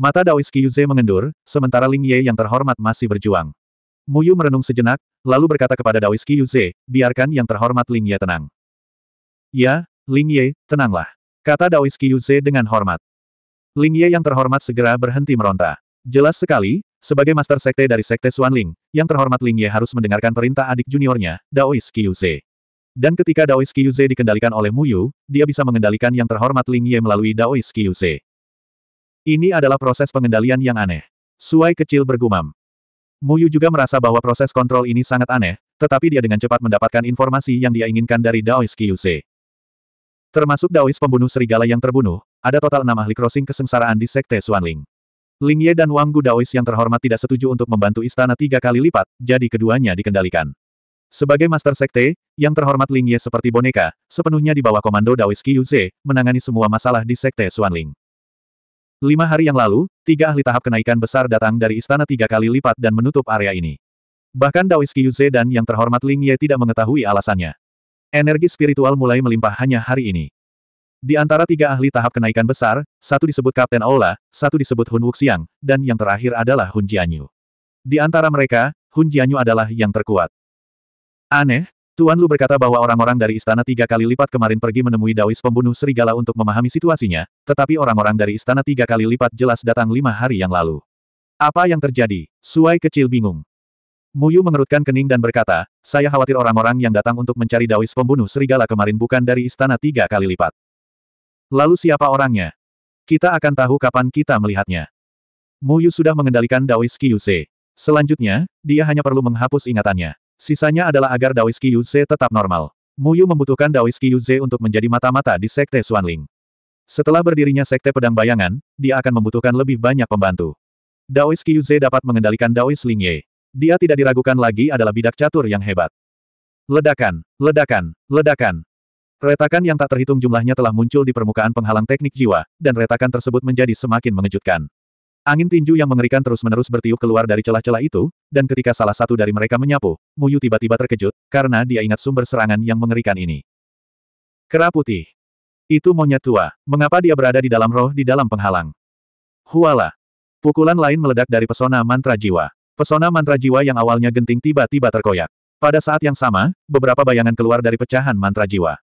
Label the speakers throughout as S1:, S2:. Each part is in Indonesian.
S1: Mata Daois Kiyuze mengendur, sementara Ling Ye yang terhormat masih berjuang. Muyu merenung sejenak, lalu berkata kepada Daois Kiyuze, biarkan yang terhormat Ling Ye tenang. Ya, Ling Ye, tenanglah. Kata Daois Kiyuze dengan hormat. Ling Ye yang terhormat segera berhenti meronta. Jelas sekali, sebagai master sekte dari sekte Xuan Ling, yang terhormat Ling Ye harus mendengarkan perintah adik juniornya, Daois Kiyuze. Dan ketika Daois Kiyuze dikendalikan oleh Muyu, dia bisa mengendalikan yang terhormat Ling Ye melalui Daois Kiyuze. Ini adalah proses pengendalian yang aneh. Suai kecil bergumam. Muyu juga merasa bahwa proses kontrol ini sangat aneh, tetapi dia dengan cepat mendapatkan informasi yang dia inginkan dari Daois Kiyuse. Termasuk Daois pembunuh serigala yang terbunuh, ada total enam ahli crossing kesengsaraan di Sekte Xuanling. Ling Ye dan Wang Gu Daois yang terhormat tidak setuju untuk membantu istana tiga kali lipat, jadi keduanya dikendalikan. Sebagai Master Sekte, yang terhormat Ling Ye seperti boneka, sepenuhnya di bawah komando Daois Kiyuse, menangani semua masalah di Sekte Xuanling. Lima hari yang lalu, tiga ahli tahap kenaikan besar datang dari istana tiga kali lipat dan menutup area ini. Bahkan Daoiski Yuze dan yang terhormat Ling Ye tidak mengetahui alasannya. Energi spiritual mulai melimpah hanya hari ini. Di antara tiga ahli tahap kenaikan besar, satu disebut Kapten Aula, satu disebut Hun Wuxiang, dan yang terakhir adalah Hun Jianyu. Di antara mereka, Hun Jianyu adalah yang terkuat. Aneh, Tuan Lu berkata bahwa orang-orang dari istana tiga kali lipat kemarin pergi menemui Dawis pembunuh serigala untuk memahami situasinya, tetapi orang-orang dari istana tiga kali lipat jelas datang lima hari yang lalu. Apa yang terjadi? Suai kecil bingung. Muyu mengerutkan kening dan berkata, saya khawatir orang-orang yang datang untuk mencari Dawis pembunuh serigala kemarin bukan dari istana tiga kali lipat. Lalu siapa orangnya? Kita akan tahu kapan kita melihatnya. Muyu sudah mengendalikan Dawis Kiyuse. Selanjutnya, dia hanya perlu menghapus ingatannya. Sisanya adalah agar Daoiski Yuze tetap normal. Muyu membutuhkan Daoiski Yuze untuk menjadi mata-mata di Sekte Xuanling. Setelah berdirinya Sekte Pedang Bayangan, dia akan membutuhkan lebih banyak pembantu. Daoiski Yuze dapat mengendalikan Daois Lingye. Dia tidak diragukan lagi adalah bidak catur yang hebat. Ledakan, ledakan, ledakan. Retakan yang tak terhitung jumlahnya telah muncul di permukaan penghalang teknik jiwa, dan retakan tersebut menjadi semakin mengejutkan. Angin tinju yang mengerikan terus-menerus bertiup keluar dari celah-celah itu, dan ketika salah satu dari mereka menyapu, Muyu tiba-tiba terkejut, karena dia ingat sumber serangan yang mengerikan ini. Kera putih. Itu monyet tua. Mengapa dia berada di dalam roh di dalam penghalang? Huala. Pukulan lain meledak dari pesona mantra jiwa. Pesona mantra jiwa yang awalnya genting tiba-tiba terkoyak. Pada saat yang sama, beberapa bayangan keluar dari pecahan mantra jiwa.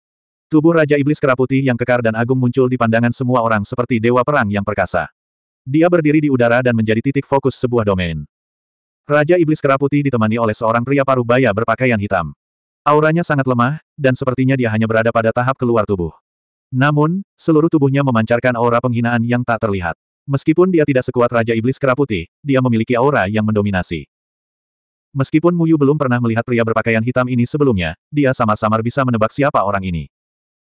S1: Tubuh Raja Iblis Kera Putih yang kekar dan agung muncul di pandangan semua orang seperti dewa perang yang perkasa. Dia berdiri di udara dan menjadi titik fokus sebuah domain. Raja Iblis Keraputi ditemani oleh seorang pria paruh baya berpakaian hitam. Auranya sangat lemah, dan sepertinya dia hanya berada pada tahap keluar tubuh. Namun, seluruh tubuhnya memancarkan aura penghinaan yang tak terlihat. Meskipun dia tidak sekuat Raja Iblis Keraputi, dia memiliki aura yang mendominasi. Meskipun Muyu belum pernah melihat pria berpakaian hitam ini sebelumnya, dia samar-samar bisa menebak siapa orang ini.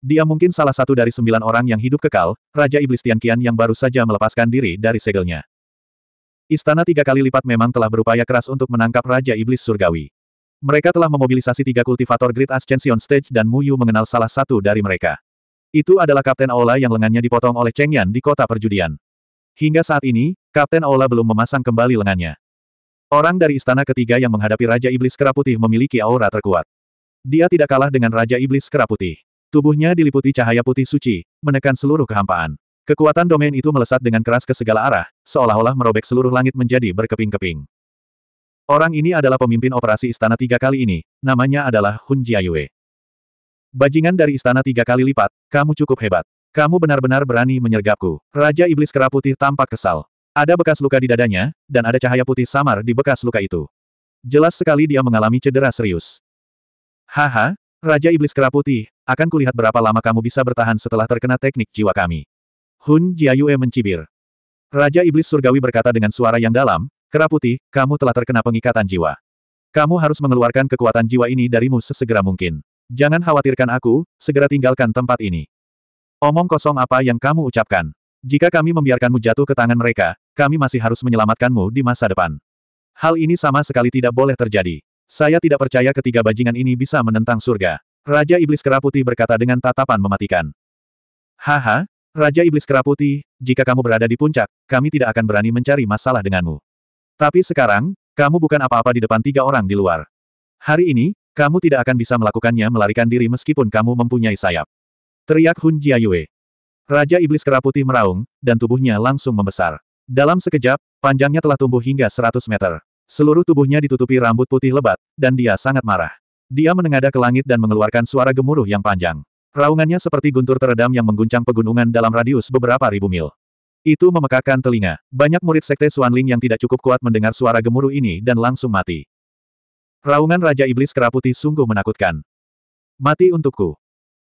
S1: Dia mungkin salah satu dari sembilan orang yang hidup kekal, Raja Iblis Tianqian yang baru saja melepaskan diri dari segelnya. Istana tiga kali lipat memang telah berupaya keras untuk menangkap Raja Iblis Surgawi. Mereka telah memobilisasi tiga kultivator Great Ascension Stage dan Mu Yu mengenal salah satu dari mereka. Itu adalah Kapten Aula yang lengannya dipotong oleh Cheng Yan di kota perjudian. Hingga saat ini, Kapten Aula belum memasang kembali lengannya. Orang dari istana ketiga yang menghadapi Raja Iblis Kera Putih memiliki aura terkuat. Dia tidak kalah dengan Raja Iblis Kera Putih. Tubuhnya diliputi cahaya putih suci, menekan seluruh kehampaan. Kekuatan domain itu melesat dengan keras ke segala arah, seolah-olah merobek seluruh langit menjadi berkeping-keping. Orang ini adalah pemimpin operasi istana tiga kali ini, namanya adalah Hun Jiayue. Bajingan dari istana tiga kali lipat, kamu cukup hebat. Kamu benar-benar berani menyergapku. Raja Iblis Kera Putih tampak kesal. Ada bekas luka di dadanya, dan ada cahaya putih samar di bekas luka itu. Jelas sekali dia mengalami cedera serius. Haha, Raja Iblis Kera Putih, akan kulihat berapa lama kamu bisa bertahan setelah terkena teknik jiwa kami. Hun Jiayue mencibir. Raja Iblis Surgawi berkata dengan suara yang dalam, Kera putih, kamu telah terkena pengikatan jiwa. Kamu harus mengeluarkan kekuatan jiwa ini darimu sesegera mungkin. Jangan khawatirkan aku, segera tinggalkan tempat ini. Omong kosong apa yang kamu ucapkan. Jika kami membiarkanmu jatuh ke tangan mereka, kami masih harus menyelamatkanmu di masa depan. Hal ini sama sekali tidak boleh terjadi. Saya tidak percaya ketiga bajingan ini bisa menentang surga. Raja Iblis Keraputi berkata dengan tatapan mematikan. Haha, Raja Iblis Keraputi, jika kamu berada di puncak, kami tidak akan berani mencari masalah denganmu. Tapi sekarang, kamu bukan apa-apa di depan tiga orang di luar. Hari ini, kamu tidak akan bisa melakukannya melarikan diri meskipun kamu mempunyai sayap. Teriak Hun Jiayue. Raja Iblis Keraputi meraung, dan tubuhnya langsung membesar. Dalam sekejap, panjangnya telah tumbuh hingga 100 meter. Seluruh tubuhnya ditutupi rambut putih lebat, dan dia sangat marah. Dia menengadah ke langit dan mengeluarkan suara gemuruh yang panjang. Raungannya seperti guntur teredam yang mengguncang pegunungan dalam radius beberapa ribu mil. Itu memekakkan telinga. Banyak murid sekte Suanling yang tidak cukup kuat mendengar suara gemuruh ini dan langsung mati. Raungan Raja Iblis Keraputi sungguh menakutkan. Mati untukku.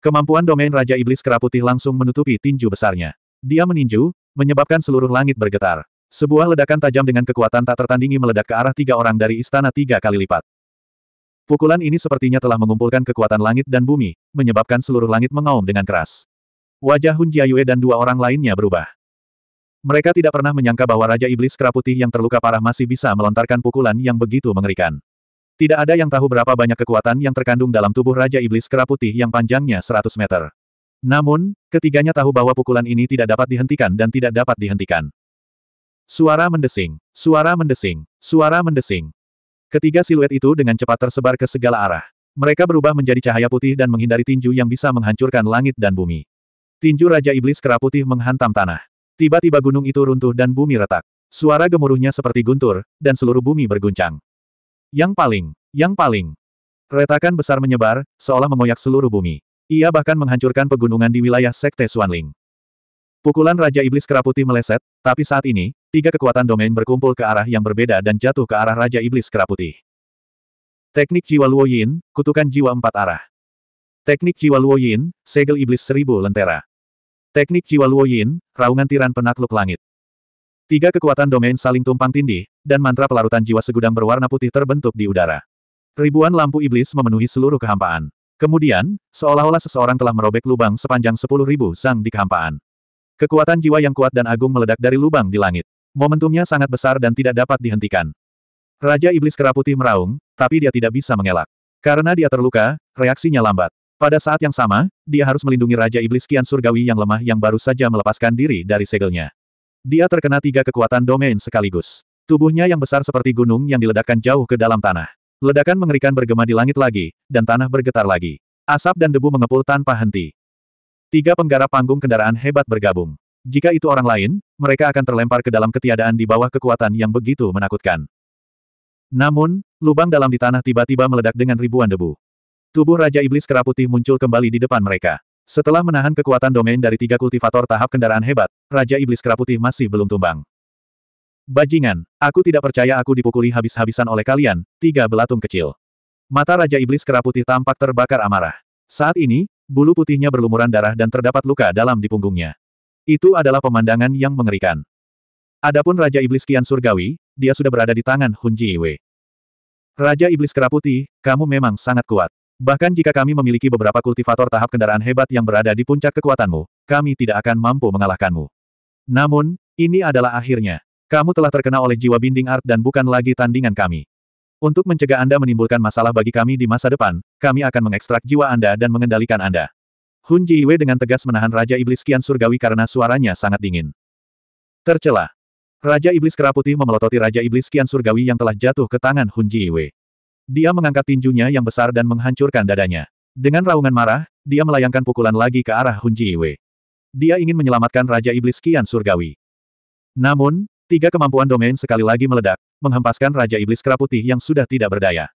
S1: Kemampuan domain Raja Iblis Keraputi langsung menutupi tinju besarnya. Dia meninju, menyebabkan seluruh langit bergetar. Sebuah ledakan tajam dengan kekuatan tak tertandingi meledak ke arah tiga orang dari istana tiga kali lipat. Pukulan ini sepertinya telah mengumpulkan kekuatan langit dan bumi, menyebabkan seluruh langit mengaum dengan keras. Wajah Hun Jiayue dan dua orang lainnya berubah. Mereka tidak pernah menyangka bahwa Raja Iblis Keraputih yang terluka parah masih bisa melontarkan pukulan yang begitu mengerikan. Tidak ada yang tahu berapa banyak kekuatan yang terkandung dalam tubuh Raja Iblis Keraputih yang panjangnya 100 meter. Namun, ketiganya tahu bahwa pukulan ini tidak dapat dihentikan dan tidak dapat dihentikan. Suara mendesing, suara mendesing, suara mendesing. Ketiga siluet itu dengan cepat tersebar ke segala arah. Mereka berubah menjadi cahaya putih dan menghindari tinju yang bisa menghancurkan langit dan bumi. Tinju Raja Iblis Kera Putih menghantam tanah. Tiba-tiba gunung itu runtuh dan bumi retak. Suara gemuruhnya seperti guntur, dan seluruh bumi berguncang. Yang paling, yang paling. Retakan besar menyebar, seolah mengoyak seluruh bumi. Ia bahkan menghancurkan pegunungan di wilayah Sekte Suanling. Pukulan Raja Iblis Keraputi meleset, tapi saat ini, tiga kekuatan domain berkumpul ke arah yang berbeda dan jatuh ke arah Raja Iblis Keraputi. Teknik Jiwa Luo Yin, Kutukan Jiwa Empat Arah. Teknik Jiwa Luo Yin, Segel Iblis Seribu Lentera. Teknik Jiwa Luo Yin, Raungan Tiran Penakluk Langit. Tiga kekuatan domain saling tumpang tindih, dan mantra pelarutan jiwa segudang berwarna putih terbentuk di udara. Ribuan lampu iblis memenuhi seluruh kehampaan. Kemudian, seolah-olah seseorang telah merobek lubang sepanjang sepuluh ribu sang di kehampaan. Kekuatan jiwa yang kuat dan agung meledak dari lubang di langit. Momentumnya sangat besar dan tidak dapat dihentikan. Raja Iblis Keraputi meraung, tapi dia tidak bisa mengelak. Karena dia terluka, reaksinya lambat. Pada saat yang sama, dia harus melindungi Raja Iblis Kian Surgawi yang lemah yang baru saja melepaskan diri dari segelnya. Dia terkena tiga kekuatan domain sekaligus. Tubuhnya yang besar seperti gunung yang diledakkan jauh ke dalam tanah. Ledakan mengerikan bergema di langit lagi, dan tanah bergetar lagi. Asap dan debu mengepul tanpa henti. Tiga penggarap panggung kendaraan hebat bergabung. Jika itu orang lain, mereka akan terlempar ke dalam ketiadaan di bawah kekuatan yang begitu menakutkan. Namun, lubang dalam di tanah tiba-tiba meledak dengan ribuan debu. Tubuh Raja Iblis Kera Putih muncul kembali di depan mereka. Setelah menahan kekuatan domain dari tiga kultivator tahap kendaraan hebat, Raja Iblis Kera Putih masih belum tumbang. Bajingan, aku tidak percaya aku dipukuli habis-habisan oleh kalian, tiga belatung kecil. Mata Raja Iblis Kera Putih tampak terbakar amarah. Saat ini, bulu putihnya berlumuran darah dan terdapat luka dalam di punggungnya. Itu adalah pemandangan yang mengerikan. Adapun Raja Iblis Kian Surgawi, dia sudah berada di tangan Hun Ji Iwe. Raja Iblis Keraputi, kamu memang sangat kuat. Bahkan jika kami memiliki beberapa kultivator tahap kendaraan hebat yang berada di puncak kekuatanmu, kami tidak akan mampu mengalahkanmu. Namun, ini adalah akhirnya. Kamu telah terkena oleh jiwa binding art dan bukan lagi tandingan kami. Untuk mencegah Anda menimbulkan masalah bagi kami di masa depan, kami akan mengekstrak jiwa Anda dan mengendalikan Anda. Hun Wei dengan tegas menahan Raja Iblis Kian Surgawi karena suaranya sangat dingin. Tercela. Raja Iblis Keraputi memelototi Raja Iblis Kian Surgawi yang telah jatuh ke tangan Hun Wei. Dia mengangkat tinjunya yang besar dan menghancurkan dadanya. Dengan raungan marah, dia melayangkan pukulan lagi ke arah Hun Wei. Dia ingin menyelamatkan Raja Iblis Kian Surgawi. Namun, Tiga kemampuan domain sekali lagi meledak, menghempaskan Raja Iblis Kera Putih yang sudah tidak berdaya.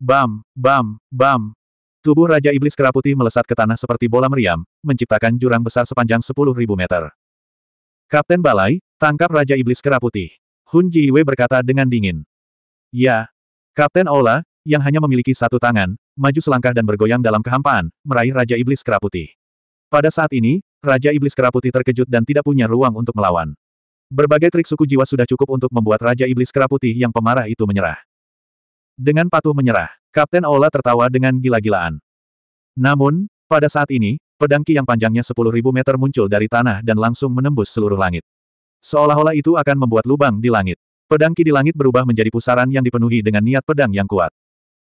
S1: Bam, bam, bam. Tubuh Raja Iblis Kera Putih melesat ke tanah seperti bola meriam, menciptakan jurang besar sepanjang 10.000 meter. Kapten Balai, tangkap Raja Iblis Kera Putih. Hun Wei berkata dengan dingin. Ya. Kapten Ola, yang hanya memiliki satu tangan, maju selangkah dan bergoyang dalam kehampaan, meraih Raja Iblis Kera Putih. Pada saat ini, Raja Iblis Kera Putih terkejut dan tidak punya ruang untuk melawan. Berbagai trik suku jiwa sudah cukup untuk membuat Raja Iblis Keraputi yang pemarah itu menyerah. Dengan patuh menyerah, Kapten Aula tertawa dengan gila-gilaan. Namun, pada saat ini, pedangki yang panjangnya 10.000 meter muncul dari tanah dan langsung menembus seluruh langit. Seolah-olah itu akan membuat lubang di langit. Pedangki di langit berubah menjadi pusaran yang dipenuhi dengan niat pedang yang kuat.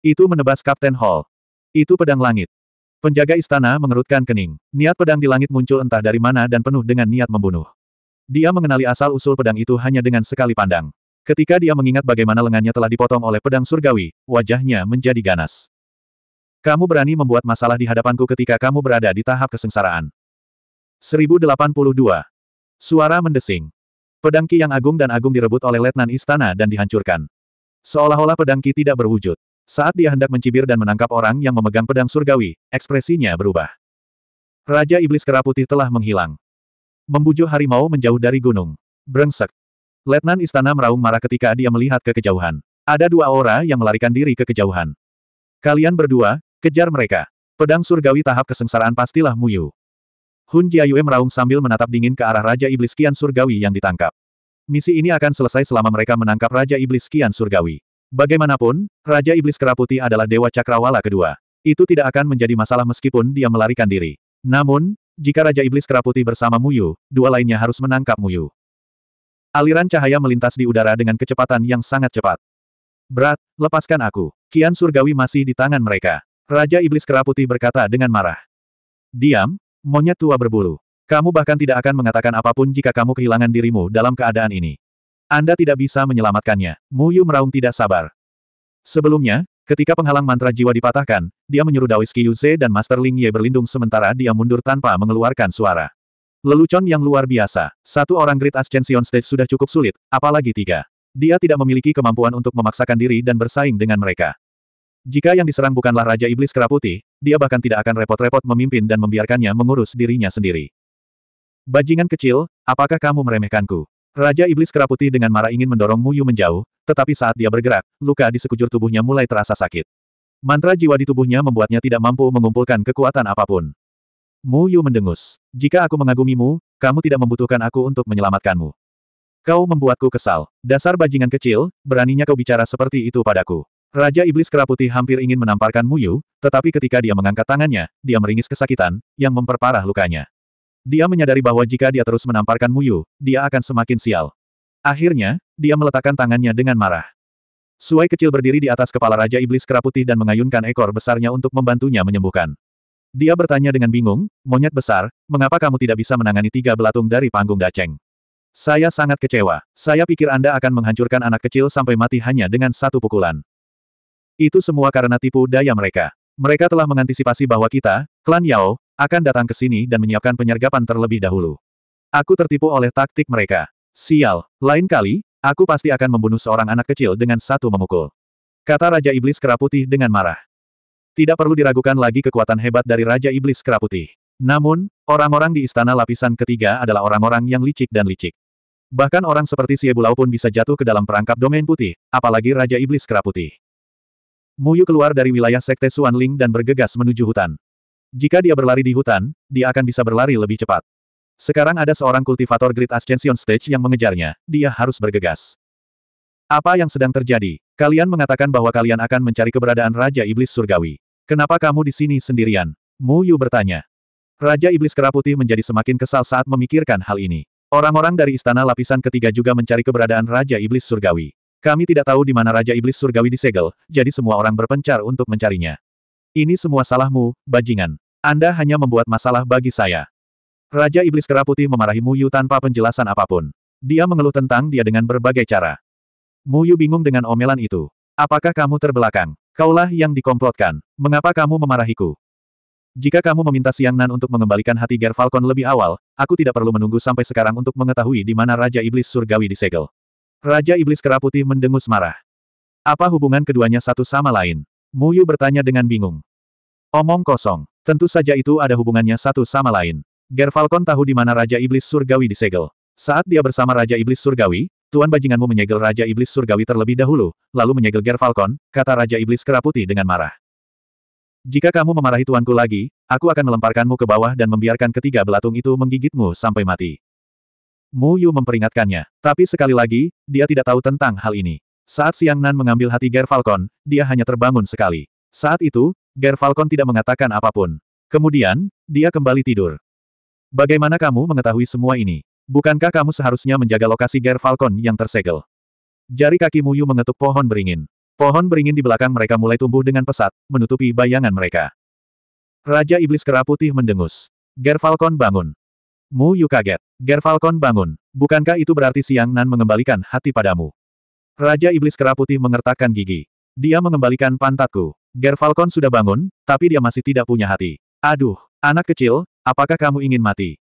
S1: Itu menebas Kapten Hall. Itu pedang langit. Penjaga istana mengerutkan kening. Niat pedang di langit muncul entah dari mana dan penuh dengan niat membunuh. Dia mengenali asal-usul pedang itu hanya dengan sekali pandang. Ketika dia mengingat bagaimana lengannya telah dipotong oleh pedang surgawi, wajahnya menjadi ganas. Kamu berani membuat masalah di hadapanku ketika kamu berada di tahap kesengsaraan. 1082. Suara mendesing. Pedang Ki yang agung dan agung direbut oleh letnan istana dan dihancurkan. Seolah-olah pedang Ki tidak berwujud. Saat dia hendak mencibir dan menangkap orang yang memegang pedang surgawi, ekspresinya berubah. Raja Iblis Kera telah menghilang. Membujuk harimau menjauh dari gunung. Brengsek. Letnan istana meraung marah ketika dia melihat ke kejauhan. Ada dua aura yang melarikan diri ke kejauhan. Kalian berdua, kejar mereka. Pedang surgawi tahap kesengsaraan pastilah Muyu. Hun Jiayue meraung sambil menatap dingin ke arah Raja Iblis Kian Surgawi yang ditangkap. Misi ini akan selesai selama mereka menangkap Raja Iblis Kian Surgawi. Bagaimanapun, Raja Iblis Keraputi adalah Dewa Cakrawala kedua. Itu tidak akan menjadi masalah meskipun dia melarikan diri. Namun, jika Raja Iblis Keraputi bersama Muyu, dua lainnya harus menangkap Muyu. Aliran cahaya melintas di udara dengan kecepatan yang sangat cepat. Berat, lepaskan aku. Kian surgawi masih di tangan mereka. Raja Iblis Keraputi berkata dengan marah. Diam, monyet tua berbulu. Kamu bahkan tidak akan mengatakan apapun jika kamu kehilangan dirimu dalam keadaan ini. Anda tidak bisa menyelamatkannya. Muyu meraung tidak sabar. Sebelumnya, Ketika penghalang mantra jiwa dipatahkan, dia menyuruh Daois Qiyuze dan Master Ling Ye berlindung sementara dia mundur tanpa mengeluarkan suara. Lelucon yang luar biasa. Satu orang Great Ascension Stage sudah cukup sulit, apalagi tiga. Dia tidak memiliki kemampuan untuk memaksakan diri dan bersaing dengan mereka. Jika yang diserang bukanlah Raja Iblis Keraputi, dia bahkan tidak akan repot-repot memimpin dan membiarkannya mengurus dirinya sendiri. Bajingan kecil, apakah kamu meremehkanku? Raja Iblis Keraputi dengan marah ingin mendorong Mu Yu menjauh, tetapi saat dia bergerak, luka di sekujur tubuhnya mulai terasa sakit. Mantra jiwa di tubuhnya membuatnya tidak mampu mengumpulkan kekuatan apapun. Mu Yu mendengus. Jika aku mengagumimu, kamu tidak membutuhkan aku untuk menyelamatkanmu. Kau membuatku kesal. Dasar bajingan kecil, beraninya kau bicara seperti itu padaku. Raja Iblis Keraputi hampir ingin menamparkan Mu Yu, tetapi ketika dia mengangkat tangannya, dia meringis kesakitan, yang memperparah lukanya. Dia menyadari bahwa jika dia terus menamparkan Muyu, dia akan semakin sial. Akhirnya, dia meletakkan tangannya dengan marah. Suai kecil berdiri di atas kepala Raja Iblis keraputi dan mengayunkan ekor besarnya untuk membantunya menyembuhkan. Dia bertanya dengan bingung, monyet besar, mengapa kamu tidak bisa menangani tiga belatung dari panggung Daceng? Saya sangat kecewa. Saya pikir Anda akan menghancurkan anak kecil sampai mati hanya dengan satu pukulan. Itu semua karena tipu daya mereka. Mereka telah mengantisipasi bahwa kita, klan Yao, akan datang ke sini dan menyiapkan penyergapan terlebih dahulu. Aku tertipu oleh taktik mereka. Sial, lain kali, aku pasti akan membunuh seorang anak kecil dengan satu memukul. Kata Raja Iblis Keraputih dengan marah. Tidak perlu diragukan lagi kekuatan hebat dari Raja Iblis Keraputih. Namun, orang-orang di istana lapisan ketiga adalah orang-orang yang licik dan licik. Bahkan orang seperti Si Siebulau pun bisa jatuh ke dalam perangkap domain putih, apalagi Raja Iblis Keraputih. Muyu keluar dari wilayah Sekte Suan dan bergegas menuju hutan. Jika dia berlari di hutan, dia akan bisa berlari lebih cepat. Sekarang ada seorang kultivator Great Ascension Stage yang mengejarnya, dia harus bergegas. Apa yang sedang terjadi? Kalian mengatakan bahwa kalian akan mencari keberadaan Raja Iblis Surgawi. Kenapa kamu di sini sendirian? Mu Yu bertanya. Raja Iblis Keraputi menjadi semakin kesal saat memikirkan hal ini. Orang-orang dari istana lapisan ketiga juga mencari keberadaan Raja Iblis Surgawi. Kami tidak tahu di mana Raja Iblis Surgawi disegel, jadi semua orang berpencar untuk mencarinya. Ini semua salahmu, bajingan. Anda hanya membuat masalah bagi saya. Raja Iblis Keraputi Putih memarahi Muyu tanpa penjelasan apapun. Dia mengeluh tentang dia dengan berbagai cara. Muyu bingung dengan omelan itu. Apakah kamu terbelakang? Kaulah yang dikomplotkan. Mengapa kamu memarahiku? Jika kamu meminta Siang Nan untuk mengembalikan hati Ger Falcon lebih awal, aku tidak perlu menunggu sampai sekarang untuk mengetahui di mana Raja Iblis Surgawi disegel. Raja Iblis Keraputi mendengus marah. Apa hubungan keduanya satu sama lain? Muyu bertanya dengan bingung. Omong kosong. Tentu saja itu ada hubungannya satu sama lain. Gerfalcon tahu di mana Raja Iblis Surgawi disegel. Saat dia bersama Raja Iblis Surgawi, Tuan bajinganmu menyegel Raja Iblis Surgawi terlebih dahulu, lalu menyegel Gerfalcon, kata Raja Iblis Keraputi dengan marah. Jika kamu memarahi tuanku lagi, aku akan melemparkanmu ke bawah dan membiarkan ketiga belatung itu menggigitmu sampai mati. Mu Yu memperingatkannya, tapi sekali lagi, dia tidak tahu tentang hal ini. Saat Siang Nan mengambil hati Ger Falcon, dia hanya terbangun sekali. Saat itu, Ger Falcon tidak mengatakan apapun. Kemudian, dia kembali tidur. Bagaimana kamu mengetahui semua ini? Bukankah kamu seharusnya menjaga lokasi Ger Falcon yang tersegel? Jari kaki Muyu mengetuk pohon beringin. Pohon beringin di belakang mereka mulai tumbuh dengan pesat, menutupi bayangan mereka. Raja Iblis Kera Putih mendengus. Ger Falcon bangun. Muyu kaget. Ger Falcon bangun. Bukankah itu berarti Siang Nan mengembalikan hati padamu? Raja Iblis Kera Putih mengertakkan gigi. Dia mengembalikan pantatku. Gervalkon sudah bangun, tapi dia masih tidak punya hati. Aduh, anak kecil, apakah kamu ingin mati?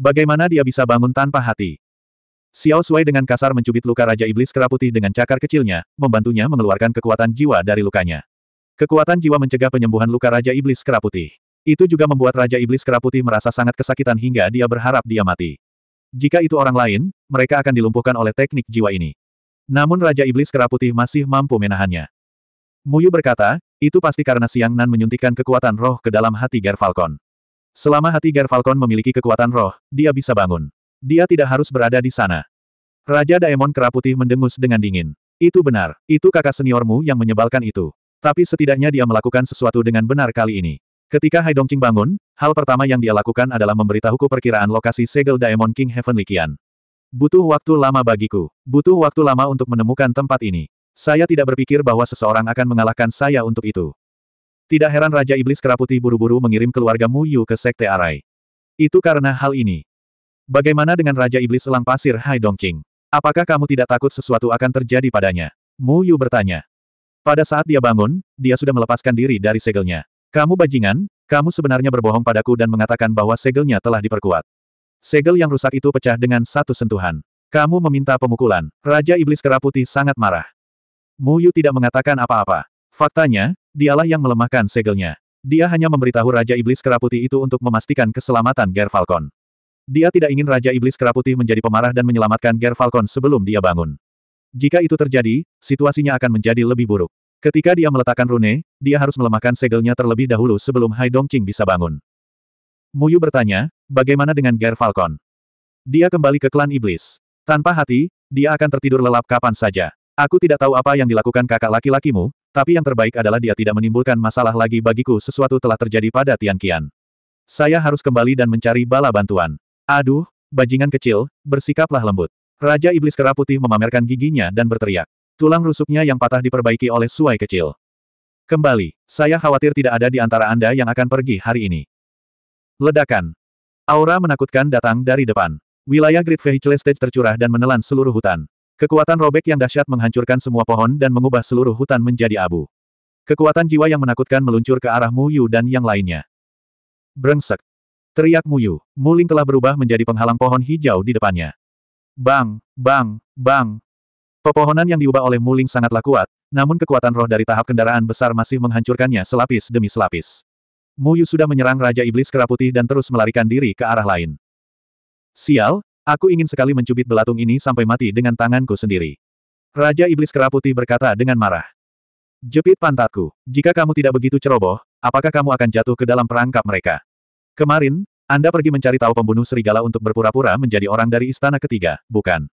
S1: Bagaimana dia bisa bangun tanpa hati? Xiao Sui dengan kasar mencubit luka Raja Iblis Kera Putih dengan cakar kecilnya, membantunya mengeluarkan kekuatan jiwa dari lukanya. Kekuatan jiwa mencegah penyembuhan luka Raja Iblis Kera Putih. Itu juga membuat Raja Iblis Kera Putih merasa sangat kesakitan hingga dia berharap dia mati. Jika itu orang lain, mereka akan dilumpuhkan oleh teknik jiwa ini. Namun Raja Iblis Kera Putih masih mampu menahannya. Muyu berkata, itu pasti karena Siang Nan menyuntikkan kekuatan roh ke dalam hati Ger Falcon. Selama hati Ger Falcon memiliki kekuatan roh, dia bisa bangun. Dia tidak harus berada di sana. Raja Daemon Kera Putih mendengus dengan dingin. Itu benar, itu kakak seniormu yang menyebalkan itu. Tapi setidaknya dia melakukan sesuatu dengan benar kali ini. Ketika Hai Dongqing bangun, hal pertama yang dia lakukan adalah memberitahuku perkiraan lokasi segel Daemon King Heavenly Qian. Butuh waktu lama bagiku. Butuh waktu lama untuk menemukan tempat ini. Saya tidak berpikir bahwa seseorang akan mengalahkan saya untuk itu. Tidak heran Raja Iblis Keraputi buru-buru mengirim keluarga Yu ke Sekte Arai. Itu karena hal ini. Bagaimana dengan Raja Iblis Selang Pasir Hai Dongqing? Apakah kamu tidak takut sesuatu akan terjadi padanya? Mu Yu bertanya. Pada saat dia bangun, dia sudah melepaskan diri dari segelnya. Kamu bajingan, kamu sebenarnya berbohong padaku dan mengatakan bahwa segelnya telah diperkuat. Segel yang rusak itu pecah dengan satu sentuhan. Kamu meminta pemukulan. Raja Iblis Keraputi sangat marah. Mu Yu tidak mengatakan apa-apa. Faktanya, dialah yang melemahkan segelnya. Dia hanya memberitahu Raja Iblis Keraputi itu untuk memastikan keselamatan Ger Falcon. Dia tidak ingin Raja Iblis Keraputi menjadi pemarah dan menyelamatkan Ger Falcon sebelum dia bangun. Jika itu terjadi, situasinya akan menjadi lebih buruk. Ketika dia meletakkan rune, dia harus melemahkan segelnya terlebih dahulu sebelum Hai Dongqing bisa bangun. Muyu bertanya, bagaimana dengan Ger Falcon? Dia kembali ke klan iblis. Tanpa hati, dia akan tertidur lelap kapan saja. Aku tidak tahu apa yang dilakukan kakak laki-lakimu, tapi yang terbaik adalah dia tidak menimbulkan masalah lagi bagiku sesuatu telah terjadi pada Tian Qian. Saya harus kembali dan mencari bala bantuan. Aduh, bajingan kecil, bersikaplah lembut. Raja Iblis Kera Putih memamerkan giginya dan berteriak. Tulang rusuknya yang patah diperbaiki oleh suai kecil. Kembali, saya khawatir tidak ada di antara Anda yang akan pergi hari ini. Ledakan. Aura menakutkan datang dari depan. Wilayah Great Vehicle Stage tercurah dan menelan seluruh hutan. Kekuatan robek yang dahsyat menghancurkan semua pohon dan mengubah seluruh hutan menjadi abu. Kekuatan jiwa yang menakutkan meluncur ke arah Muyu dan yang lainnya. Brengsek. Teriak Muyu. Muling telah berubah menjadi penghalang pohon hijau di depannya. Bang, bang, bang. Pepohonan yang diubah oleh Muling sangatlah kuat, namun kekuatan roh dari tahap kendaraan besar masih menghancurkannya selapis demi selapis. Mu Yu sudah menyerang Raja Iblis Keraputi dan terus melarikan diri ke arah lain. Sial, aku ingin sekali mencubit belatung ini sampai mati dengan tanganku sendiri. Raja Iblis Keraputi berkata dengan marah. Jepit pantatku, jika kamu tidak begitu ceroboh, apakah kamu akan jatuh ke dalam perangkap mereka? Kemarin, Anda pergi mencari tahu pembunuh serigala untuk berpura-pura menjadi orang dari istana ketiga, bukan?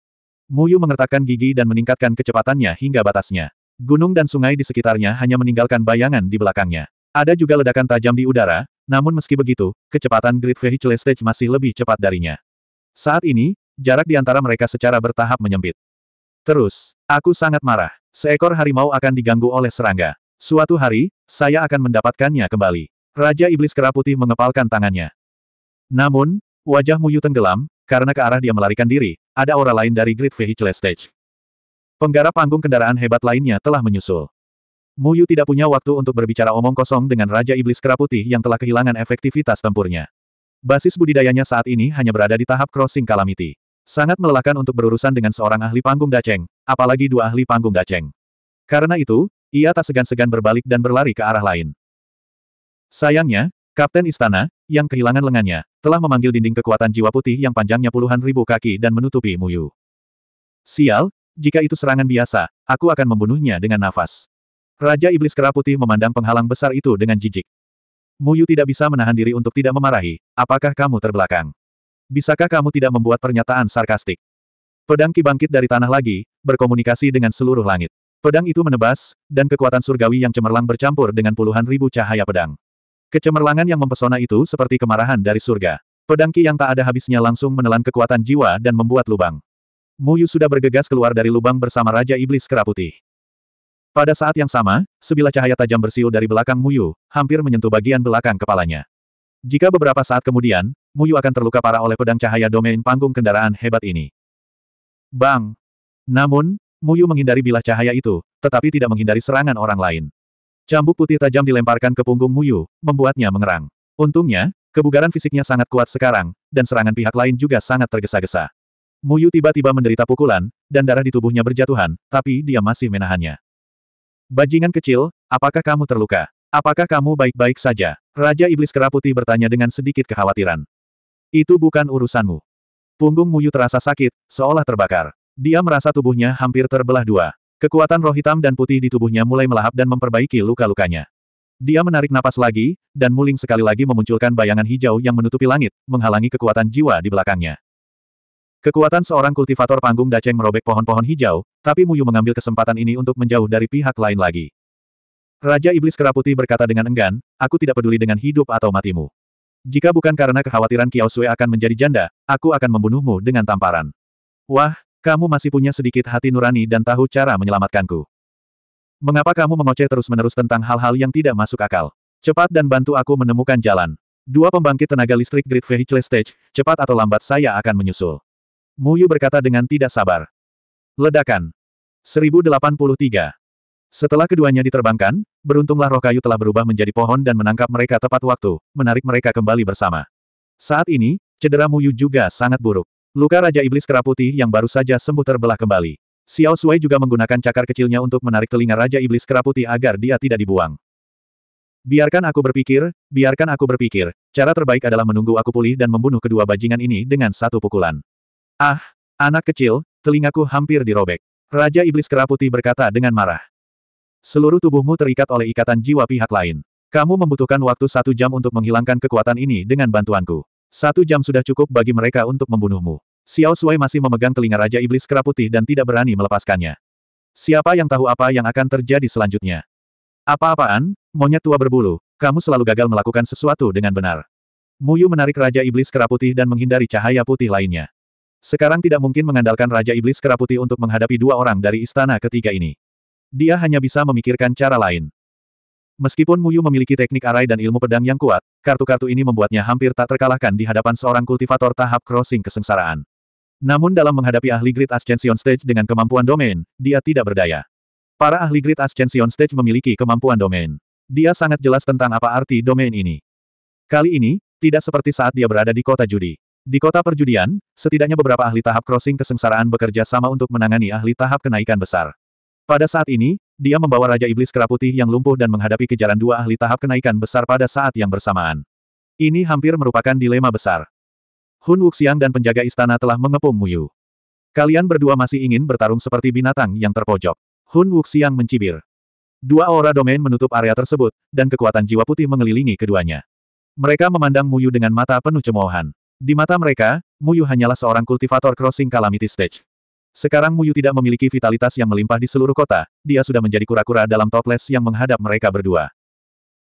S1: Mu Yu mengertakkan gigi dan meningkatkan kecepatannya hingga batasnya. Gunung dan sungai di sekitarnya hanya meninggalkan bayangan di belakangnya. Ada juga ledakan tajam di udara, namun meski begitu, kecepatan Great Vehicle Stage masih lebih cepat darinya. Saat ini, jarak di antara mereka secara bertahap menyempit. Terus, aku sangat marah. Seekor harimau akan diganggu oleh serangga. Suatu hari, saya akan mendapatkannya kembali. Raja Iblis Kera Putih mengepalkan tangannya. Namun, wajah Muyu tenggelam, karena ke arah dia melarikan diri, ada aura lain dari Great Vehicle Stage. Penggarap panggung kendaraan hebat lainnya telah menyusul. Mu Yu tidak punya waktu untuk berbicara omong kosong dengan Raja Iblis Keraputi yang telah kehilangan efektivitas tempurnya. Basis budidayanya saat ini hanya berada di tahap crossing calamity. Sangat melelahkan untuk berurusan dengan seorang ahli panggung daceng, apalagi dua ahli panggung daceng. Karena itu, ia tak segan-segan berbalik dan berlari ke arah lain. Sayangnya, Kapten Istana, yang kehilangan lengannya, telah memanggil dinding kekuatan jiwa putih yang panjangnya puluhan ribu kaki dan menutupi Muyu. Sial, jika itu serangan biasa, aku akan membunuhnya dengan nafas. Raja Iblis Keraputi memandang penghalang besar itu dengan jijik. Muyu tidak bisa menahan diri untuk tidak memarahi, apakah kamu terbelakang? Bisakah kamu tidak membuat pernyataan sarkastik? Pedang kibangkit dari tanah lagi, berkomunikasi dengan seluruh langit. Pedang itu menebas, dan kekuatan surgawi yang cemerlang bercampur dengan puluhan ribu cahaya pedang. Kecemerlangan yang mempesona itu seperti kemarahan dari surga. Pedang Ki yang tak ada habisnya langsung menelan kekuatan jiwa dan membuat lubang. Muyu sudah bergegas keluar dari lubang bersama Raja Iblis Keraputi. Pada saat yang sama, sebilah cahaya tajam bersiul dari belakang Muyu, hampir menyentuh bagian belakang kepalanya. Jika beberapa saat kemudian, Muyu akan terluka parah oleh pedang cahaya domain panggung kendaraan hebat ini. Bang! Namun, Muyu menghindari bilah cahaya itu, tetapi tidak menghindari serangan orang lain. Cambuk putih tajam dilemparkan ke punggung Muyu, membuatnya mengerang. Untungnya, kebugaran fisiknya sangat kuat sekarang, dan serangan pihak lain juga sangat tergesa-gesa. Muyu tiba-tiba menderita pukulan, dan darah di tubuhnya berjatuhan, tapi dia masih menahannya. Bajingan kecil, apakah kamu terluka? Apakah kamu baik-baik saja? Raja Iblis Keraputi bertanya dengan sedikit kekhawatiran. Itu bukan urusanmu. Punggung Muyu terasa sakit, seolah terbakar. Dia merasa tubuhnya hampir terbelah dua. Kekuatan roh hitam dan putih di tubuhnya mulai melahap dan memperbaiki luka-lukanya. Dia menarik napas lagi, dan muling sekali lagi memunculkan bayangan hijau yang menutupi langit, menghalangi kekuatan jiwa di belakangnya. Kekuatan seorang kultivator panggung Daceng merobek pohon-pohon hijau, tapi Muyu mengambil kesempatan ini untuk menjauh dari pihak lain lagi. Raja Iblis Keraputi berkata dengan enggan, aku tidak peduli dengan hidup atau matimu. Jika bukan karena kekhawatiran Kiao Sui akan menjadi janda, aku akan membunuhmu dengan tamparan. Wah, kamu masih punya sedikit hati nurani dan tahu cara menyelamatkanku. Mengapa kamu mengoceh terus-menerus tentang hal-hal yang tidak masuk akal? Cepat dan bantu aku menemukan jalan. Dua pembangkit tenaga listrik Great Vehicle Stage, cepat atau lambat saya akan menyusul. Muyu berkata dengan tidak sabar. Ledakan. 1083. Setelah keduanya diterbangkan, beruntunglah roh kayu telah berubah menjadi pohon dan menangkap mereka tepat waktu, menarik mereka kembali bersama. Saat ini, cedera Muyu juga sangat buruk. Luka Raja Iblis Keraputi yang baru saja sembuh terbelah kembali. Xiao Sui juga menggunakan cakar kecilnya untuk menarik telinga Raja Iblis Keraputi agar dia tidak dibuang. Biarkan aku berpikir, biarkan aku berpikir. Cara terbaik adalah menunggu aku pulih dan membunuh kedua bajingan ini dengan satu pukulan. Ah, anak kecil, Telingaku hampir dirobek. Raja Iblis Keraputi berkata dengan marah. Seluruh tubuhmu terikat oleh ikatan jiwa pihak lain. Kamu membutuhkan waktu satu jam untuk menghilangkan kekuatan ini dengan bantuanku. Satu jam sudah cukup bagi mereka untuk membunuhmu. Xiao Sui masih memegang telinga Raja Iblis Keraputi dan tidak berani melepaskannya. Siapa yang tahu apa yang akan terjadi selanjutnya? Apa-apaan, monyet tua berbulu, kamu selalu gagal melakukan sesuatu dengan benar. Muyu menarik Raja Iblis Keraputi dan menghindari cahaya putih lainnya. Sekarang tidak mungkin mengandalkan Raja Iblis Keraputi untuk menghadapi dua orang dari istana ketiga ini. Dia hanya bisa memikirkan cara lain. Meskipun Muyu memiliki teknik arai dan ilmu pedang yang kuat, kartu-kartu ini membuatnya hampir tak terkalahkan di hadapan seorang kultivator tahap crossing kesengsaraan. Namun dalam menghadapi ahli Great Ascension Stage dengan kemampuan domain, dia tidak berdaya. Para ahli Great Ascension Stage memiliki kemampuan domain. Dia sangat jelas tentang apa arti domain ini. Kali ini, tidak seperti saat dia berada di kota judi. Di kota perjudian, setidaknya beberapa ahli tahap crossing kesengsaraan bekerja sama untuk menangani ahli tahap kenaikan besar. Pada saat ini, dia membawa Raja Iblis Keraputih yang lumpuh dan menghadapi kejaran dua ahli tahap kenaikan besar pada saat yang bersamaan. Ini hampir merupakan dilema besar. Hun Wuxiang dan penjaga istana telah mengepung Muyu. Kalian berdua masih ingin bertarung seperti binatang yang terpojok. Hun Wuxiang mencibir. Dua aura domain menutup area tersebut, dan kekuatan jiwa putih mengelilingi keduanya. Mereka memandang Muyu dengan mata penuh cemoohan. Di mata mereka, Muyu hanyalah seorang kultivator crossing calamity stage. Sekarang Muyu tidak memiliki vitalitas yang melimpah di seluruh kota, dia sudah menjadi kura-kura dalam toples yang menghadap mereka berdua.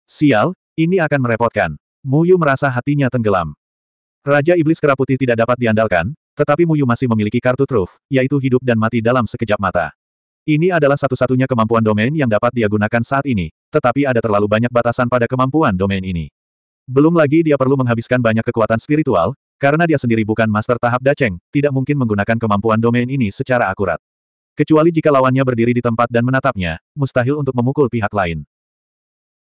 S1: Sial, ini akan merepotkan. Muyu merasa hatinya tenggelam. Raja Iblis Keraputi tidak dapat diandalkan, tetapi Muyu masih memiliki kartu truf, yaitu hidup dan mati dalam sekejap mata. Ini adalah satu-satunya kemampuan domain yang dapat dia gunakan saat ini, tetapi ada terlalu banyak batasan pada kemampuan domain ini. Belum lagi dia perlu menghabiskan banyak kekuatan spiritual, karena dia sendiri bukan master tahap Daceng, tidak mungkin menggunakan kemampuan domain ini secara akurat. Kecuali jika lawannya berdiri di tempat dan menatapnya, mustahil untuk memukul pihak lain.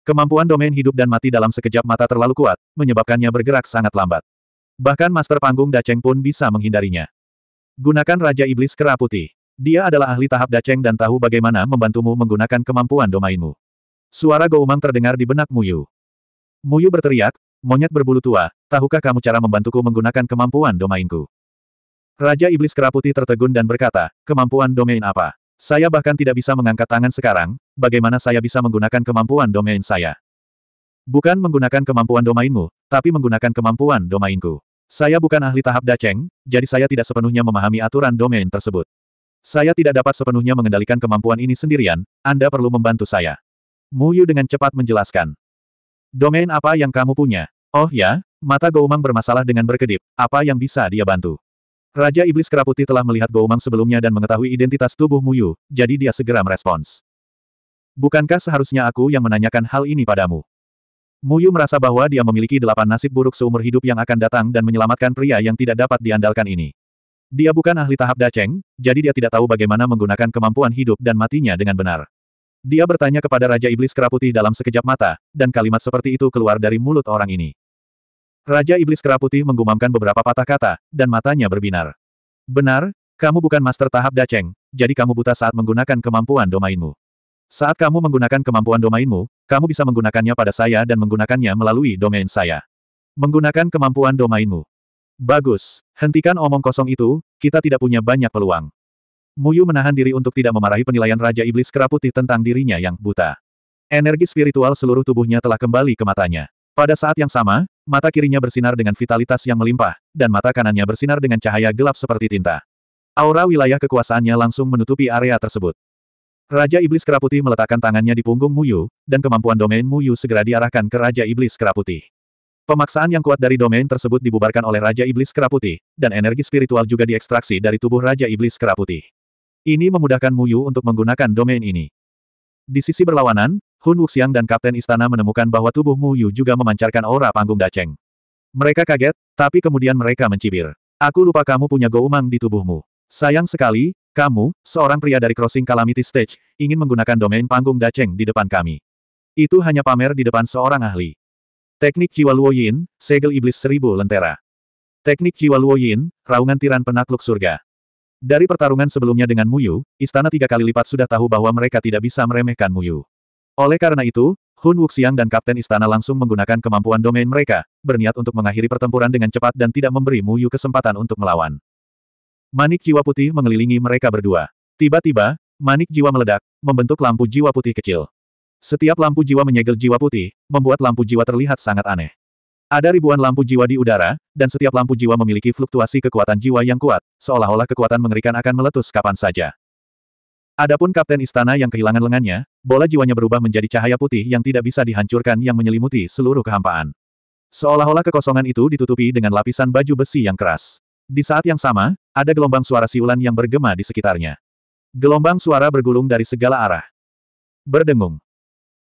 S1: Kemampuan domain hidup dan mati dalam sekejap mata terlalu kuat, menyebabkannya bergerak sangat lambat. Bahkan master panggung Daceng pun bisa menghindarinya. Gunakan Raja Iblis Kera Putih. Dia adalah ahli tahap Daceng dan tahu bagaimana membantumu menggunakan kemampuan domainmu. Suara Goumang terdengar di benak Muyu. Muyu berteriak, monyet berbulu tua, tahukah kamu cara membantuku menggunakan kemampuan domainku? Raja Iblis Keraputi tertegun dan berkata, kemampuan domain apa? Saya bahkan tidak bisa mengangkat tangan sekarang, bagaimana saya bisa menggunakan kemampuan domain saya? Bukan menggunakan kemampuan domainmu, tapi menggunakan kemampuan domainku. Saya bukan ahli tahap daceng, jadi saya tidak sepenuhnya memahami aturan domain tersebut. Saya tidak dapat sepenuhnya mengendalikan kemampuan ini sendirian, Anda perlu membantu saya. Muyu dengan cepat menjelaskan. Domain apa yang kamu punya? Oh ya, mata Goumang bermasalah dengan berkedip. Apa yang bisa dia bantu? Raja Iblis Keraputi telah melihat Goumang sebelumnya dan mengetahui identitas tubuh Muyu, jadi dia segera merespons. Bukankah seharusnya aku yang menanyakan hal ini padamu? Muyu merasa bahwa dia memiliki delapan nasib buruk seumur hidup yang akan datang dan menyelamatkan pria yang tidak dapat diandalkan ini. Dia bukan ahli tahap daceng, jadi dia tidak tahu bagaimana menggunakan kemampuan hidup dan matinya dengan benar. Dia bertanya kepada Raja Iblis Keraputi dalam sekejap mata, dan kalimat seperti itu keluar dari mulut orang ini. Raja Iblis Keraputi menggumamkan beberapa patah kata, dan matanya berbinar. Benar, kamu bukan master tahap Daceng, jadi kamu buta saat menggunakan kemampuan domainmu. Saat kamu menggunakan kemampuan domainmu, kamu bisa menggunakannya pada saya dan menggunakannya melalui domain saya. Menggunakan kemampuan domainmu. Bagus, hentikan omong kosong itu, kita tidak punya banyak peluang. Muyu menahan diri untuk tidak memarahi penilaian Raja Iblis Keraputi tentang dirinya yang buta. Energi spiritual seluruh tubuhnya telah kembali ke matanya. Pada saat yang sama, mata kirinya bersinar dengan vitalitas yang melimpah, dan mata kanannya bersinar dengan cahaya gelap seperti tinta. Aura wilayah kekuasaannya langsung menutupi area tersebut. Raja Iblis Keraputi meletakkan tangannya di punggung Muyu, dan kemampuan domain Muyu segera diarahkan ke Raja Iblis Keraputi. Pemaksaan yang kuat dari domain tersebut dibubarkan oleh Raja Iblis Keraputi, dan energi spiritual juga diekstraksi dari tubuh Raja Iblis Keraputi. Ini memudahkan Muyu untuk menggunakan domain ini. Di sisi berlawanan, Hun Wuxiang dan Kapten Istana menemukan bahwa tubuh Mu Yu juga memancarkan aura panggung Daceng. Mereka kaget, tapi kemudian mereka mencibir. Aku lupa kamu punya goumang di tubuhmu. Sayang sekali, kamu, seorang pria dari Crossing Calamity Stage, ingin menggunakan domain panggung Daceng di depan kami. Itu hanya pamer di depan seorang ahli. Teknik jiwa Luo Yin, segel iblis seribu lentera. Teknik jiwa Luo Yin, raungan tiran penakluk surga. Dari pertarungan sebelumnya dengan Muyu, istana tiga kali lipat sudah tahu bahwa mereka tidak bisa meremehkan Muyu. Oleh karena itu, Hun Wuxiang dan Kapten Istana langsung menggunakan kemampuan domain mereka, berniat untuk mengakhiri pertempuran dengan cepat dan tidak memberi Muyu kesempatan untuk melawan. Manik jiwa putih mengelilingi mereka berdua. Tiba-tiba, manik jiwa meledak, membentuk lampu jiwa putih kecil. Setiap lampu jiwa menyegel jiwa putih, membuat lampu jiwa terlihat sangat aneh. Ada ribuan lampu jiwa di udara, dan setiap lampu jiwa memiliki fluktuasi kekuatan jiwa yang kuat, seolah-olah kekuatan mengerikan akan meletus kapan saja. Adapun Kapten Istana yang kehilangan lengannya, bola jiwanya berubah menjadi cahaya putih yang tidak bisa dihancurkan yang menyelimuti seluruh kehampaan. Seolah-olah kekosongan itu ditutupi dengan lapisan baju besi yang keras. Di saat yang sama, ada gelombang suara siulan yang bergema di sekitarnya. Gelombang suara bergulung dari segala arah. Berdengung.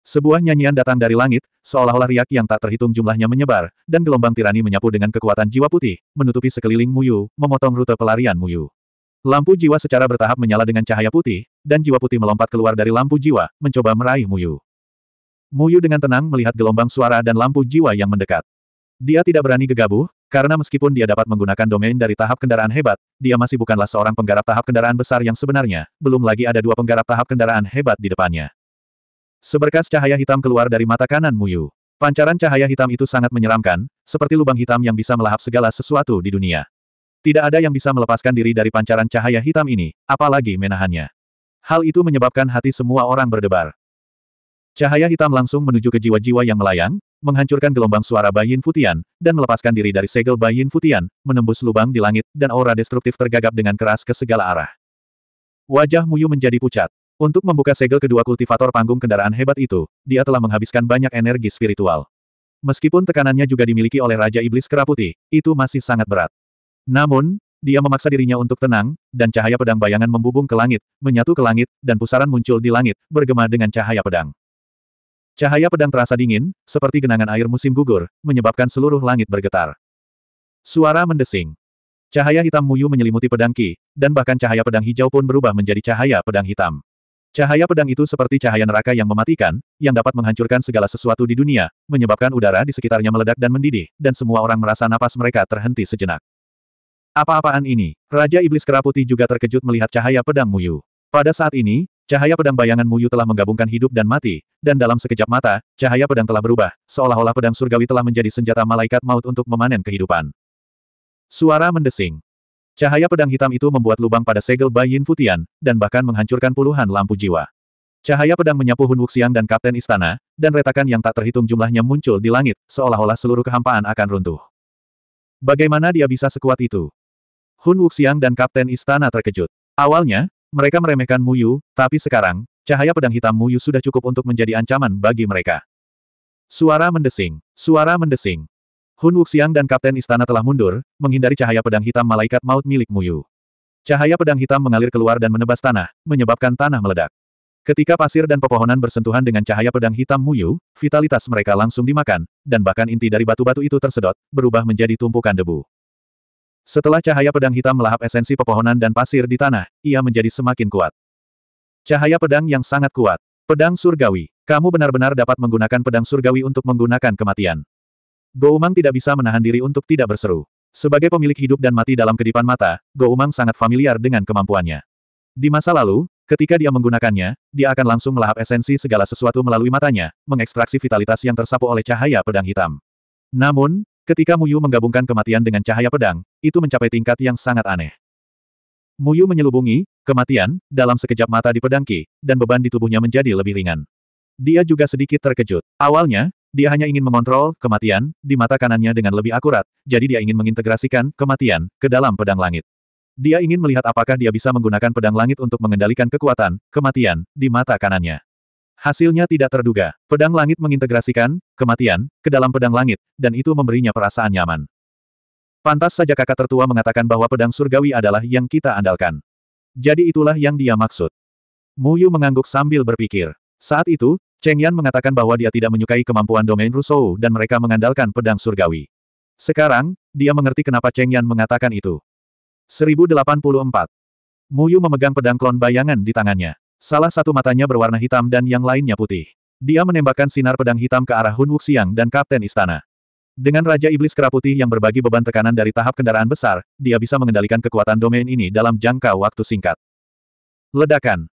S1: Sebuah nyanyian datang dari langit, seolah-olah riak yang tak terhitung jumlahnya menyebar, dan gelombang tirani menyapu dengan kekuatan jiwa putih, menutupi sekeliling Muyu, memotong rute pelarian Muyu. Lampu jiwa secara bertahap menyala dengan cahaya putih, dan jiwa putih melompat keluar dari lampu jiwa, mencoba meraih Muyu. Muyu dengan tenang melihat gelombang suara dan lampu jiwa yang mendekat. Dia tidak berani gegabah, karena meskipun dia dapat menggunakan domain dari tahap kendaraan hebat, dia masih bukanlah seorang penggarap tahap kendaraan besar yang sebenarnya, belum lagi ada dua penggarap tahap kendaraan hebat di depannya. Seberkas cahaya hitam keluar dari mata kanan Muyu. Pancaran cahaya hitam itu sangat menyeramkan, seperti lubang hitam yang bisa melahap segala sesuatu di dunia. Tidak ada yang bisa melepaskan diri dari pancaran cahaya hitam ini, apalagi menahannya. Hal itu menyebabkan hati semua orang berdebar. Cahaya hitam langsung menuju ke jiwa-jiwa yang melayang, menghancurkan gelombang suara Bayin Futian, dan melepaskan diri dari segel Bayin Futian, menembus lubang di langit, dan aura destruktif tergagap dengan keras ke segala arah. Wajah Muyu menjadi pucat. Untuk membuka segel kedua kultivator panggung kendaraan hebat itu, dia telah menghabiskan banyak energi spiritual. Meskipun tekanannya juga dimiliki oleh Raja Iblis Keraputi, itu masih sangat berat. Namun, dia memaksa dirinya untuk tenang, dan cahaya pedang bayangan membubung ke langit, menyatu ke langit, dan pusaran muncul di langit, bergema dengan cahaya pedang. Cahaya pedang terasa dingin, seperti genangan air musim gugur, menyebabkan seluruh langit bergetar. Suara mendesing. Cahaya hitam muyu menyelimuti pedang Ki, dan bahkan cahaya pedang hijau pun berubah menjadi cahaya pedang hitam. Cahaya pedang itu seperti cahaya neraka yang mematikan, yang dapat menghancurkan segala sesuatu di dunia, menyebabkan udara di sekitarnya meledak dan mendidih, dan semua orang merasa napas mereka terhenti sejenak. Apa-apaan ini? Raja Iblis Keraputi juga terkejut melihat cahaya pedang Muyu. Pada saat ini, cahaya pedang bayangan Muyu telah menggabungkan hidup dan mati, dan dalam sekejap mata, cahaya pedang telah berubah, seolah-olah pedang surgawi telah menjadi senjata malaikat maut untuk memanen kehidupan. Suara mendesing. Cahaya pedang hitam itu membuat lubang pada segel Bai Yin Futian, dan bahkan menghancurkan puluhan lampu jiwa. Cahaya pedang menyapu Hun Wuxiang dan Kapten Istana, dan retakan yang tak terhitung jumlahnya muncul di langit, seolah-olah seluruh kehampaan akan runtuh. Bagaimana dia bisa sekuat itu? Hun Wuxiang dan Kapten Istana terkejut. Awalnya, mereka meremehkan Muyu, tapi sekarang, cahaya pedang hitam Muyu sudah cukup untuk menjadi ancaman bagi mereka. Suara mendesing, suara mendesing. Hun Wuxiang dan Kapten Istana telah mundur, menghindari cahaya pedang hitam malaikat maut milik Muyu. Cahaya pedang hitam mengalir keluar dan menebas tanah, menyebabkan tanah meledak. Ketika pasir dan pepohonan bersentuhan dengan cahaya pedang hitam Muyu, vitalitas mereka langsung dimakan, dan bahkan inti dari batu-batu itu tersedot, berubah menjadi tumpukan debu. Setelah cahaya pedang hitam melahap esensi pepohonan dan pasir di tanah, ia menjadi semakin kuat. Cahaya pedang yang sangat kuat. Pedang surgawi. Kamu benar-benar dapat menggunakan pedang surgawi untuk menggunakan kematian. Goumang tidak bisa menahan diri untuk tidak berseru. Sebagai pemilik hidup dan mati dalam kedipan mata, Goumang sangat familiar dengan kemampuannya. Di masa lalu, ketika dia menggunakannya, dia akan langsung melahap esensi segala sesuatu melalui matanya, mengekstraksi vitalitas yang tersapu oleh cahaya pedang hitam. Namun, ketika Muyu menggabungkan kematian dengan cahaya pedang, itu mencapai tingkat yang sangat aneh. Muyu menyelubungi, kematian, dalam sekejap mata di pedang dan beban di tubuhnya menjadi lebih ringan. Dia juga sedikit terkejut. Awalnya, dia hanya ingin mengontrol kematian di mata kanannya dengan lebih akurat, jadi dia ingin mengintegrasikan kematian ke dalam pedang langit. Dia ingin melihat apakah dia bisa menggunakan pedang langit untuk mengendalikan kekuatan kematian di mata kanannya. Hasilnya tidak terduga. Pedang langit mengintegrasikan kematian ke dalam pedang langit, dan itu memberinya perasaan nyaman. Pantas saja kakak tertua mengatakan bahwa pedang surgawi adalah yang kita andalkan. Jadi itulah yang dia maksud. Muyu mengangguk sambil berpikir. Saat itu, Cheng Yan mengatakan bahwa dia tidak menyukai kemampuan domain Rusou dan mereka mengandalkan pedang surgawi. Sekarang, dia mengerti kenapa Cheng Yan mengatakan itu. 1084. Yu memegang pedang klon bayangan di tangannya. Salah satu matanya berwarna hitam dan yang lainnya putih. Dia menembakkan sinar pedang hitam ke arah Hun Wuxiang dan Kapten Istana. Dengan Raja Iblis Kera yang berbagi beban tekanan dari tahap kendaraan besar, dia bisa mengendalikan kekuatan domain ini dalam jangka waktu singkat. Ledakan.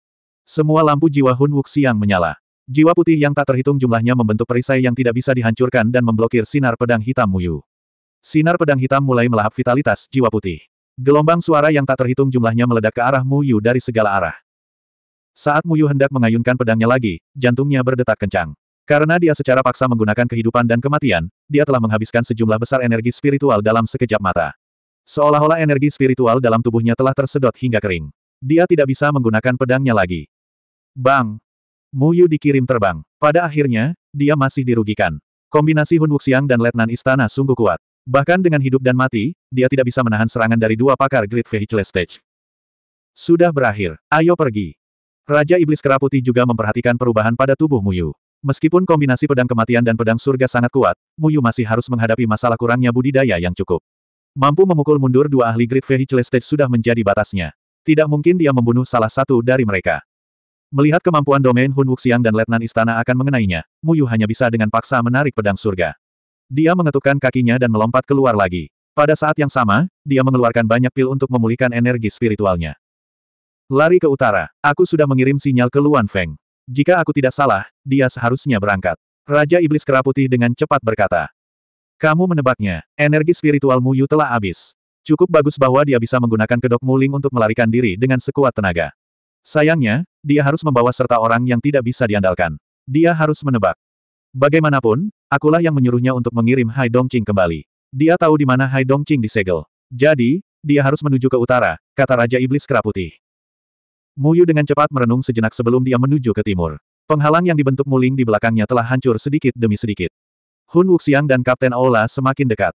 S1: Semua lampu jiwa Hun Wuxiang menyala. Jiwa putih yang tak terhitung jumlahnya membentuk perisai yang tidak bisa dihancurkan dan memblokir sinar pedang hitam Muyu. Sinar pedang hitam mulai melahap vitalitas jiwa putih. Gelombang suara yang tak terhitung jumlahnya meledak ke arah Muyu dari segala arah. Saat Muyu hendak mengayunkan pedangnya lagi, jantungnya berdetak kencang. Karena dia secara paksa menggunakan kehidupan dan kematian, dia telah menghabiskan sejumlah besar energi spiritual dalam sekejap mata. Seolah-olah energi spiritual dalam tubuhnya telah tersedot hingga kering. Dia tidak bisa menggunakan pedangnya lagi. Bang! Muyu dikirim terbang. Pada akhirnya, dia masih dirugikan. Kombinasi Hun Wuxiang dan Letnan Istana sungguh kuat. Bahkan dengan hidup dan mati, dia tidak bisa menahan serangan dari dua pakar Great Vehicle Stage. Sudah berakhir, ayo pergi. Raja Iblis Keraputi juga memperhatikan perubahan pada tubuh Muyu. Meskipun kombinasi pedang kematian dan pedang surga sangat kuat, Muyu masih harus menghadapi masalah kurangnya budidaya yang cukup. Mampu memukul mundur dua ahli Great Vehicle Stage sudah menjadi batasnya. Tidak mungkin dia membunuh salah satu dari mereka. Melihat kemampuan domain Hun Wuxiang dan Letnan Istana akan mengenainya, Mu Yu hanya bisa dengan paksa menarik pedang surga. Dia mengetukkan kakinya dan melompat keluar lagi. Pada saat yang sama, dia mengeluarkan banyak pil untuk memulihkan energi spiritualnya. Lari ke utara, aku sudah mengirim sinyal ke Luan Feng. Jika aku tidak salah, dia seharusnya berangkat. Raja Iblis Keraputi dengan cepat berkata. Kamu menebaknya, energi spiritual Mu Yu telah habis. Cukup bagus bahwa dia bisa menggunakan kedok muling untuk melarikan diri dengan sekuat tenaga. Sayangnya, dia harus membawa serta orang yang tidak bisa diandalkan. Dia harus menebak. Bagaimanapun, akulah yang menyuruhnya untuk mengirim Hai Dongqing kembali. Dia tahu di mana Hai Dongqing disegel. Jadi, dia harus menuju ke utara, kata Raja Iblis Keraputih. Muyu dengan cepat merenung sejenak sebelum dia menuju ke timur. Penghalang yang dibentuk muling di belakangnya telah hancur sedikit demi sedikit. Hun Wuxiang dan Kapten Ola semakin dekat.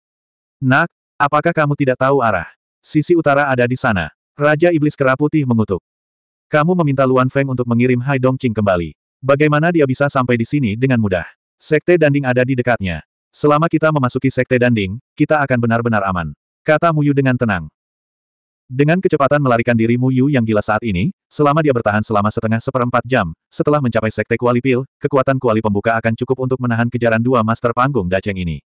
S1: Nak, apakah kamu tidak tahu arah? Sisi utara ada di sana. Raja Iblis Keraputih mengutuk. Kamu meminta Luan Feng untuk mengirim Hai Dongqing kembali. Bagaimana dia bisa sampai di sini dengan mudah? Sekte Danding ada di dekatnya. Selama kita memasuki Sekte Danding, kita akan benar-benar aman. Kata Mu Yu dengan tenang. Dengan kecepatan melarikan diri Mu Yu yang gila saat ini, selama dia bertahan selama setengah seperempat jam, setelah mencapai sekte kuali pil, kekuatan kuali pembuka akan cukup untuk menahan kejaran dua master panggung Daceng ini.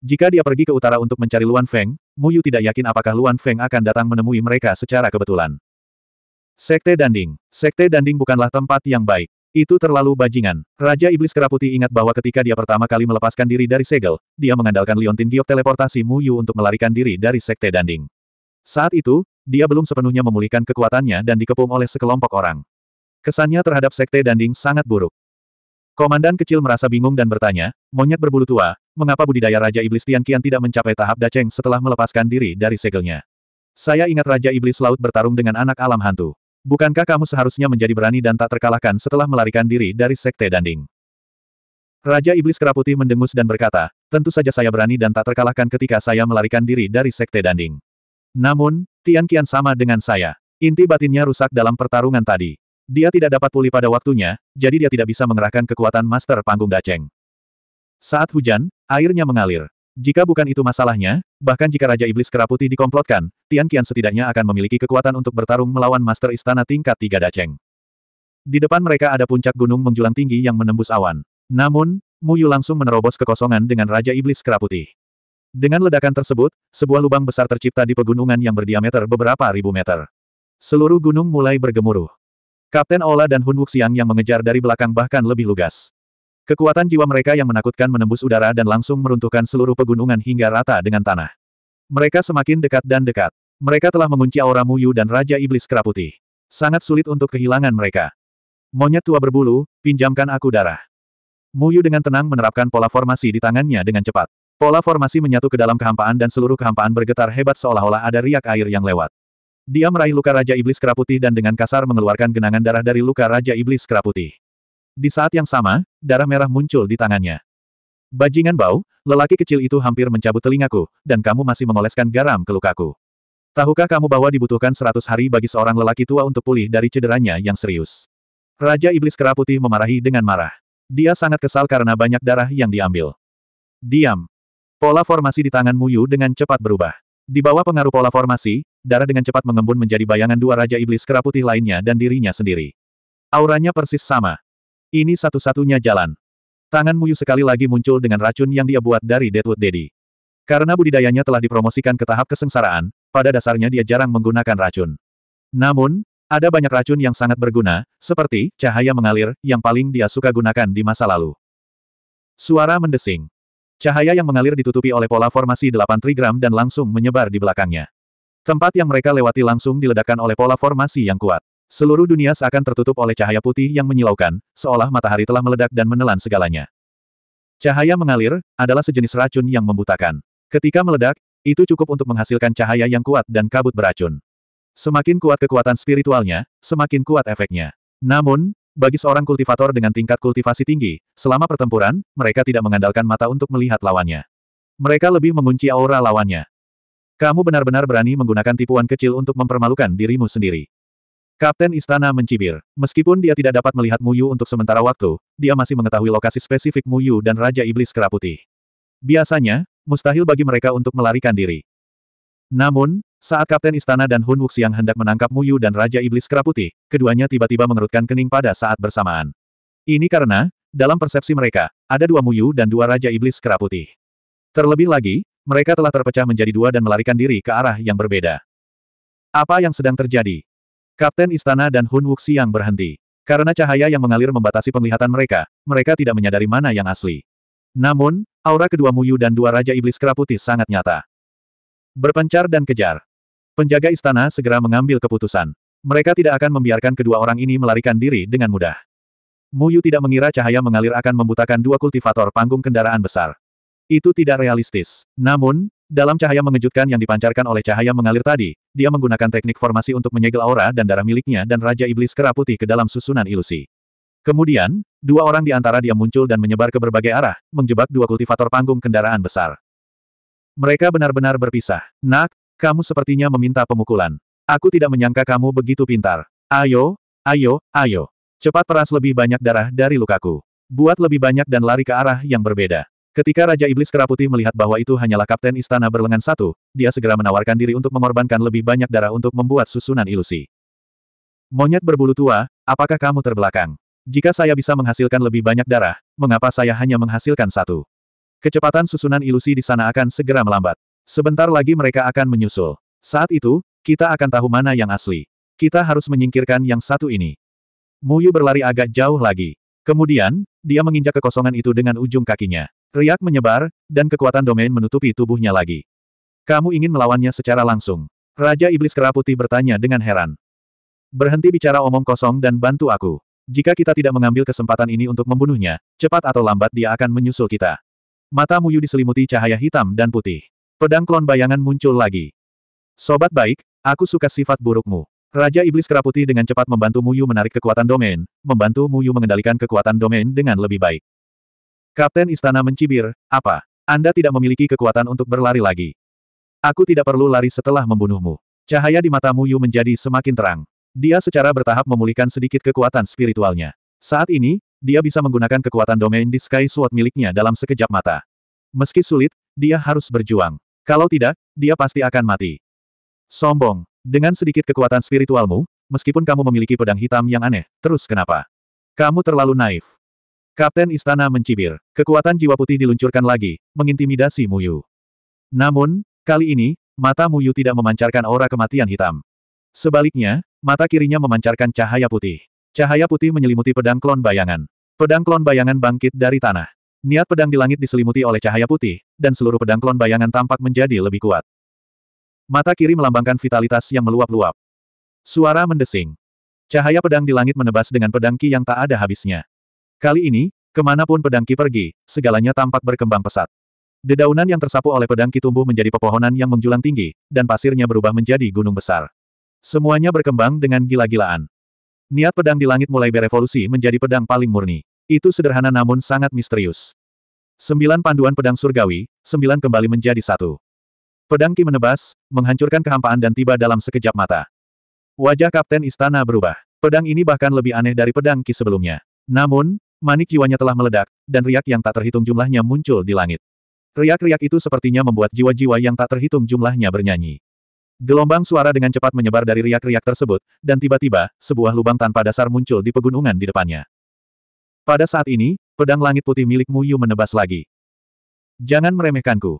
S1: Jika dia pergi ke utara untuk mencari Luan Feng, Mu Yu tidak yakin apakah Luan Feng akan datang menemui mereka secara kebetulan. Sekte Danding. Sekte Danding bukanlah tempat yang baik. Itu terlalu bajingan. Raja Iblis Keraputi ingat bahwa ketika dia pertama kali melepaskan diri dari segel, dia mengandalkan liontin giok teleportasi Mu Yu untuk melarikan diri dari Sekte Danding. Saat itu, dia belum sepenuhnya memulihkan kekuatannya dan dikepung oleh sekelompok orang. Kesannya terhadap Sekte Danding sangat buruk. Komandan kecil merasa bingung dan bertanya, monyet berbulu tua, mengapa budidaya Raja Iblis Tian Qian tidak mencapai tahap daceng setelah melepaskan diri dari segelnya? Saya ingat Raja Iblis Laut bertarung dengan anak alam hantu. Bukankah kamu seharusnya menjadi berani dan tak terkalahkan setelah melarikan diri dari Sekte Danding? Raja Iblis Keraputi mendengus dan berkata, tentu saja saya berani dan tak terkalahkan ketika saya melarikan diri dari Sekte Danding. Namun, Tian Qian sama dengan saya. Inti batinnya rusak dalam pertarungan tadi. Dia tidak dapat pulih pada waktunya, jadi dia tidak bisa mengerahkan kekuatan Master Panggung Daceng. Saat hujan, airnya mengalir. Jika bukan itu masalahnya, bahkan jika Raja Iblis Keraputi dikomplotkan, Tian Qian setidaknya akan memiliki kekuatan untuk bertarung melawan Master Istana tingkat tiga Daceng. Di depan mereka ada puncak gunung menjulang tinggi yang menembus awan. Namun, Mu Yu langsung menerobos kekosongan dengan Raja Iblis Keraputi. Dengan ledakan tersebut, sebuah lubang besar tercipta di pegunungan yang berdiameter beberapa ribu meter. Seluruh gunung mulai bergemuruh. Kapten Ola dan Hun Wuxiang yang mengejar dari belakang bahkan lebih lugas. Kekuatan jiwa mereka yang menakutkan menembus udara dan langsung meruntuhkan seluruh pegunungan hingga rata dengan tanah. Mereka semakin dekat dan dekat. Mereka telah mengunci aura Muyu dan Raja Iblis Kera Sangat sulit untuk kehilangan mereka. Monyet tua berbulu, pinjamkan aku darah. Muyu dengan tenang menerapkan pola formasi di tangannya dengan cepat. Pola formasi menyatu ke dalam kehampaan dan seluruh kehampaan bergetar hebat seolah-olah ada riak air yang lewat. Dia meraih luka Raja Iblis Kera dan dengan kasar mengeluarkan genangan darah dari luka Raja Iblis Kera Di saat yang sama, darah merah muncul di tangannya. Bajingan bau, lelaki kecil itu hampir mencabut telingaku, dan kamu masih mengoleskan garam ke lukaku. Tahukah kamu bahwa dibutuhkan seratus hari bagi seorang lelaki tua untuk pulih dari cederanya yang serius? Raja Iblis Kera Putih memarahi dengan marah. Dia sangat kesal karena banyak darah yang diambil. Diam. Pola formasi di tangan Muyu dengan cepat berubah. Di bawah pengaruh pola formasi, darah dengan cepat mengembun menjadi bayangan dua Raja Iblis Kera Putih lainnya dan dirinya sendiri. Auranya persis sama. Ini satu-satunya jalan. Tangan Muyu sekali lagi muncul dengan racun yang dia buat dari Deadwood Daddy. Karena budidayanya telah dipromosikan ke tahap kesengsaraan, pada dasarnya dia jarang menggunakan racun. Namun, ada banyak racun yang sangat berguna, seperti cahaya mengalir, yang paling dia suka gunakan di masa lalu. Suara mendesing. Cahaya yang mengalir ditutupi oleh pola formasi 8 trigram dan langsung menyebar di belakangnya. Tempat yang mereka lewati langsung diledakkan oleh pola formasi yang kuat. Seluruh dunia seakan tertutup oleh cahaya putih yang menyilaukan, seolah matahari telah meledak dan menelan segalanya. Cahaya mengalir, adalah sejenis racun yang membutakan. Ketika meledak, itu cukup untuk menghasilkan cahaya yang kuat dan kabut beracun. Semakin kuat kekuatan spiritualnya, semakin kuat efeknya. Namun, bagi seorang kultivator dengan tingkat kultivasi tinggi, selama pertempuran, mereka tidak mengandalkan mata untuk melihat lawannya. Mereka lebih mengunci aura lawannya. Kamu benar-benar berani menggunakan tipuan kecil untuk mempermalukan dirimu sendiri. Kapten Istana mencibir. Meskipun dia tidak dapat melihat Muyu untuk sementara waktu, dia masih mengetahui lokasi spesifik Muyu dan Raja Iblis Kera Biasanya, mustahil bagi mereka untuk melarikan diri. Namun, saat Kapten Istana dan Hun Wuxiang hendak menangkap Muyu dan Raja Iblis Kera keduanya tiba-tiba mengerutkan kening pada saat bersamaan. Ini karena, dalam persepsi mereka, ada dua Muyu dan dua Raja Iblis Kera Terlebih lagi, mereka telah terpecah menjadi dua dan melarikan diri ke arah yang berbeda. Apa yang sedang terjadi? Kapten Istana dan Hun Wuxiang berhenti. Karena cahaya yang mengalir membatasi penglihatan mereka, mereka tidak menyadari mana yang asli. Namun, aura kedua Muyu dan dua Raja Iblis Keraputi sangat nyata. Berpencar dan kejar. Penjaga istana segera mengambil keputusan. Mereka tidak akan membiarkan kedua orang ini melarikan diri dengan mudah. Muyu tidak mengira cahaya mengalir akan membutakan dua kultivator panggung kendaraan besar. Itu tidak realistis. Namun, dalam cahaya mengejutkan yang dipancarkan oleh cahaya mengalir tadi, dia menggunakan teknik formasi untuk menyegel aura dan darah miliknya dan Raja Iblis Kera Putih ke dalam susunan ilusi. Kemudian, dua orang di antara dia muncul dan menyebar ke berbagai arah, menjebak dua kultivator panggung kendaraan besar. Mereka benar-benar berpisah. Nak, kamu sepertinya meminta pemukulan. Aku tidak menyangka kamu begitu pintar. Ayo, ayo, ayo. Cepat peras lebih banyak darah dari lukaku. Buat lebih banyak dan lari ke arah yang berbeda. Ketika Raja Iblis Keraputi melihat bahwa itu hanyalah Kapten Istana Berlengan Satu, dia segera menawarkan diri untuk mengorbankan lebih banyak darah untuk membuat susunan ilusi. Monyet berbulu tua, apakah kamu terbelakang? Jika saya bisa menghasilkan lebih banyak darah, mengapa saya hanya menghasilkan satu? Kecepatan susunan ilusi di sana akan segera melambat. Sebentar lagi mereka akan menyusul. Saat itu, kita akan tahu mana yang asli. Kita harus menyingkirkan yang satu ini. Muyu berlari agak jauh lagi. Kemudian, dia menginjak kekosongan itu dengan ujung kakinya. Riak menyebar, dan kekuatan domain menutupi tubuhnya lagi. Kamu ingin melawannya secara langsung. Raja Iblis Keraputi bertanya dengan heran. Berhenti bicara omong kosong dan bantu aku. Jika kita tidak mengambil kesempatan ini untuk membunuhnya, cepat atau lambat dia akan menyusul kita. Mata Muyu diselimuti cahaya hitam dan putih. Pedang klon bayangan muncul lagi. Sobat baik, aku suka sifat burukmu. Raja Iblis Keraputi dengan cepat membantu Muyu menarik kekuatan domain, membantu Muyu mengendalikan kekuatan domain dengan lebih baik. Kapten Istana mencibir, apa? Anda tidak memiliki kekuatan untuk berlari lagi. Aku tidak perlu lari setelah membunuhmu. Cahaya di matamu Yu menjadi semakin terang. Dia secara bertahap memulihkan sedikit kekuatan spiritualnya. Saat ini, dia bisa menggunakan kekuatan domain di Sky Sword miliknya dalam sekejap mata. Meski sulit, dia harus berjuang. Kalau tidak, dia pasti akan mati. Sombong. Dengan sedikit kekuatan spiritualmu, meskipun kamu memiliki pedang hitam yang aneh, terus kenapa? Kamu terlalu naif. Kapten Istana mencibir. Kekuatan jiwa putih diluncurkan lagi, mengintimidasi Muyu. Namun, kali ini, mata Muyu tidak memancarkan aura kematian hitam. Sebaliknya, mata kirinya memancarkan cahaya putih. Cahaya putih menyelimuti pedang klon bayangan. Pedang klon bayangan bangkit dari tanah. Niat pedang di langit diselimuti oleh cahaya putih, dan seluruh pedang klon bayangan tampak menjadi lebih kuat. Mata kiri melambangkan vitalitas yang meluap-luap. Suara mendesing. Cahaya pedang di langit menebas dengan pedang ki yang tak ada habisnya. Kali ini, kemanapun pedangki pergi, segalanya tampak berkembang pesat. Dedaunan yang tersapu oleh pedangki tumbuh menjadi pepohonan yang menjulang tinggi, dan pasirnya berubah menjadi gunung besar. Semuanya berkembang dengan gila-gilaan. Niat pedang di langit mulai berevolusi menjadi pedang paling murni. Itu sederhana namun sangat misterius. Sembilan panduan pedang surgawi, sembilan kembali menjadi satu. Pedang Ki menebas, menghancurkan kehampaan dan tiba dalam sekejap mata. Wajah Kapten Istana berubah. Pedang ini bahkan lebih aneh dari pedang Ki sebelumnya. Namun, Manik jiwanya telah meledak, dan riak yang tak terhitung jumlahnya muncul di langit. Riak-riak itu sepertinya membuat jiwa-jiwa yang tak terhitung jumlahnya bernyanyi. Gelombang suara dengan cepat menyebar dari riak-riak tersebut, dan tiba-tiba, sebuah lubang tanpa dasar muncul di pegunungan di depannya. Pada saat ini, pedang langit putih milik Muyu menebas lagi. Jangan meremehkanku.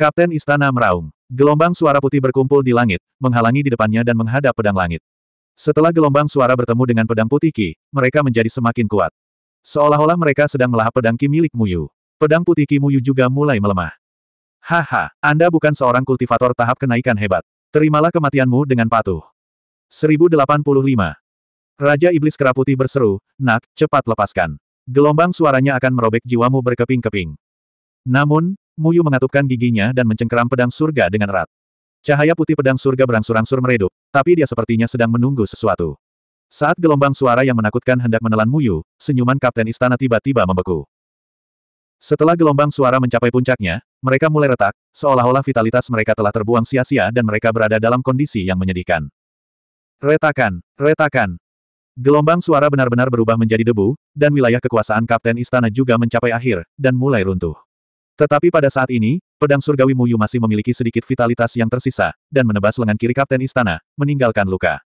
S1: Kapten Istana meraung. Gelombang suara putih berkumpul di langit, menghalangi di depannya dan menghadap pedang langit. Setelah gelombang suara bertemu dengan pedang putih Ki, mereka menjadi semakin kuat. Seolah-olah mereka sedang melahap pedang Ki milik Muyu. Pedang putih Ki Muyu juga mulai melemah. Haha, Anda bukan seorang kultivator tahap kenaikan hebat. Terimalah kematianmu dengan patuh. 1085. Raja Iblis Keraputi berseru, Nak, cepat lepaskan. Gelombang suaranya akan merobek jiwamu berkeping-keping. Namun, Muyu mengatupkan giginya dan mencengkeram pedang surga dengan erat. Cahaya putih pedang surga berangsur-angsur meredup, tapi dia sepertinya sedang menunggu sesuatu. Saat gelombang suara yang menakutkan hendak menelan Muyu, senyuman Kapten Istana tiba-tiba membeku. Setelah gelombang suara mencapai puncaknya, mereka mulai retak, seolah-olah vitalitas mereka telah terbuang sia-sia dan mereka berada dalam kondisi yang menyedihkan. Retakan, retakan. Gelombang suara benar-benar berubah menjadi debu, dan wilayah kekuasaan Kapten Istana juga mencapai akhir, dan mulai runtuh. Tetapi pada saat ini, pedang surgawi Muyu masih memiliki sedikit vitalitas yang tersisa, dan menebas lengan kiri Kapten Istana, meninggalkan luka.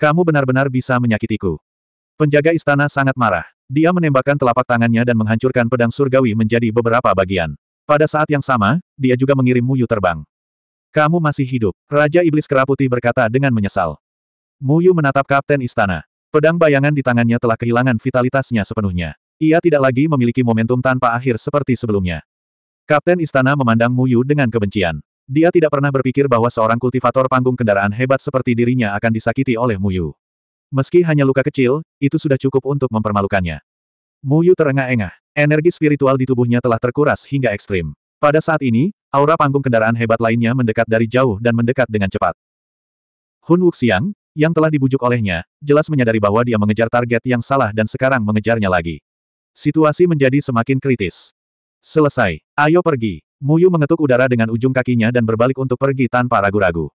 S1: Kamu benar-benar bisa menyakitiku. Penjaga istana sangat marah. Dia menembakkan telapak tangannya dan menghancurkan pedang surgawi menjadi beberapa bagian. Pada saat yang sama, dia juga mengirim Muyu terbang. Kamu masih hidup, Raja Iblis Keraputi berkata dengan menyesal. Muyu menatap Kapten Istana. Pedang bayangan di tangannya telah kehilangan vitalitasnya sepenuhnya. Ia tidak lagi memiliki momentum tanpa akhir seperti sebelumnya. Kapten Istana memandang Muyu dengan kebencian. Dia tidak pernah berpikir bahwa seorang kultivator panggung kendaraan hebat seperti dirinya akan disakiti oleh Muyu. Meski hanya luka kecil, itu sudah cukup untuk mempermalukannya. Muyu terengah-engah. Energi spiritual di tubuhnya telah terkuras hingga ekstrim. Pada saat ini, aura panggung kendaraan hebat lainnya mendekat dari jauh dan mendekat dengan cepat. Hun Wuxiang, yang telah dibujuk olehnya, jelas menyadari bahwa dia mengejar target yang salah dan sekarang mengejarnya lagi. Situasi menjadi semakin kritis. Selesai, ayo pergi. Muyu mengetuk udara dengan ujung kakinya dan berbalik untuk pergi tanpa ragu-ragu.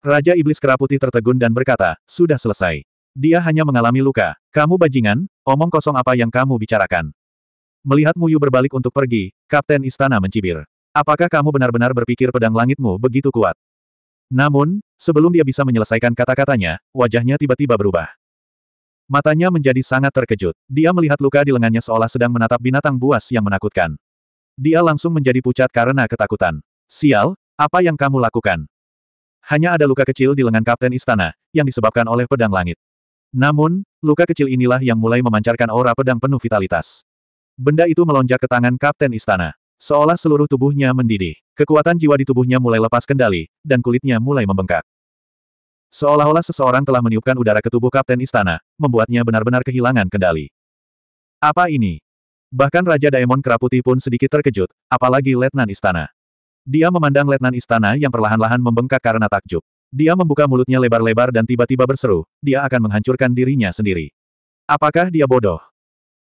S1: Raja Iblis Keraputi tertegun dan berkata, sudah selesai. Dia hanya mengalami luka. Kamu bajingan, omong kosong apa yang kamu bicarakan. Melihat Muyu berbalik untuk pergi, Kapten Istana mencibir. Apakah kamu benar-benar berpikir pedang langitmu begitu kuat? Namun, sebelum dia bisa menyelesaikan kata-katanya, wajahnya tiba-tiba berubah. Matanya menjadi sangat terkejut. Dia melihat luka di lengannya seolah sedang menatap binatang buas yang menakutkan. Dia langsung menjadi pucat karena ketakutan. Sial, apa yang kamu lakukan? Hanya ada luka kecil di lengan Kapten Istana, yang disebabkan oleh pedang langit. Namun, luka kecil inilah yang mulai memancarkan aura pedang penuh vitalitas. Benda itu melonjak ke tangan Kapten Istana. Seolah seluruh tubuhnya mendidih. Kekuatan jiwa di tubuhnya mulai lepas kendali, dan kulitnya mulai membengkak. Seolah-olah seseorang telah meniupkan udara ke tubuh Kapten Istana, membuatnya benar-benar kehilangan kendali. Apa ini? Bahkan Raja Daemon Keraputi pun sedikit terkejut, apalagi Letnan Istana. Dia memandang Letnan Istana yang perlahan-lahan membengkak karena takjub. Dia membuka mulutnya lebar-lebar dan tiba-tiba berseru, dia akan menghancurkan dirinya sendiri. Apakah dia bodoh?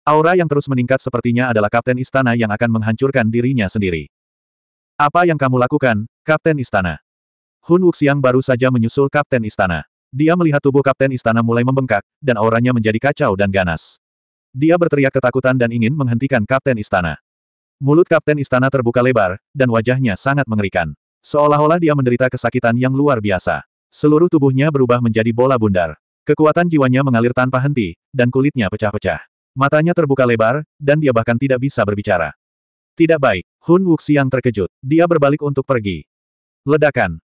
S1: Aura yang terus meningkat sepertinya adalah Kapten Istana yang akan menghancurkan dirinya sendiri. Apa yang kamu lakukan, Kapten Istana? Hun Wuxiang baru saja menyusul Kapten Istana. Dia melihat tubuh Kapten Istana mulai membengkak, dan auranya menjadi kacau dan ganas. Dia berteriak ketakutan dan ingin menghentikan Kapten Istana. Mulut Kapten Istana terbuka lebar, dan wajahnya sangat mengerikan. Seolah-olah dia menderita kesakitan yang luar biasa. Seluruh tubuhnya berubah menjadi bola bundar. Kekuatan jiwanya mengalir tanpa henti, dan kulitnya pecah-pecah. Matanya terbuka lebar, dan dia bahkan tidak bisa berbicara. Tidak baik, Hun Wuxi yang terkejut. Dia berbalik untuk pergi. Ledakan.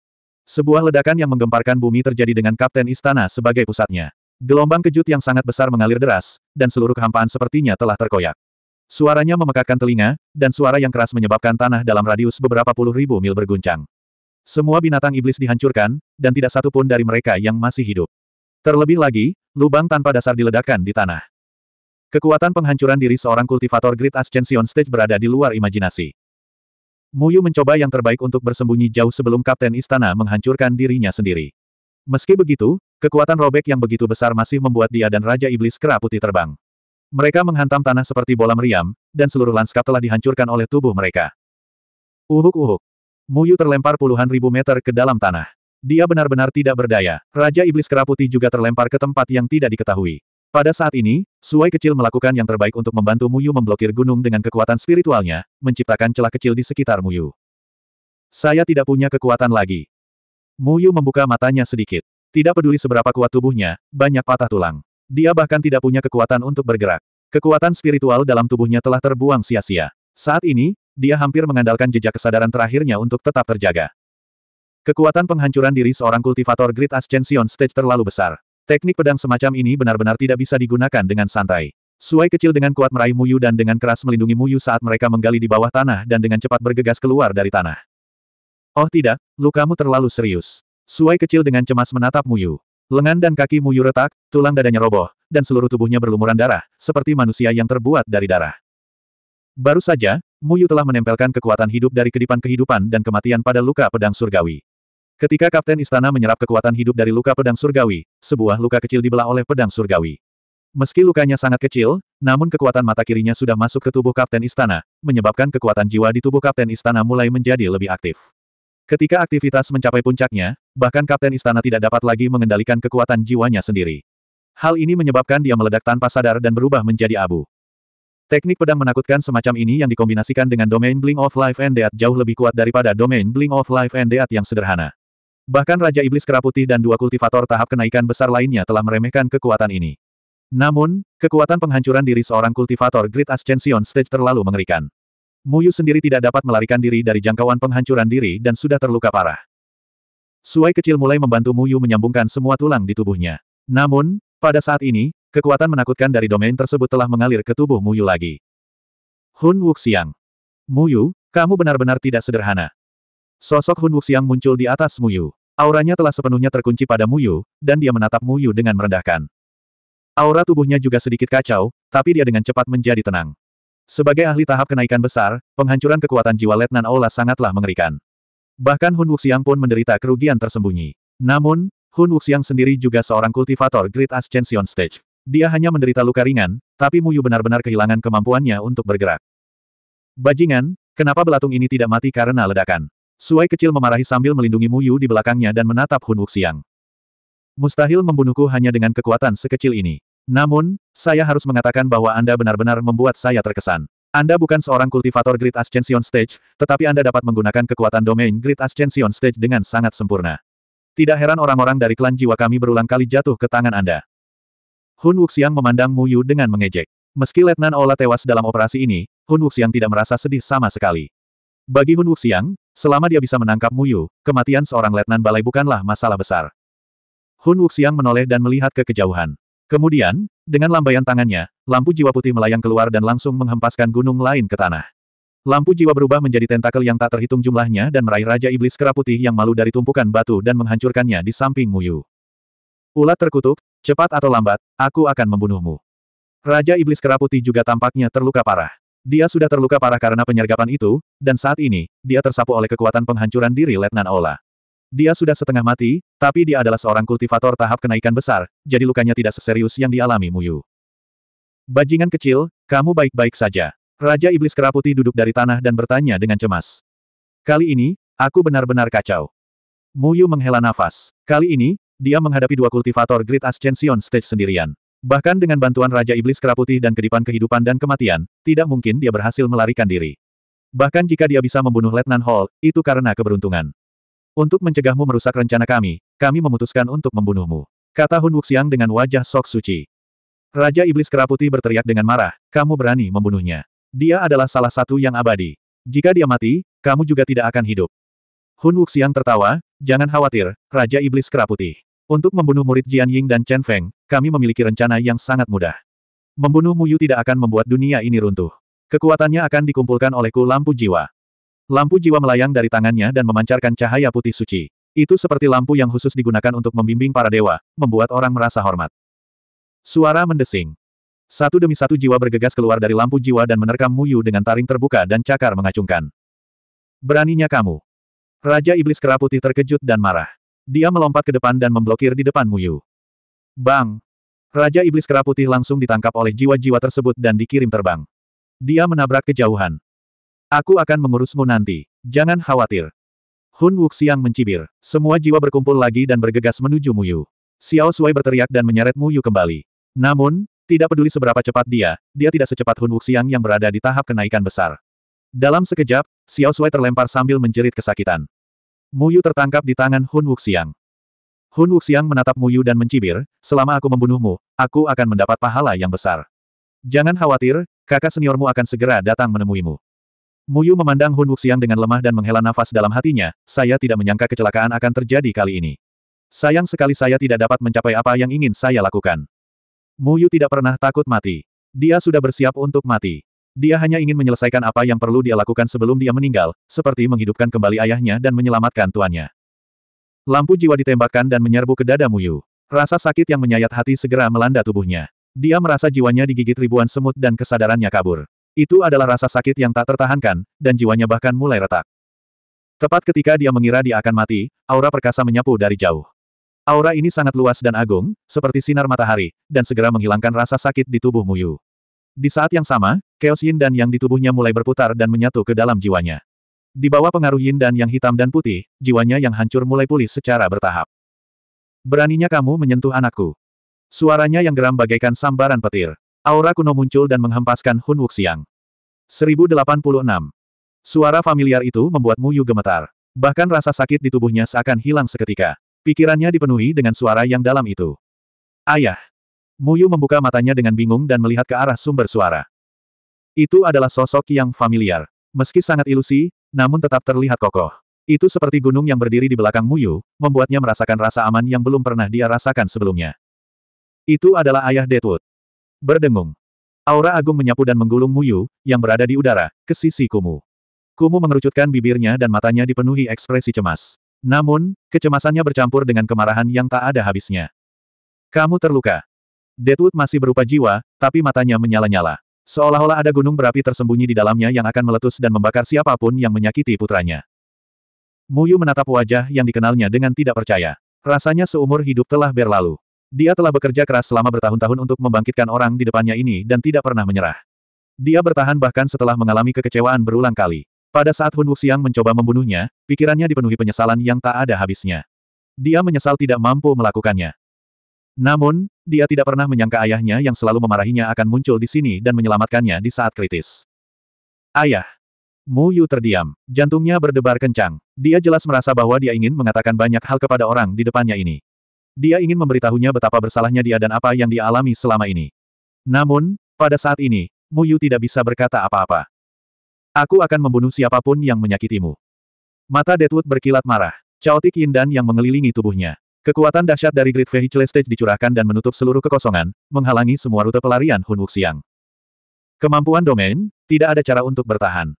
S1: Sebuah ledakan yang menggemparkan bumi terjadi dengan Kapten Istana sebagai pusatnya. Gelombang kejut yang sangat besar mengalir deras, dan seluruh kehampaan sepertinya telah terkoyak. Suaranya memekakkan telinga, dan suara yang keras menyebabkan tanah dalam radius beberapa puluh ribu mil berguncang. Semua binatang iblis dihancurkan, dan tidak satu pun dari mereka yang masih hidup. Terlebih lagi, lubang tanpa dasar diledakkan di tanah. Kekuatan penghancuran diri seorang kultivator Great Ascension Stage berada di luar imajinasi. Muyu mencoba yang terbaik untuk bersembunyi jauh sebelum Kapten Istana menghancurkan dirinya sendiri. Meski begitu, Kekuatan robek yang begitu besar masih membuat dia dan Raja Iblis Kera Putih terbang. Mereka menghantam tanah seperti bola meriam, dan seluruh lanskap telah dihancurkan oleh tubuh mereka. Uhuk-uhuk. Muyu terlempar puluhan ribu meter ke dalam tanah. Dia benar-benar tidak berdaya. Raja Iblis Keraputi juga terlempar ke tempat yang tidak diketahui. Pada saat ini, Suai kecil melakukan yang terbaik untuk membantu Muyu memblokir gunung dengan kekuatan spiritualnya, menciptakan celah kecil di sekitar Muyu. Saya tidak punya kekuatan lagi. Muyu membuka matanya sedikit. Tidak peduli seberapa kuat tubuhnya, banyak patah tulang. Dia bahkan tidak punya kekuatan untuk bergerak. Kekuatan spiritual dalam tubuhnya telah terbuang sia-sia. Saat ini, dia hampir mengandalkan jejak kesadaran terakhirnya untuk tetap terjaga. Kekuatan penghancuran diri seorang kultivator Great Ascension Stage terlalu besar. Teknik pedang semacam ini benar-benar tidak bisa digunakan dengan santai. Suai kecil dengan kuat meraih Muyu dan dengan keras melindungi Muyu saat mereka menggali di bawah tanah dan dengan cepat bergegas keluar dari tanah. Oh tidak, lukamu terlalu serius. Suai kecil dengan cemas menatap Muyu. Lengan dan kaki Muyu retak, tulang dadanya roboh, dan seluruh tubuhnya berlumuran darah, seperti manusia yang terbuat dari darah. Baru saja, Muyu telah menempelkan kekuatan hidup dari kedipan kehidupan dan kematian pada luka pedang surgawi. Ketika Kapten Istana menyerap kekuatan hidup dari luka pedang surgawi, sebuah luka kecil dibelah oleh pedang surgawi. Meski lukanya sangat kecil, namun kekuatan mata kirinya sudah masuk ke tubuh Kapten Istana, menyebabkan kekuatan jiwa di tubuh Kapten Istana mulai menjadi lebih aktif. Ketika aktivitas mencapai puncaknya, bahkan Kapten Istana tidak dapat lagi mengendalikan kekuatan jiwanya sendiri. Hal ini menyebabkan dia meledak tanpa sadar dan berubah menjadi abu. Teknik pedang menakutkan semacam ini yang dikombinasikan dengan domain Bling of Life and Death jauh lebih kuat daripada domain Bling of Life and Death yang sederhana. Bahkan Raja Iblis Keraputi dan dua kultivator tahap kenaikan besar lainnya telah meremehkan kekuatan ini. Namun, kekuatan penghancuran diri seorang kultivator Great Ascension Stage terlalu mengerikan. Muyu sendiri tidak dapat melarikan diri dari jangkauan penghancuran diri dan sudah terluka parah. Suai kecil mulai membantu Muyu menyambungkan semua tulang di tubuhnya. Namun, pada saat ini, kekuatan menakutkan dari domain tersebut telah mengalir ke tubuh Muyu lagi. Hun Wuxiang. Muyu, kamu benar-benar tidak sederhana. Sosok Hun Wuxiang muncul di atas Muyu. Auranya telah sepenuhnya terkunci pada Muyu, dan dia menatap Muyu dengan merendahkan. Aura tubuhnya juga sedikit kacau, tapi dia dengan cepat menjadi tenang. Sebagai ahli tahap kenaikan besar, penghancuran kekuatan jiwa Letnan Aula sangatlah mengerikan. Bahkan Hun Wuxiang pun menderita kerugian tersembunyi. Namun, Hun Wuxiang sendiri juga seorang kultivator Great Ascension Stage. Dia hanya menderita luka ringan, tapi Muyu benar-benar kehilangan kemampuannya untuk bergerak. Bajingan, kenapa belatung ini tidak mati karena ledakan? Suai kecil memarahi sambil melindungi Muyu di belakangnya dan menatap Hun Wuxiang. Mustahil membunuhku hanya dengan kekuatan sekecil ini. Namun, saya harus mengatakan bahwa Anda benar-benar membuat saya terkesan. Anda bukan seorang kultivator Great Ascension Stage, tetapi Anda dapat menggunakan kekuatan domain Great Ascension Stage dengan sangat sempurna. Tidak heran orang-orang dari klan jiwa kami berulang kali jatuh ke tangan Anda. Hun Wuxiang memandang Mu Yu dengan mengejek. Meski Letnan Ola tewas dalam operasi ini, Hun Wuxiang tidak merasa sedih sama sekali. Bagi Hun Wuxiang, selama dia bisa menangkap Mu Yu, kematian seorang Letnan Balai bukanlah masalah besar. Hun Wuxiang menoleh dan melihat ke kejauhan. Kemudian, dengan lambaian tangannya, lampu jiwa putih melayang keluar dan langsung menghempaskan gunung lain ke tanah. Lampu jiwa berubah menjadi tentakel yang tak terhitung jumlahnya dan meraih Raja Iblis Kera Putih yang malu dari tumpukan batu dan menghancurkannya di samping Muyu. Ulat terkutuk, cepat atau lambat, aku akan membunuhmu. Raja Iblis Kera Putih juga tampaknya terluka parah. Dia sudah terluka parah karena penyergapan itu, dan saat ini, dia tersapu oleh kekuatan penghancuran diri Letnan Ola. Dia sudah setengah mati, tapi dia adalah seorang kultivator tahap kenaikan besar, jadi lukanya tidak seserius yang dialami Muyu. Bajingan kecil, kamu baik-baik saja. Raja Iblis Keraputi duduk dari tanah dan bertanya dengan cemas. Kali ini, aku benar-benar kacau. Muyu menghela nafas. Kali ini, dia menghadapi dua kultivator Great Ascension Stage sendirian. Bahkan dengan bantuan Raja Iblis Keraputi dan kedipan kehidupan dan kematian, tidak mungkin dia berhasil melarikan diri. Bahkan jika dia bisa membunuh Letnan Hall, itu karena keberuntungan. Untuk mencegahmu merusak rencana kami, kami memutuskan untuk membunuhmu. Kata Hun Wuxiang dengan wajah sok suci. Raja Iblis Keraputi berteriak dengan marah, kamu berani membunuhnya. Dia adalah salah satu yang abadi. Jika dia mati, kamu juga tidak akan hidup. Hun Wuxiang tertawa, jangan khawatir, Raja Iblis Keraputi. Untuk membunuh murid Jian Ying dan Chen Feng, kami memiliki rencana yang sangat mudah. Membunuh Yu tidak akan membuat dunia ini runtuh. Kekuatannya akan dikumpulkan olehku lampu jiwa. Lampu jiwa melayang dari tangannya dan memancarkan cahaya putih suci. Itu seperti lampu yang khusus digunakan untuk membimbing para dewa, membuat orang merasa hormat. Suara mendesing. Satu demi satu jiwa bergegas keluar dari lampu jiwa dan menerkam Muyu dengan taring terbuka dan cakar mengacungkan. Beraninya kamu. Raja Iblis Kera Putih terkejut dan marah. Dia melompat ke depan dan memblokir di depan Muyu. Bang! Raja Iblis Kera Putih langsung ditangkap oleh jiwa-jiwa tersebut dan dikirim terbang. Dia menabrak kejauhan. Aku akan mengurusmu nanti. Jangan khawatir. Hun Wuxiang mencibir. Semua jiwa berkumpul lagi dan bergegas menuju Muyu. Xiao Sui berteriak dan menyeret Muyu kembali. Namun, tidak peduli seberapa cepat dia, dia tidak secepat Hun Wuxiang yang berada di tahap kenaikan besar. Dalam sekejap, Xiao Sui terlempar sambil menjerit kesakitan. Muyu tertangkap di tangan Hun Wuxiang. Hun Wuxiang menatap Muyu dan mencibir, selama aku membunuhmu, aku akan mendapat pahala yang besar. Jangan khawatir, kakak seniormu akan segera datang menemuimu. Muyu memandang Hun Wuxiang dengan lemah dan menghela nafas dalam hatinya, saya tidak menyangka kecelakaan akan terjadi kali ini. Sayang sekali saya tidak dapat mencapai apa yang ingin saya lakukan. Muyu tidak pernah takut mati. Dia sudah bersiap untuk mati. Dia hanya ingin menyelesaikan apa yang perlu dia lakukan sebelum dia meninggal, seperti menghidupkan kembali ayahnya dan menyelamatkan tuannya. Lampu jiwa ditembakkan dan menyerbu ke dada Muyu. Rasa sakit yang menyayat hati segera melanda tubuhnya. Dia merasa jiwanya digigit ribuan semut dan kesadarannya kabur. Itu adalah rasa sakit yang tak tertahankan, dan jiwanya bahkan mulai retak. Tepat ketika dia mengira dia akan mati, aura perkasa menyapu dari jauh. Aura ini sangat luas dan agung, seperti sinar matahari, dan segera menghilangkan rasa sakit di tubuh Muyu. Di saat yang sama, chaos yin dan yang di tubuhnya mulai berputar dan menyatu ke dalam jiwanya. Di bawah pengaruh yin dan yang hitam dan putih, jiwanya yang hancur mulai pulih secara bertahap. Beraninya kamu menyentuh anakku. Suaranya yang geram bagaikan sambaran petir. Aura kuno muncul dan menghempaskan Hun Wuxiang. 1086. Suara familiar itu membuat Mu Yu gemetar. Bahkan rasa sakit di tubuhnya seakan hilang seketika. Pikirannya dipenuhi dengan suara yang dalam itu. Ayah. Mu Yu membuka matanya dengan bingung dan melihat ke arah sumber suara. Itu adalah sosok yang familiar. Meski sangat ilusi, namun tetap terlihat kokoh. Itu seperti gunung yang berdiri di belakang Mu Yu, membuatnya merasakan rasa aman yang belum pernah dia rasakan sebelumnya. Itu adalah ayah Deadwood. Berdengung. Aura agung menyapu dan menggulung Muyu, yang berada di udara, ke sisi Kumu. Kumu mengerucutkan bibirnya dan matanya dipenuhi ekspresi cemas. Namun, kecemasannya bercampur dengan kemarahan yang tak ada habisnya. Kamu terluka. Deadwood masih berupa jiwa, tapi matanya menyala-nyala. Seolah-olah ada gunung berapi tersembunyi di dalamnya yang akan meletus dan membakar siapapun yang menyakiti putranya. Muyu menatap wajah yang dikenalnya dengan tidak percaya. Rasanya seumur hidup telah berlalu. Dia telah bekerja keras selama bertahun-tahun untuk membangkitkan orang di depannya ini dan tidak pernah menyerah. Dia bertahan bahkan setelah mengalami kekecewaan berulang kali. Pada saat Hun Wuxiang mencoba membunuhnya, pikirannya dipenuhi penyesalan yang tak ada habisnya. Dia menyesal tidak mampu melakukannya. Namun, dia tidak pernah menyangka ayahnya yang selalu memarahinya akan muncul di sini dan menyelamatkannya di saat kritis. Ayah! Mu Yu terdiam. Jantungnya berdebar kencang. Dia jelas merasa bahwa dia ingin mengatakan banyak hal kepada orang di depannya ini. Dia ingin memberitahunya betapa bersalahnya dia dan apa yang dia alami selama ini. Namun, pada saat ini, Mu Yu tidak bisa berkata apa-apa. Aku akan membunuh siapapun yang menyakitimu. Mata Deadwood berkilat marah. Chaotic Yin Dan yang mengelilingi tubuhnya. Kekuatan dahsyat dari Great Vehicle Stage dicurahkan dan menutup seluruh kekosongan, menghalangi semua rute pelarian Hun Wuxiang. Kemampuan domain, tidak ada cara untuk bertahan.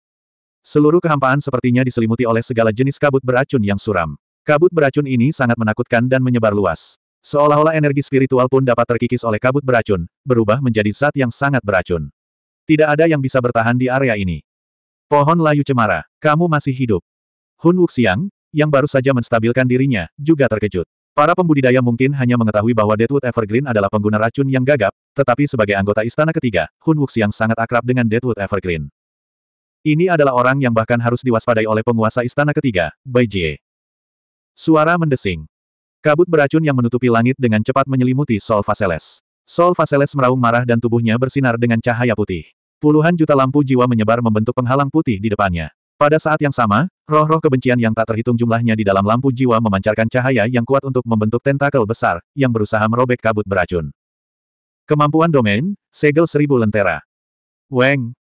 S1: Seluruh kehampaan sepertinya diselimuti oleh segala jenis kabut beracun yang suram. Kabut beracun ini sangat menakutkan dan menyebar luas. Seolah-olah energi spiritual pun dapat terkikis oleh kabut beracun, berubah menjadi zat yang sangat beracun. Tidak ada yang bisa bertahan di area ini. Pohon layu cemara, kamu masih hidup. Hun Wuxiang, yang baru saja menstabilkan dirinya, juga terkejut. Para pembudidaya mungkin hanya mengetahui bahwa Deadwood Evergreen adalah pengguna racun yang gagap, tetapi sebagai anggota istana ketiga, Hun Wuxiang sangat akrab dengan Deadwood Evergreen. Ini adalah orang yang bahkan harus diwaspadai oleh penguasa istana ketiga, Bai Jie. Suara mendesing. Kabut beracun yang menutupi langit dengan cepat menyelimuti Sol Faseles. Sol Faseles meraung marah dan tubuhnya bersinar dengan cahaya putih. Puluhan juta lampu jiwa menyebar membentuk penghalang putih di depannya. Pada saat yang sama, roh-roh kebencian yang tak terhitung jumlahnya di dalam lampu jiwa memancarkan cahaya yang kuat untuk membentuk tentakel besar, yang berusaha merobek kabut beracun. Kemampuan domain, segel seribu lentera. Weng.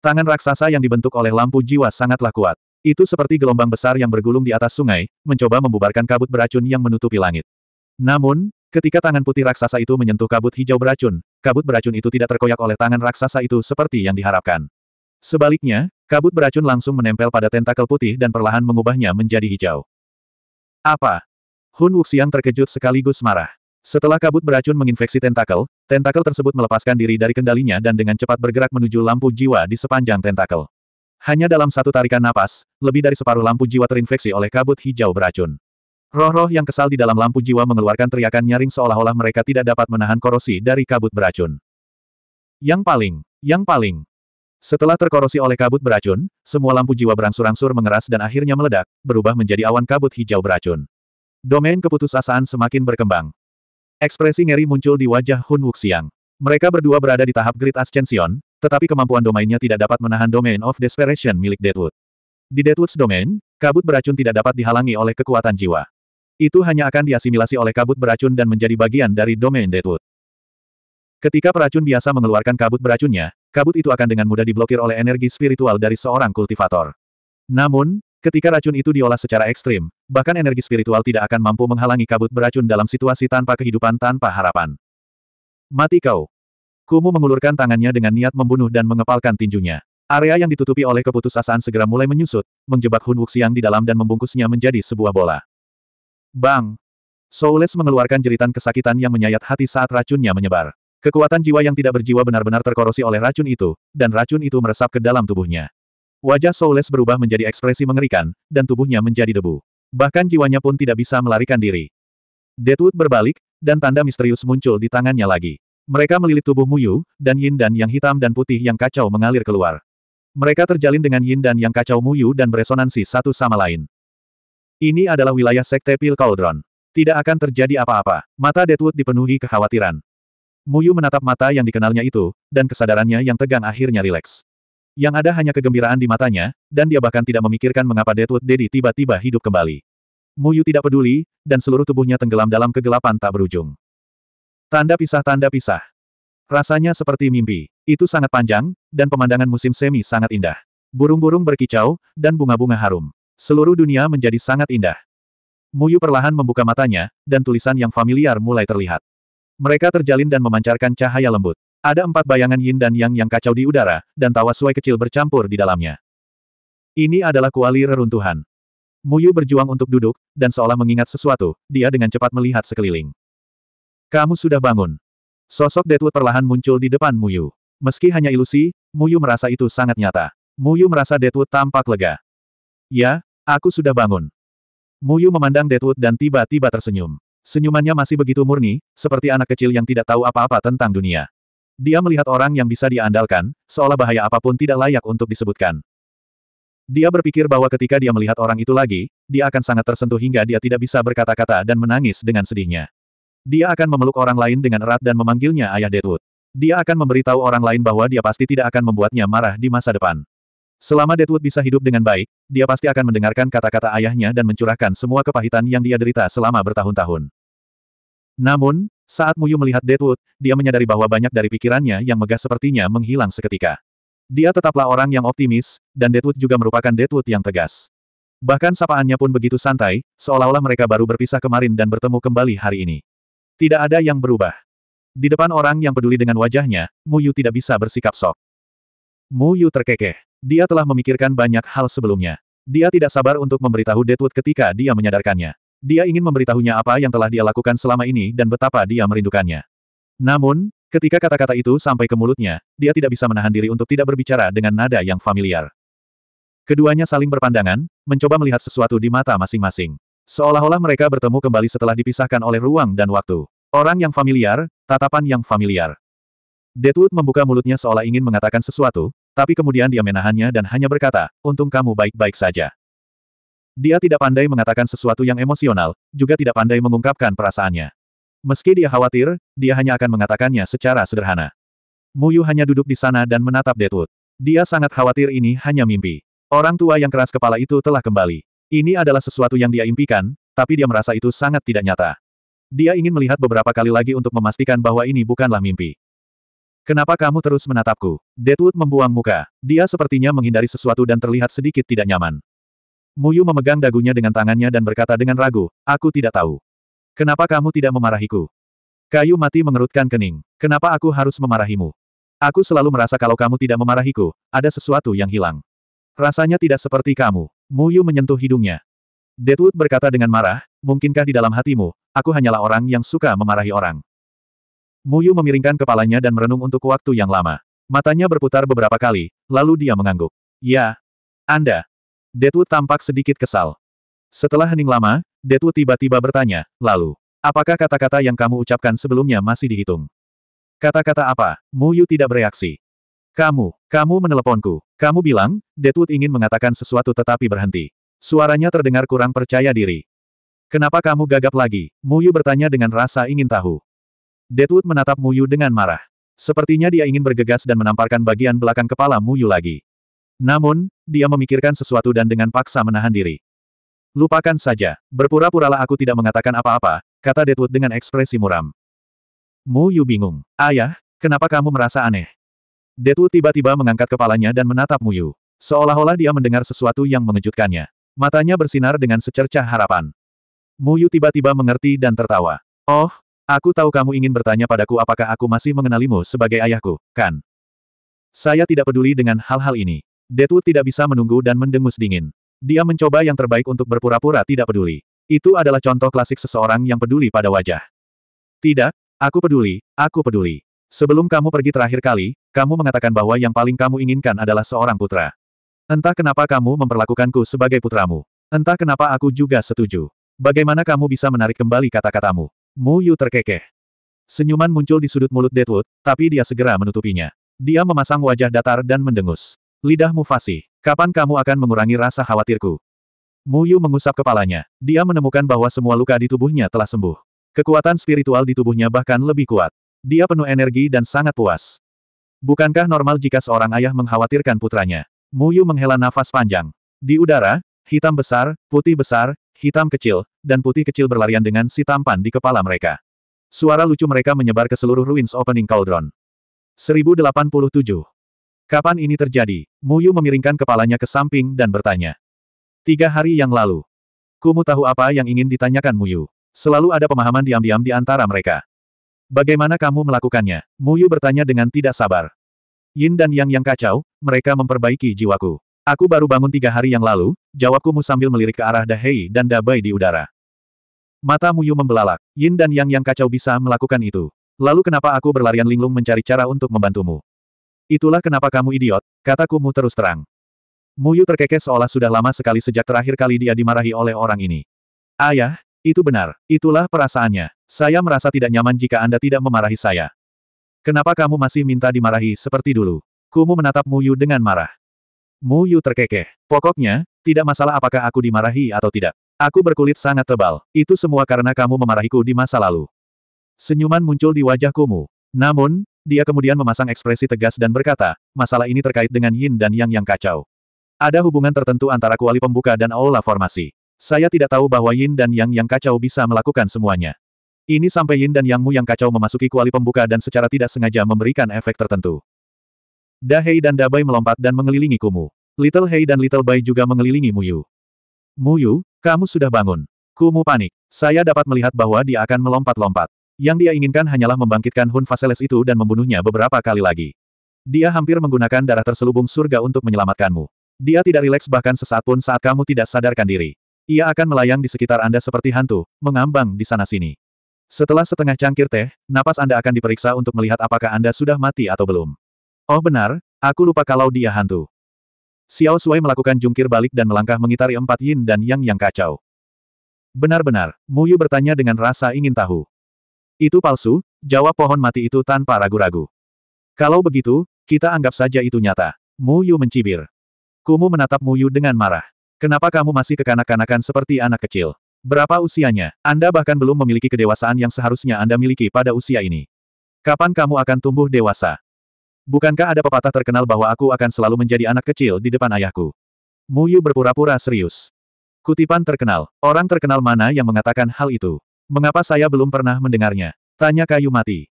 S1: Tangan raksasa yang dibentuk oleh lampu jiwa sangatlah kuat. Itu seperti gelombang besar yang bergulung di atas sungai, mencoba membubarkan kabut beracun yang menutupi langit. Namun, ketika tangan putih raksasa itu menyentuh kabut hijau beracun, kabut beracun itu tidak terkoyak oleh tangan raksasa itu seperti yang diharapkan. Sebaliknya, kabut beracun langsung menempel pada tentakel putih dan perlahan mengubahnya menjadi hijau. Apa? Hun Wuxiang terkejut sekaligus marah. Setelah kabut beracun menginfeksi tentakel, tentakel tersebut melepaskan diri dari kendalinya dan dengan cepat bergerak menuju lampu jiwa di sepanjang tentakel. Hanya dalam satu tarikan napas, lebih dari separuh lampu jiwa terinfeksi oleh kabut hijau beracun. Roh-roh yang kesal di dalam lampu jiwa mengeluarkan teriakan nyaring seolah-olah mereka tidak dapat menahan korosi dari kabut beracun. Yang paling, yang paling. Setelah terkorosi oleh kabut beracun, semua lampu jiwa berangsur-angsur mengeras dan akhirnya meledak, berubah menjadi awan kabut hijau beracun. Domain keputusasaan semakin berkembang. Ekspresi ngeri muncul di wajah Hun Wuxiang. Mereka berdua berada di tahap Great Ascension, tetapi kemampuan domainnya tidak dapat menahan Domain of Desperation milik Deadwood. Di Deadwood's domain, kabut beracun tidak dapat dihalangi oleh kekuatan jiwa. Itu hanya akan diasimilasi oleh kabut beracun dan menjadi bagian dari domain Deadwood. Ketika peracun biasa mengeluarkan kabut beracunnya, kabut itu akan dengan mudah diblokir oleh energi spiritual dari seorang kultivator. Namun, ketika racun itu diolah secara ekstrim, bahkan energi spiritual tidak akan mampu menghalangi kabut beracun dalam situasi tanpa kehidupan tanpa harapan. Mati kau. Kumu mengulurkan tangannya dengan niat membunuh dan mengepalkan tinjunya. Area yang ditutupi oleh keputusasaan segera mulai menyusut, menjebak Hun Wuxiang di dalam dan membungkusnya menjadi sebuah bola. Bang! Soules mengeluarkan jeritan kesakitan yang menyayat hati saat racunnya menyebar. Kekuatan jiwa yang tidak berjiwa benar-benar terkorosi oleh racun itu, dan racun itu meresap ke dalam tubuhnya. Wajah Soules berubah menjadi ekspresi mengerikan, dan tubuhnya menjadi debu. Bahkan jiwanya pun tidak bisa melarikan diri. Deadwood berbalik, dan tanda misterius muncul di tangannya lagi. Mereka melilit tubuh Muyu, dan yin dan yang hitam dan putih yang kacau mengalir keluar. Mereka terjalin dengan yin dan yang kacau Muyu dan beresonansi satu sama lain. Ini adalah wilayah Sekte Pil Cauldron. Tidak akan terjadi apa-apa. Mata Deadwood dipenuhi kekhawatiran. Muyu menatap mata yang dikenalnya itu, dan kesadarannya yang tegang akhirnya rileks. Yang ada hanya kegembiraan di matanya, dan dia bahkan tidak memikirkan mengapa Deadwood Dedi tiba-tiba hidup kembali. Muyu tidak peduli, dan seluruh tubuhnya tenggelam dalam kegelapan tak berujung. Tanda pisah tanda pisah. Rasanya seperti mimpi. Itu sangat panjang, dan pemandangan musim semi sangat indah. Burung-burung berkicau, dan bunga-bunga harum. Seluruh dunia menjadi sangat indah. Muyu perlahan membuka matanya, dan tulisan yang familiar mulai terlihat. Mereka terjalin dan memancarkan cahaya lembut. Ada empat bayangan yin dan yang yang kacau di udara, dan tawa suai kecil bercampur di dalamnya. Ini adalah kuali reruntuhan. Muyu berjuang untuk duduk, dan seolah mengingat sesuatu, dia dengan cepat melihat sekeliling. Kamu sudah bangun. Sosok Deadwood perlahan muncul di depan Muyu. Meski hanya ilusi, Muyu merasa itu sangat nyata. Muyu merasa Deadwood tampak lega. Ya, aku sudah bangun. Muyu memandang Deadwood dan tiba-tiba tersenyum. Senyumannya masih begitu murni, seperti anak kecil yang tidak tahu apa-apa tentang dunia. Dia melihat orang yang bisa diandalkan, seolah bahaya apapun tidak layak untuk disebutkan. Dia berpikir bahwa ketika dia melihat orang itu lagi, dia akan sangat tersentuh hingga dia tidak bisa berkata-kata dan menangis dengan sedihnya. Dia akan memeluk orang lain dengan erat dan memanggilnya ayah Deadwood. Dia akan memberitahu orang lain bahwa dia pasti tidak akan membuatnya marah di masa depan. Selama Deadwood bisa hidup dengan baik, dia pasti akan mendengarkan kata-kata ayahnya dan mencurahkan semua kepahitan yang dia derita selama bertahun-tahun. Namun, saat Muyu melihat Deadwood, dia menyadari bahwa banyak dari pikirannya yang megah sepertinya menghilang seketika. Dia tetaplah orang yang optimis, dan Deadwood juga merupakan Deadwood yang tegas. Bahkan sapaannya pun begitu santai, seolah-olah mereka baru berpisah kemarin dan bertemu kembali hari ini. Tidak ada yang berubah. Di depan orang yang peduli dengan wajahnya, Mu Yu tidak bisa bersikap sok. Mu Yu terkekeh. Dia telah memikirkan banyak hal sebelumnya. Dia tidak sabar untuk memberitahu Deadwood ketika dia menyadarkannya. Dia ingin memberitahunya apa yang telah dia lakukan selama ini dan betapa dia merindukannya. Namun, ketika kata-kata itu sampai ke mulutnya, dia tidak bisa menahan diri untuk tidak berbicara dengan nada yang familiar. Keduanya saling berpandangan, mencoba melihat sesuatu di mata masing-masing. Seolah-olah mereka bertemu kembali setelah dipisahkan oleh ruang dan waktu. Orang yang familiar, tatapan yang familiar. Deadwood membuka mulutnya seolah ingin mengatakan sesuatu, tapi kemudian dia menahannya dan hanya berkata, untung kamu baik-baik saja. Dia tidak pandai mengatakan sesuatu yang emosional, juga tidak pandai mengungkapkan perasaannya. Meski dia khawatir, dia hanya akan mengatakannya secara sederhana. Muyu hanya duduk di sana dan menatap Deadwood. Dia sangat khawatir ini hanya mimpi. Orang tua yang keras kepala itu telah kembali. Ini adalah sesuatu yang dia impikan, tapi dia merasa itu sangat tidak nyata. Dia ingin melihat beberapa kali lagi untuk memastikan bahwa ini bukanlah mimpi. Kenapa kamu terus menatapku? Deadwood membuang muka. Dia sepertinya menghindari sesuatu dan terlihat sedikit tidak nyaman. Muyu memegang dagunya dengan tangannya dan berkata dengan ragu, aku tidak tahu. Kenapa kamu tidak memarahiku? Kayu mati mengerutkan kening. Kenapa aku harus memarahimu? Aku selalu merasa kalau kamu tidak memarahiku, ada sesuatu yang hilang. Rasanya tidak seperti kamu. Mu Yu menyentuh hidungnya. Deadwood berkata dengan marah, mungkinkah di dalam hatimu, aku hanyalah orang yang suka memarahi orang. Mu Yu memiringkan kepalanya dan merenung untuk waktu yang lama. Matanya berputar beberapa kali, lalu dia mengangguk. Ya, Anda. Deadwood tampak sedikit kesal. Setelah hening lama, Deadwood tiba-tiba bertanya, lalu, apakah kata-kata yang kamu ucapkan sebelumnya masih dihitung? Kata-kata apa? Mu Yu tidak bereaksi. Kamu, kamu meneleponku. Kamu bilang, Deadwood ingin mengatakan sesuatu tetapi berhenti. Suaranya terdengar kurang percaya diri. Kenapa kamu gagap lagi? Muyu bertanya dengan rasa ingin tahu. Deadwood menatap Muyu dengan marah. Sepertinya dia ingin bergegas dan menamparkan bagian belakang kepala Muyu lagi. Namun, dia memikirkan sesuatu dan dengan paksa menahan diri. Lupakan saja, berpura-puralah aku tidak mengatakan apa-apa, kata Deadwood dengan ekspresi muram. Muyu bingung. Ayah, kenapa kamu merasa aneh? Detu tiba-tiba mengangkat kepalanya dan menatap Muyu. Seolah-olah dia mendengar sesuatu yang mengejutkannya. Matanya bersinar dengan secercah harapan. Muyu tiba-tiba mengerti dan tertawa. Oh, aku tahu kamu ingin bertanya padaku apakah aku masih mengenalimu sebagai ayahku, kan? Saya tidak peduli dengan hal-hal ini. Detu tidak bisa menunggu dan mendengus dingin. Dia mencoba yang terbaik untuk berpura-pura tidak peduli. Itu adalah contoh klasik seseorang yang peduli pada wajah. Tidak, aku peduli, aku peduli. Sebelum kamu pergi terakhir kali, kamu mengatakan bahwa yang paling kamu inginkan adalah seorang putra. Entah kenapa kamu memperlakukanku sebagai putramu. Entah kenapa aku juga setuju. Bagaimana kamu bisa menarik kembali kata-katamu? Mu Yu terkekeh. Senyuman muncul di sudut mulut Deadwood, tapi dia segera menutupinya. Dia memasang wajah datar dan mendengus. Lidahmu fasih. Kapan kamu akan mengurangi rasa khawatirku? Mu Yu mengusap kepalanya. Dia menemukan bahwa semua luka di tubuhnya telah sembuh. Kekuatan spiritual di tubuhnya bahkan lebih kuat. Dia penuh energi dan sangat puas. Bukankah normal jika seorang ayah mengkhawatirkan putranya? Mu Yu menghela nafas panjang. Di udara, hitam besar, putih besar, hitam kecil, dan putih kecil berlarian dengan si tampan di kepala mereka. Suara lucu mereka menyebar ke seluruh ruins opening cauldron. 1087. Kapan ini terjadi? Mu Yu memiringkan kepalanya ke samping dan bertanya. Tiga hari yang lalu. Kumu tahu apa yang ingin ditanyakan Mu Yu? Selalu ada pemahaman diam-diam di antara mereka. Bagaimana kamu melakukannya? Mu Yu bertanya dengan tidak sabar. Yin dan Yang yang kacau, mereka memperbaiki jiwaku. Aku baru bangun tiga hari yang lalu, jawabku Mu sambil melirik ke arah Dahei dan Dabai di udara. Mata Mu Yu membelalak, Yin dan Yang yang kacau bisa melakukan itu. Lalu kenapa aku berlarian linglung mencari cara untuk membantumu? Itulah kenapa kamu idiot, kataku Mu terus terang. Mu Yu terkekeh seolah sudah lama sekali sejak terakhir kali dia dimarahi oleh orang ini. Ayah, itu benar, itulah perasaannya. Saya merasa tidak nyaman jika Anda tidak memarahi saya. Kenapa kamu masih minta dimarahi seperti dulu? Kumu menatap Mu Yu dengan marah. Mu Yu terkekeh. Pokoknya, tidak masalah apakah aku dimarahi atau tidak. Aku berkulit sangat tebal. Itu semua karena kamu memarahiku di masa lalu. Senyuman muncul di wajah Kumu. Namun, dia kemudian memasang ekspresi tegas dan berkata, masalah ini terkait dengan yin dan yang yang kacau. Ada hubungan tertentu antara kuali pembuka dan aula formasi. Saya tidak tahu bahwa Yin dan Yang yang kacau bisa melakukan semuanya. Ini sampai Yin dan Yangmu yang kacau memasuki kuali pembuka dan secara tidak sengaja memberikan efek tertentu. Dahei dan Dabai melompat dan mengelilingi Kumu. Little Hei dan Little Bai juga mengelilingi Muyu. Muyu, kamu sudah bangun. Kumu panik. Saya dapat melihat bahwa dia akan melompat-lompat. Yang dia inginkan hanyalah membangkitkan Hun Faseles itu dan membunuhnya beberapa kali lagi. Dia hampir menggunakan darah terselubung surga untuk menyelamatkanmu. Dia tidak rileks bahkan sesaat pun saat kamu tidak sadarkan diri. Ia akan melayang di sekitar Anda seperti hantu, mengambang di sana-sini. Setelah setengah cangkir teh, napas Anda akan diperiksa untuk melihat apakah Anda sudah mati atau belum. Oh benar, aku lupa kalau dia hantu. Xiao Sui melakukan jungkir balik dan melangkah mengitari empat yin dan yang yang kacau. Benar-benar, Mu Yu bertanya dengan rasa ingin tahu. Itu palsu, jawab pohon mati itu tanpa ragu-ragu. Kalau begitu, kita anggap saja itu nyata. Mu Yu mencibir. Kumu menatap Mu Yu dengan marah. Kenapa kamu masih kekanak-kanakan seperti anak kecil? Berapa usianya? Anda bahkan belum memiliki kedewasaan yang seharusnya Anda miliki pada usia ini. Kapan kamu akan tumbuh dewasa? Bukankah ada pepatah terkenal bahwa aku akan selalu menjadi anak kecil di depan ayahku? Muyu berpura-pura serius. Kutipan terkenal. Orang terkenal mana yang mengatakan hal itu? Mengapa saya belum pernah mendengarnya? Tanya kayu mati.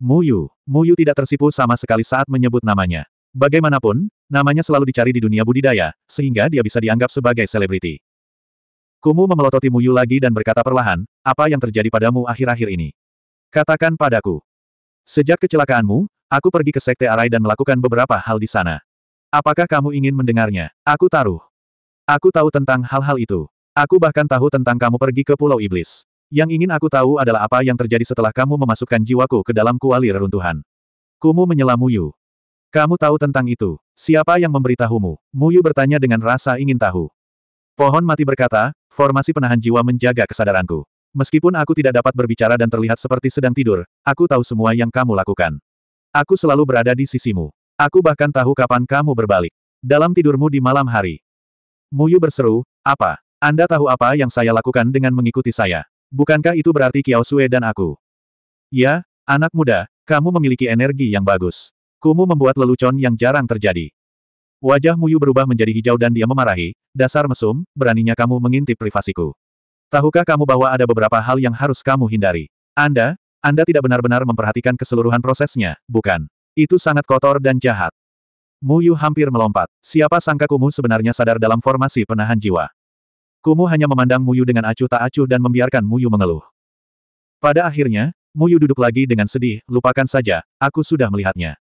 S1: Muyu. Muyu tidak tersipu sama sekali saat menyebut namanya. Bagaimanapun, namanya selalu dicari di dunia budidaya, sehingga dia bisa dianggap sebagai selebriti. Kumu memelototi Muyu lagi dan berkata perlahan, apa yang terjadi padamu akhir-akhir ini? Katakan padaku. Sejak kecelakaanmu, aku pergi ke Sekte Arai dan melakukan beberapa hal di sana. Apakah kamu ingin mendengarnya? Aku taruh. Aku tahu tentang hal-hal itu. Aku bahkan tahu tentang kamu pergi ke Pulau Iblis. Yang ingin aku tahu adalah apa yang terjadi setelah kamu memasukkan jiwaku ke dalam kuali reruntuhan. Kumu menyela Muyu. Kamu tahu tentang itu? Siapa yang memberitahumu? Muyu bertanya dengan rasa ingin tahu. Pohon mati berkata, formasi penahan jiwa menjaga kesadaranku. Meskipun aku tidak dapat berbicara dan terlihat seperti sedang tidur, aku tahu semua yang kamu lakukan. Aku selalu berada di sisimu. Aku bahkan tahu kapan kamu berbalik. Dalam tidurmu di malam hari. Muyu berseru, apa? Anda tahu apa yang saya lakukan dengan mengikuti saya? Bukankah itu berarti Kiao Sue dan aku? Ya, anak muda, kamu memiliki energi yang bagus. Kumu membuat lelucon yang jarang terjadi. Wajah Muyu berubah menjadi hijau dan dia memarahi, dasar mesum, beraninya kamu mengintip privasiku. Tahukah kamu bahwa ada beberapa hal yang harus kamu hindari? Anda, Anda tidak benar-benar memperhatikan keseluruhan prosesnya, bukan? Itu sangat kotor dan jahat. Muyu hampir melompat. Siapa sangka Kumu sebenarnya sadar dalam formasi penahan jiwa. Kumu hanya memandang Muyu dengan acuh tak acuh dan membiarkan Muyu mengeluh. Pada akhirnya, Muyu duduk lagi dengan sedih, lupakan saja, aku sudah melihatnya.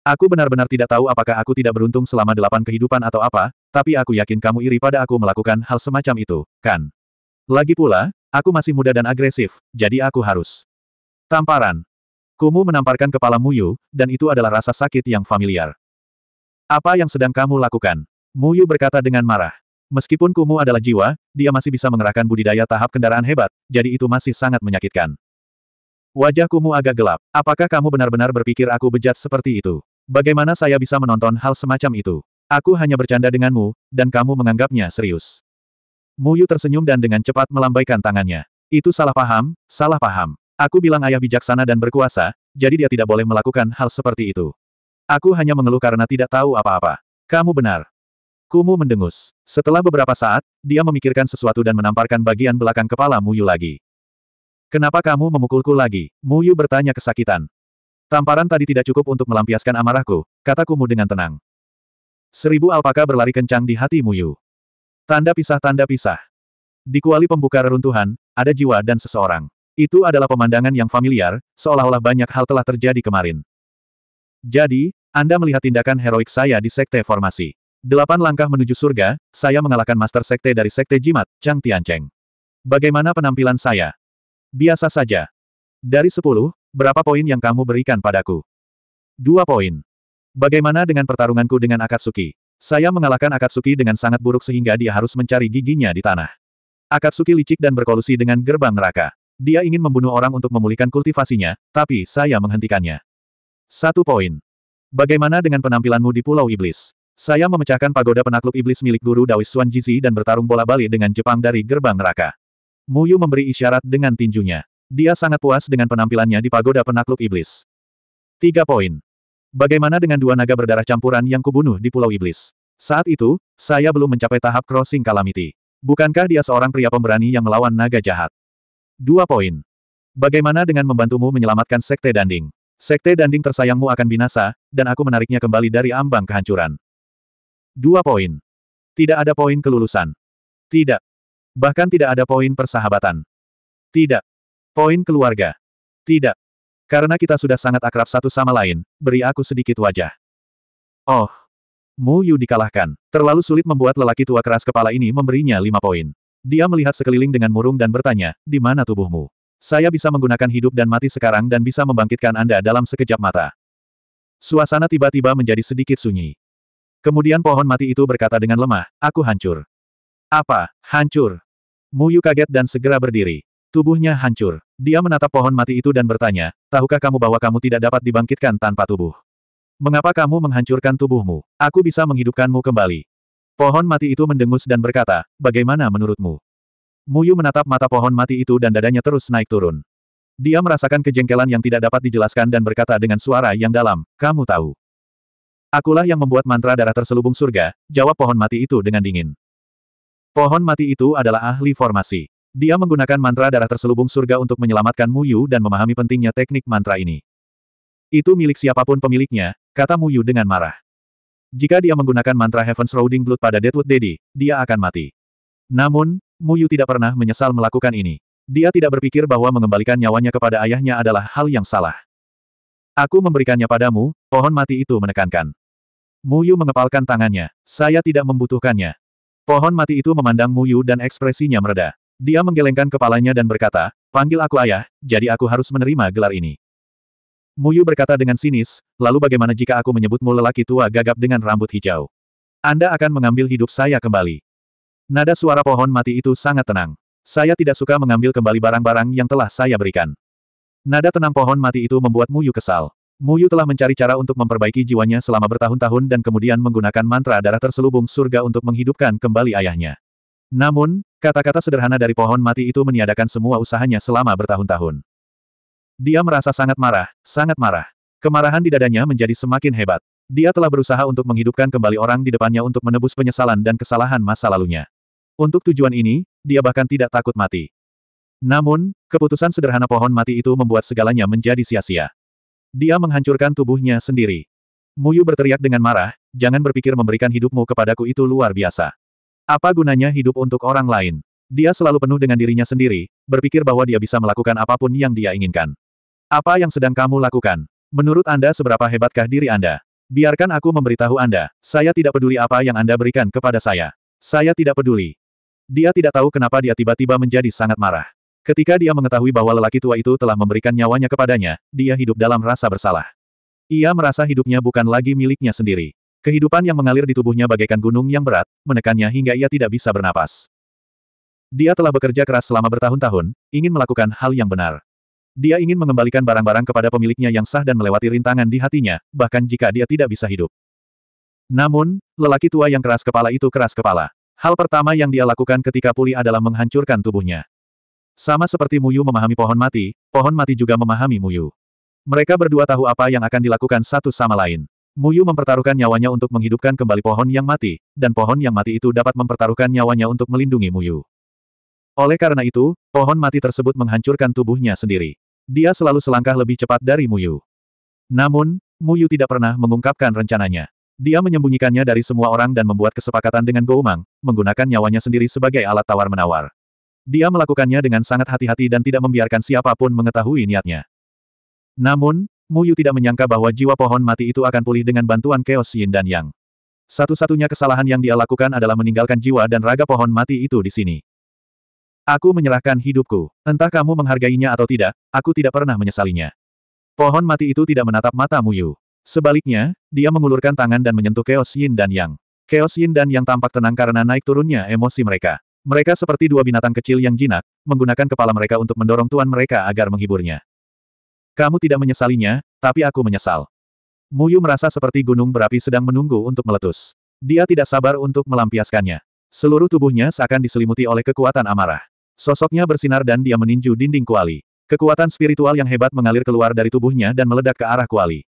S1: Aku benar-benar tidak tahu apakah aku tidak beruntung selama delapan kehidupan atau apa, tapi aku yakin kamu iri pada aku melakukan hal semacam itu, kan? Lagi pula, aku masih muda dan agresif, jadi aku harus. Tamparan. Kumu menamparkan kepala Muyu, dan itu adalah rasa sakit yang familiar. Apa yang sedang kamu lakukan? Muyu berkata dengan marah. Meskipun Kumu adalah jiwa, dia masih bisa mengerahkan budidaya tahap kendaraan hebat, jadi itu masih sangat menyakitkan. Wajah Kumu agak gelap. Apakah kamu benar-benar berpikir aku bejat seperti itu? Bagaimana saya bisa menonton hal semacam itu? Aku hanya bercanda denganmu, dan kamu menganggapnya serius. Muyu tersenyum dan dengan cepat melambaikan tangannya. Itu salah paham, salah paham. Aku bilang ayah bijaksana dan berkuasa, jadi dia tidak boleh melakukan hal seperti itu. Aku hanya mengeluh karena tidak tahu apa-apa. Kamu benar. Kumu mendengus. Setelah beberapa saat, dia memikirkan sesuatu dan menamparkan bagian belakang kepala Muyu lagi. Kenapa kamu memukulku lagi? Muyu bertanya kesakitan. Tamparan tadi tidak cukup untuk melampiaskan amarahku, kata Kumu dengan tenang. Seribu alpaka berlari kencang di hati Muyu. Tanda pisah tanda pisah. Di kuali pembuka reruntuhan, ada jiwa dan seseorang. Itu adalah pemandangan yang familiar, seolah-olah banyak hal telah terjadi kemarin. Jadi, Anda melihat tindakan heroik saya di Sekte Formasi. Delapan langkah menuju surga, saya mengalahkan Master Sekte dari Sekte Jimat, Chang Tiancheng. Bagaimana penampilan saya? Biasa saja. Dari sepuluh, Berapa poin yang kamu berikan padaku? Dua poin. Bagaimana dengan pertarunganku dengan Akatsuki? Saya mengalahkan Akatsuki dengan sangat buruk sehingga dia harus mencari giginya di tanah. Akatsuki licik dan berkolusi dengan gerbang neraka. Dia ingin membunuh orang untuk memulihkan kultivasinya, tapi saya menghentikannya. Satu poin. Bagaimana dengan penampilanmu di Pulau Iblis? Saya memecahkan pagoda penakluk iblis milik guru Dawis Suan Jizi dan bertarung bola balik dengan Jepang dari gerbang neraka. Muyu memberi isyarat dengan tinjunya. Dia sangat puas dengan penampilannya di pagoda penakluk iblis. Tiga poin. Bagaimana dengan dua naga berdarah campuran yang kubunuh di Pulau Iblis? Saat itu, saya belum mencapai tahap crossing calamity. Bukankah dia seorang pria pemberani yang melawan naga jahat? Dua poin. Bagaimana dengan membantumu menyelamatkan Sekte Danding? Sekte Danding tersayangmu akan binasa, dan aku menariknya kembali dari ambang kehancuran. Dua poin. Tidak ada poin kelulusan. Tidak. Bahkan tidak ada poin persahabatan. Tidak. Poin keluarga. Tidak. Karena kita sudah sangat akrab satu sama lain, beri aku sedikit wajah. Oh. Mu Yu dikalahkan. Terlalu sulit membuat lelaki tua keras kepala ini memberinya lima poin. Dia melihat sekeliling dengan murung dan bertanya, di mana tubuhmu? Saya bisa menggunakan hidup dan mati sekarang dan bisa membangkitkan Anda dalam sekejap mata. Suasana tiba-tiba menjadi sedikit sunyi. Kemudian pohon mati itu berkata dengan lemah, aku hancur. Apa, hancur? Mu Yu kaget dan segera berdiri. Tubuhnya hancur. Dia menatap pohon mati itu dan bertanya, tahukah kamu bahwa kamu tidak dapat dibangkitkan tanpa tubuh? Mengapa kamu menghancurkan tubuhmu? Aku bisa menghidupkanmu kembali. Pohon mati itu mendengus dan berkata, bagaimana menurutmu? Muyu menatap mata pohon mati itu dan dadanya terus naik turun. Dia merasakan kejengkelan yang tidak dapat dijelaskan dan berkata dengan suara yang dalam, kamu tahu. Akulah yang membuat mantra darah terselubung surga, jawab pohon mati itu dengan dingin. Pohon mati itu adalah ahli formasi. Dia menggunakan mantra darah terselubung surga untuk menyelamatkan Mu Yu dan memahami pentingnya teknik mantra ini. Itu milik siapapun pemiliknya, kata Mu Yu dengan marah. Jika dia menggunakan mantra Heaven's Rounding Blood pada Deadwood Daddy, dia akan mati. Namun, Mu Yu tidak pernah menyesal melakukan ini. Dia tidak berpikir bahwa mengembalikan nyawanya kepada ayahnya adalah hal yang salah. Aku memberikannya padamu, pohon mati itu menekankan. Mu Yu mengepalkan tangannya. Saya tidak membutuhkannya. Pohon mati itu memandang Mu Yu dan ekspresinya meredah. Dia menggelengkan kepalanya dan berkata, panggil aku ayah, jadi aku harus menerima gelar ini. Muyu berkata dengan sinis, lalu bagaimana jika aku menyebutmu lelaki tua gagap dengan rambut hijau? Anda akan mengambil hidup saya kembali. Nada suara pohon mati itu sangat tenang. Saya tidak suka mengambil kembali barang-barang yang telah saya berikan. Nada tenang pohon mati itu membuat Muyu kesal. Muyu telah mencari cara untuk memperbaiki jiwanya selama bertahun-tahun dan kemudian menggunakan mantra darah terselubung surga untuk menghidupkan kembali ayahnya. Namun, kata-kata sederhana dari pohon mati itu meniadakan semua usahanya selama bertahun-tahun. Dia merasa sangat marah, sangat marah. Kemarahan di dadanya menjadi semakin hebat. Dia telah berusaha untuk menghidupkan kembali orang di depannya untuk menebus penyesalan dan kesalahan masa lalunya. Untuk tujuan ini, dia bahkan tidak takut mati. Namun, keputusan sederhana pohon mati itu membuat segalanya menjadi sia-sia. Dia menghancurkan tubuhnya sendiri. Muyu berteriak dengan marah, jangan berpikir memberikan hidupmu kepadaku itu luar biasa. Apa gunanya hidup untuk orang lain? Dia selalu penuh dengan dirinya sendiri, berpikir bahwa dia bisa melakukan apapun yang dia inginkan. Apa yang sedang kamu lakukan? Menurut Anda seberapa hebatkah diri Anda? Biarkan aku memberitahu Anda, saya tidak peduli apa yang Anda berikan kepada saya. Saya tidak peduli. Dia tidak tahu kenapa dia tiba-tiba menjadi sangat marah. Ketika dia mengetahui bahwa lelaki tua itu telah memberikan nyawanya kepadanya, dia hidup dalam rasa bersalah. Ia merasa hidupnya bukan lagi miliknya sendiri. Kehidupan yang mengalir di tubuhnya bagaikan gunung yang berat, menekannya hingga ia tidak bisa bernapas. Dia telah bekerja keras selama bertahun-tahun, ingin melakukan hal yang benar. Dia ingin mengembalikan barang-barang kepada pemiliknya yang sah dan melewati rintangan di hatinya, bahkan jika dia tidak bisa hidup. Namun, lelaki tua yang keras kepala itu keras kepala. Hal pertama yang dia lakukan ketika pulih adalah menghancurkan tubuhnya. Sama seperti Muyu memahami pohon mati, pohon mati juga memahami Muyu. Mereka berdua tahu apa yang akan dilakukan satu sama lain. Muyu mempertaruhkan nyawanya untuk menghidupkan kembali pohon yang mati, dan pohon yang mati itu dapat mempertaruhkan nyawanya untuk melindungi Muyu. Oleh karena itu, pohon mati tersebut menghancurkan tubuhnya sendiri. Dia selalu selangkah lebih cepat dari Muyu. Namun, Muyu tidak pernah mengungkapkan rencananya. Dia menyembunyikannya dari semua orang dan membuat kesepakatan dengan Goumang, menggunakan nyawanya sendiri sebagai alat tawar-menawar. Dia melakukannya dengan sangat hati-hati dan tidak membiarkan siapapun mengetahui niatnya. Namun, Mu Yu tidak menyangka bahwa jiwa pohon mati itu akan pulih dengan bantuan Chaos Yin dan Yang. Satu-satunya kesalahan yang dia lakukan adalah meninggalkan jiwa dan raga pohon mati itu di sini. Aku menyerahkan hidupku. Entah kamu menghargainya atau tidak, aku tidak pernah menyesalinya. Pohon mati itu tidak menatap mata Mu Yu. Sebaliknya, dia mengulurkan tangan dan menyentuh Chaos Yin dan Yang. Chaos Yin dan Yang tampak tenang karena naik turunnya emosi mereka. Mereka seperti dua binatang kecil yang jinak, menggunakan kepala mereka untuk mendorong tuan mereka agar menghiburnya. Kamu tidak menyesalinya, tapi aku menyesal. Muyu merasa seperti gunung berapi sedang menunggu untuk meletus. Dia tidak sabar untuk melampiaskannya. Seluruh tubuhnya seakan diselimuti oleh kekuatan amarah. Sosoknya bersinar dan dia meninju dinding kuali. Kekuatan spiritual yang hebat mengalir keluar dari tubuhnya dan meledak ke arah kuali.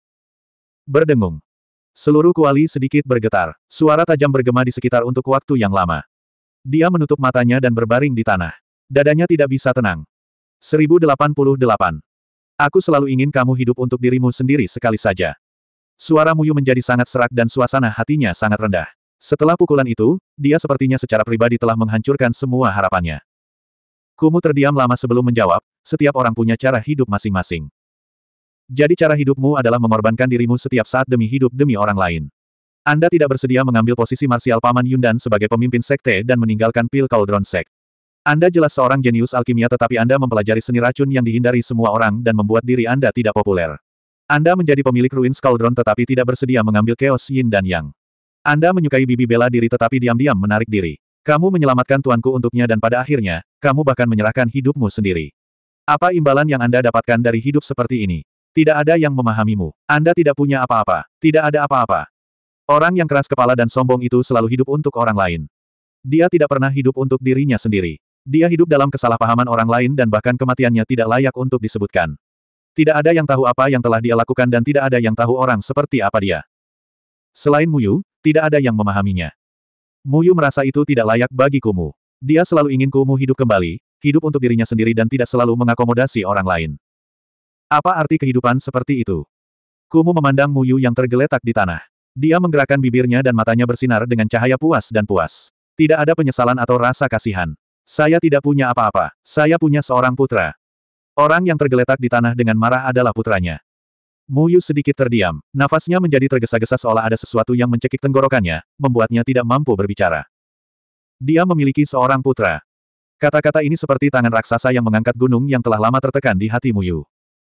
S1: Berdengung. Seluruh kuali sedikit bergetar. Suara tajam bergema di sekitar untuk waktu yang lama. Dia menutup matanya dan berbaring di tanah. Dadanya tidak bisa tenang. 1088. Aku selalu ingin kamu hidup untuk dirimu sendiri sekali saja. Suara Muyu menjadi sangat serak dan suasana hatinya sangat rendah. Setelah pukulan itu, dia sepertinya secara pribadi telah menghancurkan semua harapannya. Kumu terdiam lama sebelum menjawab, setiap orang punya cara hidup masing-masing. Jadi cara hidupmu adalah mengorbankan dirimu setiap saat demi hidup demi orang lain. Anda tidak bersedia mengambil posisi Marsial Paman Yundan sebagai pemimpin sekte dan meninggalkan Pil Cauldron Sect. Anda jelas seorang jenius alkimia tetapi Anda mempelajari seni racun yang dihindari semua orang dan membuat diri Anda tidak populer. Anda menjadi pemilik Ruins Cauldron tetapi tidak bersedia mengambil Chaos Yin dan Yang. Anda menyukai bibi bela diri tetapi diam-diam menarik diri. Kamu menyelamatkan tuanku untuknya dan pada akhirnya, kamu bahkan menyerahkan hidupmu sendiri. Apa imbalan yang Anda dapatkan dari hidup seperti ini? Tidak ada yang memahamimu. Anda tidak punya apa-apa. Tidak ada apa-apa. Orang yang keras kepala dan sombong itu selalu hidup untuk orang lain. Dia tidak pernah hidup untuk dirinya sendiri. Dia hidup dalam kesalahpahaman orang lain dan bahkan kematiannya tidak layak untuk disebutkan. Tidak ada yang tahu apa yang telah dia lakukan dan tidak ada yang tahu orang seperti apa dia. Selain Muyu, tidak ada yang memahaminya. Muyu merasa itu tidak layak bagi Kumu. Dia selalu ingin Kumu hidup kembali, hidup untuk dirinya sendiri dan tidak selalu mengakomodasi orang lain. Apa arti kehidupan seperti itu? Kumu memandang Muyu yang tergeletak di tanah. Dia menggerakkan bibirnya dan matanya bersinar dengan cahaya puas dan puas. Tidak ada penyesalan atau rasa kasihan. Saya tidak punya apa-apa. Saya punya seorang putra. Orang yang tergeletak di tanah dengan marah adalah putranya. Mu Yu sedikit terdiam. Nafasnya menjadi tergesa-gesa seolah ada sesuatu yang mencekik tenggorokannya, membuatnya tidak mampu berbicara. Dia memiliki seorang putra. Kata-kata ini seperti tangan raksasa yang mengangkat gunung yang telah lama tertekan di hati Mu Yu.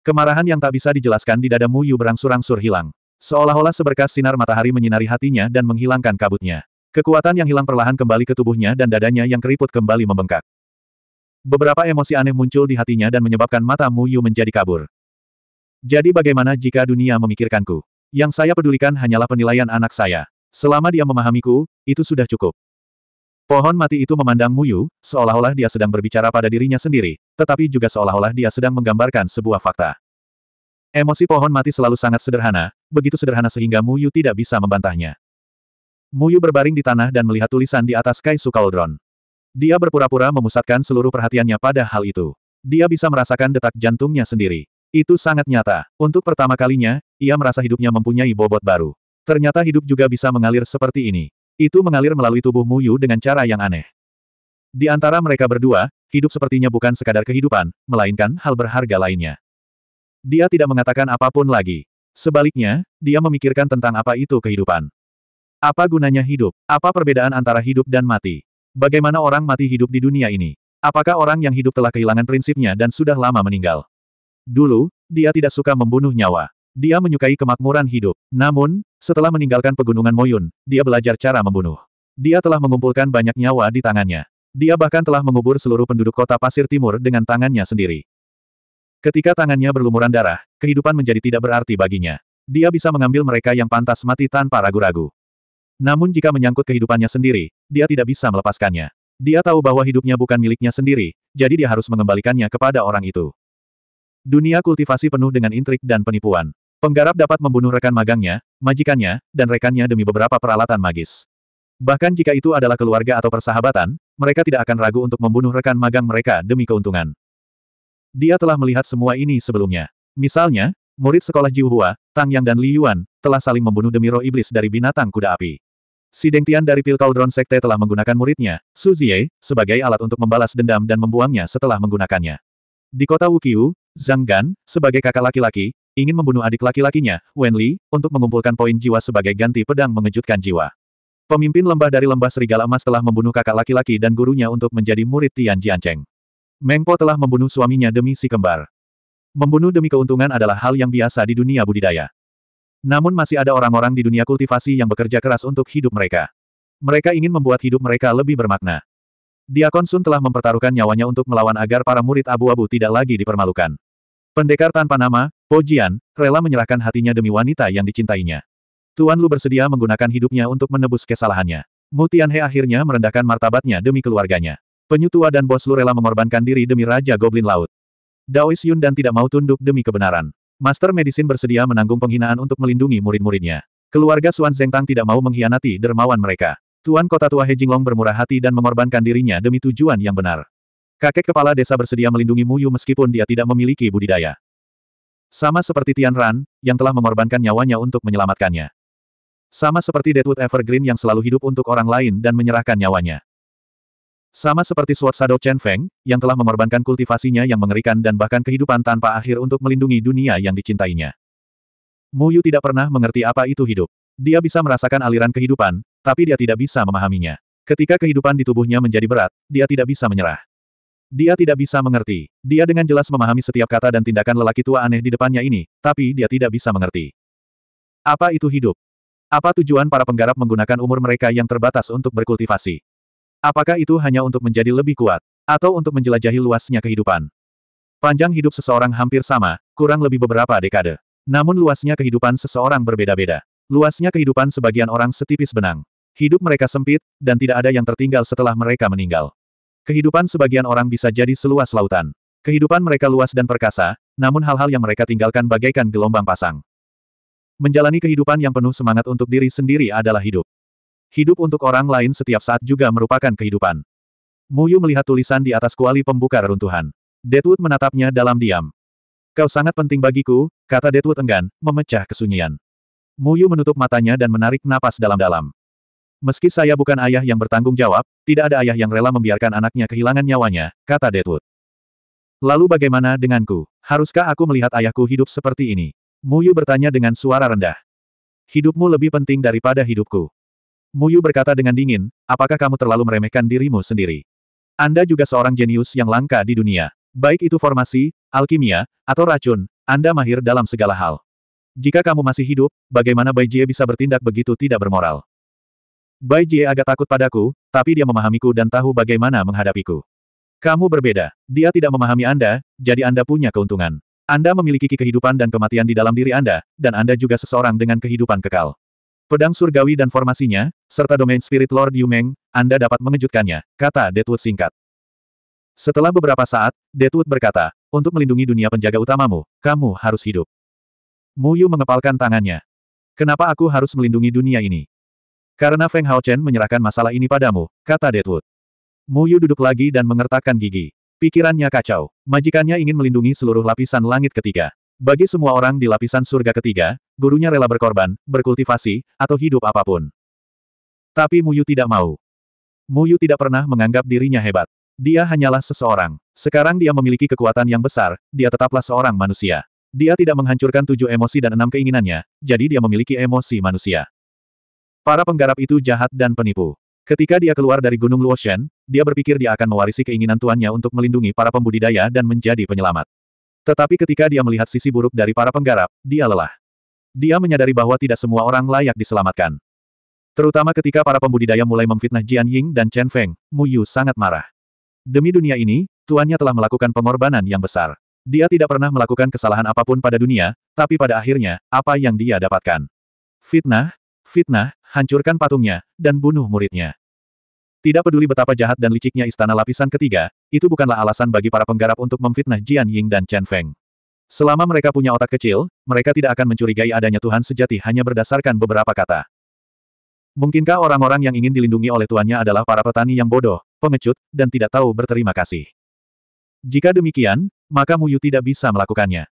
S1: Kemarahan yang tak bisa dijelaskan di dada Yu berangsur-angsur hilang. Seolah-olah seberkas sinar matahari menyinari hatinya dan menghilangkan kabutnya. Kekuatan yang hilang perlahan kembali ke tubuhnya dan dadanya yang keriput kembali membengkak. Beberapa emosi aneh muncul di hatinya dan menyebabkan mata Mu Yu menjadi kabur. Jadi bagaimana jika dunia memikirkanku? Yang saya pedulikan hanyalah penilaian anak saya. Selama dia memahamiku, itu sudah cukup. Pohon mati itu memandang Mu Yu seolah-olah dia sedang berbicara pada dirinya sendiri, tetapi juga seolah-olah dia sedang menggambarkan sebuah fakta. Emosi pohon mati selalu sangat sederhana, begitu sederhana sehingga Mu Yu tidak bisa membantahnya. Muyu berbaring di tanah dan melihat tulisan di atas Kaisu Cauldron. Dia berpura-pura memusatkan seluruh perhatiannya pada hal itu. Dia bisa merasakan detak jantungnya sendiri. Itu sangat nyata. Untuk pertama kalinya, ia merasa hidupnya mempunyai bobot baru. Ternyata hidup juga bisa mengalir seperti ini. Itu mengalir melalui tubuh Muyu dengan cara yang aneh. Di antara mereka berdua, hidup sepertinya bukan sekadar kehidupan, melainkan hal berharga lainnya. Dia tidak mengatakan apapun lagi. Sebaliknya, dia memikirkan tentang apa itu kehidupan. Apa gunanya hidup? Apa perbedaan antara hidup dan mati? Bagaimana orang mati hidup di dunia ini? Apakah orang yang hidup telah kehilangan prinsipnya dan sudah lama meninggal? Dulu, dia tidak suka membunuh nyawa. Dia menyukai kemakmuran hidup. Namun, setelah meninggalkan pegunungan Moyun, dia belajar cara membunuh. Dia telah mengumpulkan banyak nyawa di tangannya. Dia bahkan telah mengubur seluruh penduduk kota Pasir Timur dengan tangannya sendiri. Ketika tangannya berlumuran darah, kehidupan menjadi tidak berarti baginya. Dia bisa mengambil mereka yang pantas mati tanpa ragu-ragu. Namun jika menyangkut kehidupannya sendiri, dia tidak bisa melepaskannya. Dia tahu bahwa hidupnya bukan miliknya sendiri, jadi dia harus mengembalikannya kepada orang itu. Dunia kultivasi penuh dengan intrik dan penipuan. Penggarap dapat membunuh rekan magangnya, majikannya, dan rekannya demi beberapa peralatan magis. Bahkan jika itu adalah keluarga atau persahabatan, mereka tidak akan ragu untuk membunuh rekan magang mereka demi keuntungan. Dia telah melihat semua ini sebelumnya. Misalnya, murid sekolah Jiuhua, Tang Yang dan Li Yuan, telah saling membunuh demi roh iblis dari binatang kuda api. Si Dengtian dari Pil Cauldron Sekte telah menggunakan muridnya, Su Zie, sebagai alat untuk membalas dendam dan membuangnya setelah menggunakannya. Di kota Wukiu, Zhang Gan, sebagai kakak laki-laki, ingin membunuh adik laki-lakinya, Wen Li, untuk mengumpulkan poin jiwa sebagai ganti pedang mengejutkan jiwa. Pemimpin lembah dari lembah Serigala Emas telah membunuh kakak laki-laki dan gurunya untuk menjadi murid Tian Jiancheng. Meng Po telah membunuh suaminya demi si kembar. Membunuh demi keuntungan adalah hal yang biasa di dunia budidaya. Namun masih ada orang-orang di dunia kultivasi yang bekerja keras untuk hidup mereka. Mereka ingin membuat hidup mereka lebih bermakna. Diakon Sun telah mempertaruhkan nyawanya untuk melawan agar para murid abu-abu tidak lagi dipermalukan. Pendekar tanpa nama, Po Jian, rela menyerahkan hatinya demi wanita yang dicintainya. Tuan Lu bersedia menggunakan hidupnya untuk menebus kesalahannya. Mu Tianhe akhirnya merendahkan martabatnya demi keluarganya. Penyutua dan bos Lu rela mengorbankan diri demi Raja Goblin Laut. Daois Yun dan tidak mau tunduk demi kebenaran. Master Medicine bersedia menanggung penghinaan untuk melindungi murid-muridnya. Keluarga Zeng Zengtang tidak mau mengkhianati dermawan mereka. Tuan Kota Tua Hejinglong bermurah hati dan mengorbankan dirinya demi tujuan yang benar. Kakek kepala desa bersedia melindungi Muyu meskipun dia tidak memiliki budidaya. Sama seperti Tian Ran, yang telah mengorbankan nyawanya untuk menyelamatkannya. Sama seperti Deadwood Evergreen yang selalu hidup untuk orang lain dan menyerahkan nyawanya. Sama seperti Sword Shadow Chen Feng, yang telah mengorbankan kultivasinya yang mengerikan dan bahkan kehidupan tanpa akhir untuk melindungi dunia yang dicintainya. Mu Yu tidak pernah mengerti apa itu hidup. Dia bisa merasakan aliran kehidupan, tapi dia tidak bisa memahaminya. Ketika kehidupan di tubuhnya menjadi berat, dia tidak bisa menyerah. Dia tidak bisa mengerti. Dia dengan jelas memahami setiap kata dan tindakan lelaki tua aneh di depannya ini, tapi dia tidak bisa mengerti. Apa itu hidup? Apa tujuan para penggarap menggunakan umur mereka yang terbatas untuk berkultivasi? Apakah itu hanya untuk menjadi lebih kuat, atau untuk menjelajahi luasnya kehidupan? Panjang hidup seseorang hampir sama, kurang lebih beberapa dekade. Namun luasnya kehidupan seseorang berbeda-beda. Luasnya kehidupan sebagian orang setipis benang. Hidup mereka sempit, dan tidak ada yang tertinggal setelah mereka meninggal. Kehidupan sebagian orang bisa jadi seluas lautan. Kehidupan mereka luas dan perkasa, namun hal-hal yang mereka tinggalkan bagaikan gelombang pasang. Menjalani kehidupan yang penuh semangat untuk diri sendiri adalah hidup. Hidup untuk orang lain setiap saat juga merupakan kehidupan. Muyu melihat tulisan di atas kuali pembuka reruntuhan. Deadwood menatapnya dalam diam. Kau sangat penting bagiku, kata Deadwood enggan, memecah kesunyian. Muyu menutup matanya dan menarik napas dalam-dalam. Meski saya bukan ayah yang bertanggung jawab, tidak ada ayah yang rela membiarkan anaknya kehilangan nyawanya, kata Deadwood. Lalu bagaimana denganku? Haruskah aku melihat ayahku hidup seperti ini? Muyu bertanya dengan suara rendah. Hidupmu lebih penting daripada hidupku. Muyu berkata dengan dingin, apakah kamu terlalu meremehkan dirimu sendiri? Anda juga seorang jenius yang langka di dunia. Baik itu formasi, alkimia, atau racun, Anda mahir dalam segala hal. Jika kamu masih hidup, bagaimana Bai Jie bisa bertindak begitu tidak bermoral? Bai Jie agak takut padaku, tapi dia memahamiku dan tahu bagaimana menghadapiku. Kamu berbeda. Dia tidak memahami Anda, jadi Anda punya keuntungan. Anda memiliki kehidupan dan kematian di dalam diri Anda, dan Anda juga seseorang dengan kehidupan kekal. Pedang surgawi dan formasinya, serta domain spirit Lord Yu Anda dapat mengejutkannya, kata Deadwood singkat. Setelah beberapa saat, Deadwood berkata, untuk melindungi dunia penjaga utamamu, kamu harus hidup. Mu Yu mengepalkan tangannya. Kenapa aku harus melindungi dunia ini? Karena Feng Haochen menyerahkan masalah ini padamu, kata Deadwood. Mu Yu duduk lagi dan mengertakkan gigi. Pikirannya kacau. Majikannya ingin melindungi seluruh lapisan langit ketiga. Bagi semua orang di lapisan surga ketiga, gurunya rela berkorban, berkultivasi, atau hidup apapun. Tapi Muyu tidak mau. Muyu tidak pernah menganggap dirinya hebat. Dia hanyalah seseorang. Sekarang dia memiliki kekuatan yang besar, dia tetaplah seorang manusia. Dia tidak menghancurkan tujuh emosi dan enam keinginannya, jadi dia memiliki emosi manusia. Para penggarap itu jahat dan penipu. Ketika dia keluar dari Gunung Luoshen, dia berpikir dia akan mewarisi keinginan tuannya untuk melindungi para pembudidaya dan menjadi penyelamat. Tetapi ketika dia melihat sisi buruk dari para penggarap, dia lelah. Dia menyadari bahwa tidak semua orang layak diselamatkan. Terutama ketika para pembudidaya mulai memfitnah Jian Ying dan Chen Feng, Mu Yu sangat marah. Demi dunia ini, tuannya telah melakukan pengorbanan yang besar. Dia tidak pernah melakukan kesalahan apapun pada dunia, tapi pada akhirnya, apa yang dia dapatkan? Fitnah, fitnah, hancurkan patungnya, dan bunuh muridnya. Tidak peduli betapa jahat dan liciknya istana lapisan ketiga, itu bukanlah alasan bagi para penggarap untuk memfitnah Jian Ying dan Chen Feng. Selama mereka punya otak kecil, mereka tidak akan mencurigai adanya Tuhan sejati hanya berdasarkan beberapa kata. Mungkinkah orang-orang yang ingin dilindungi oleh tuannya adalah para petani yang bodoh, pengecut, dan tidak tahu berterima kasih? Jika demikian, maka Mu Yu tidak bisa melakukannya.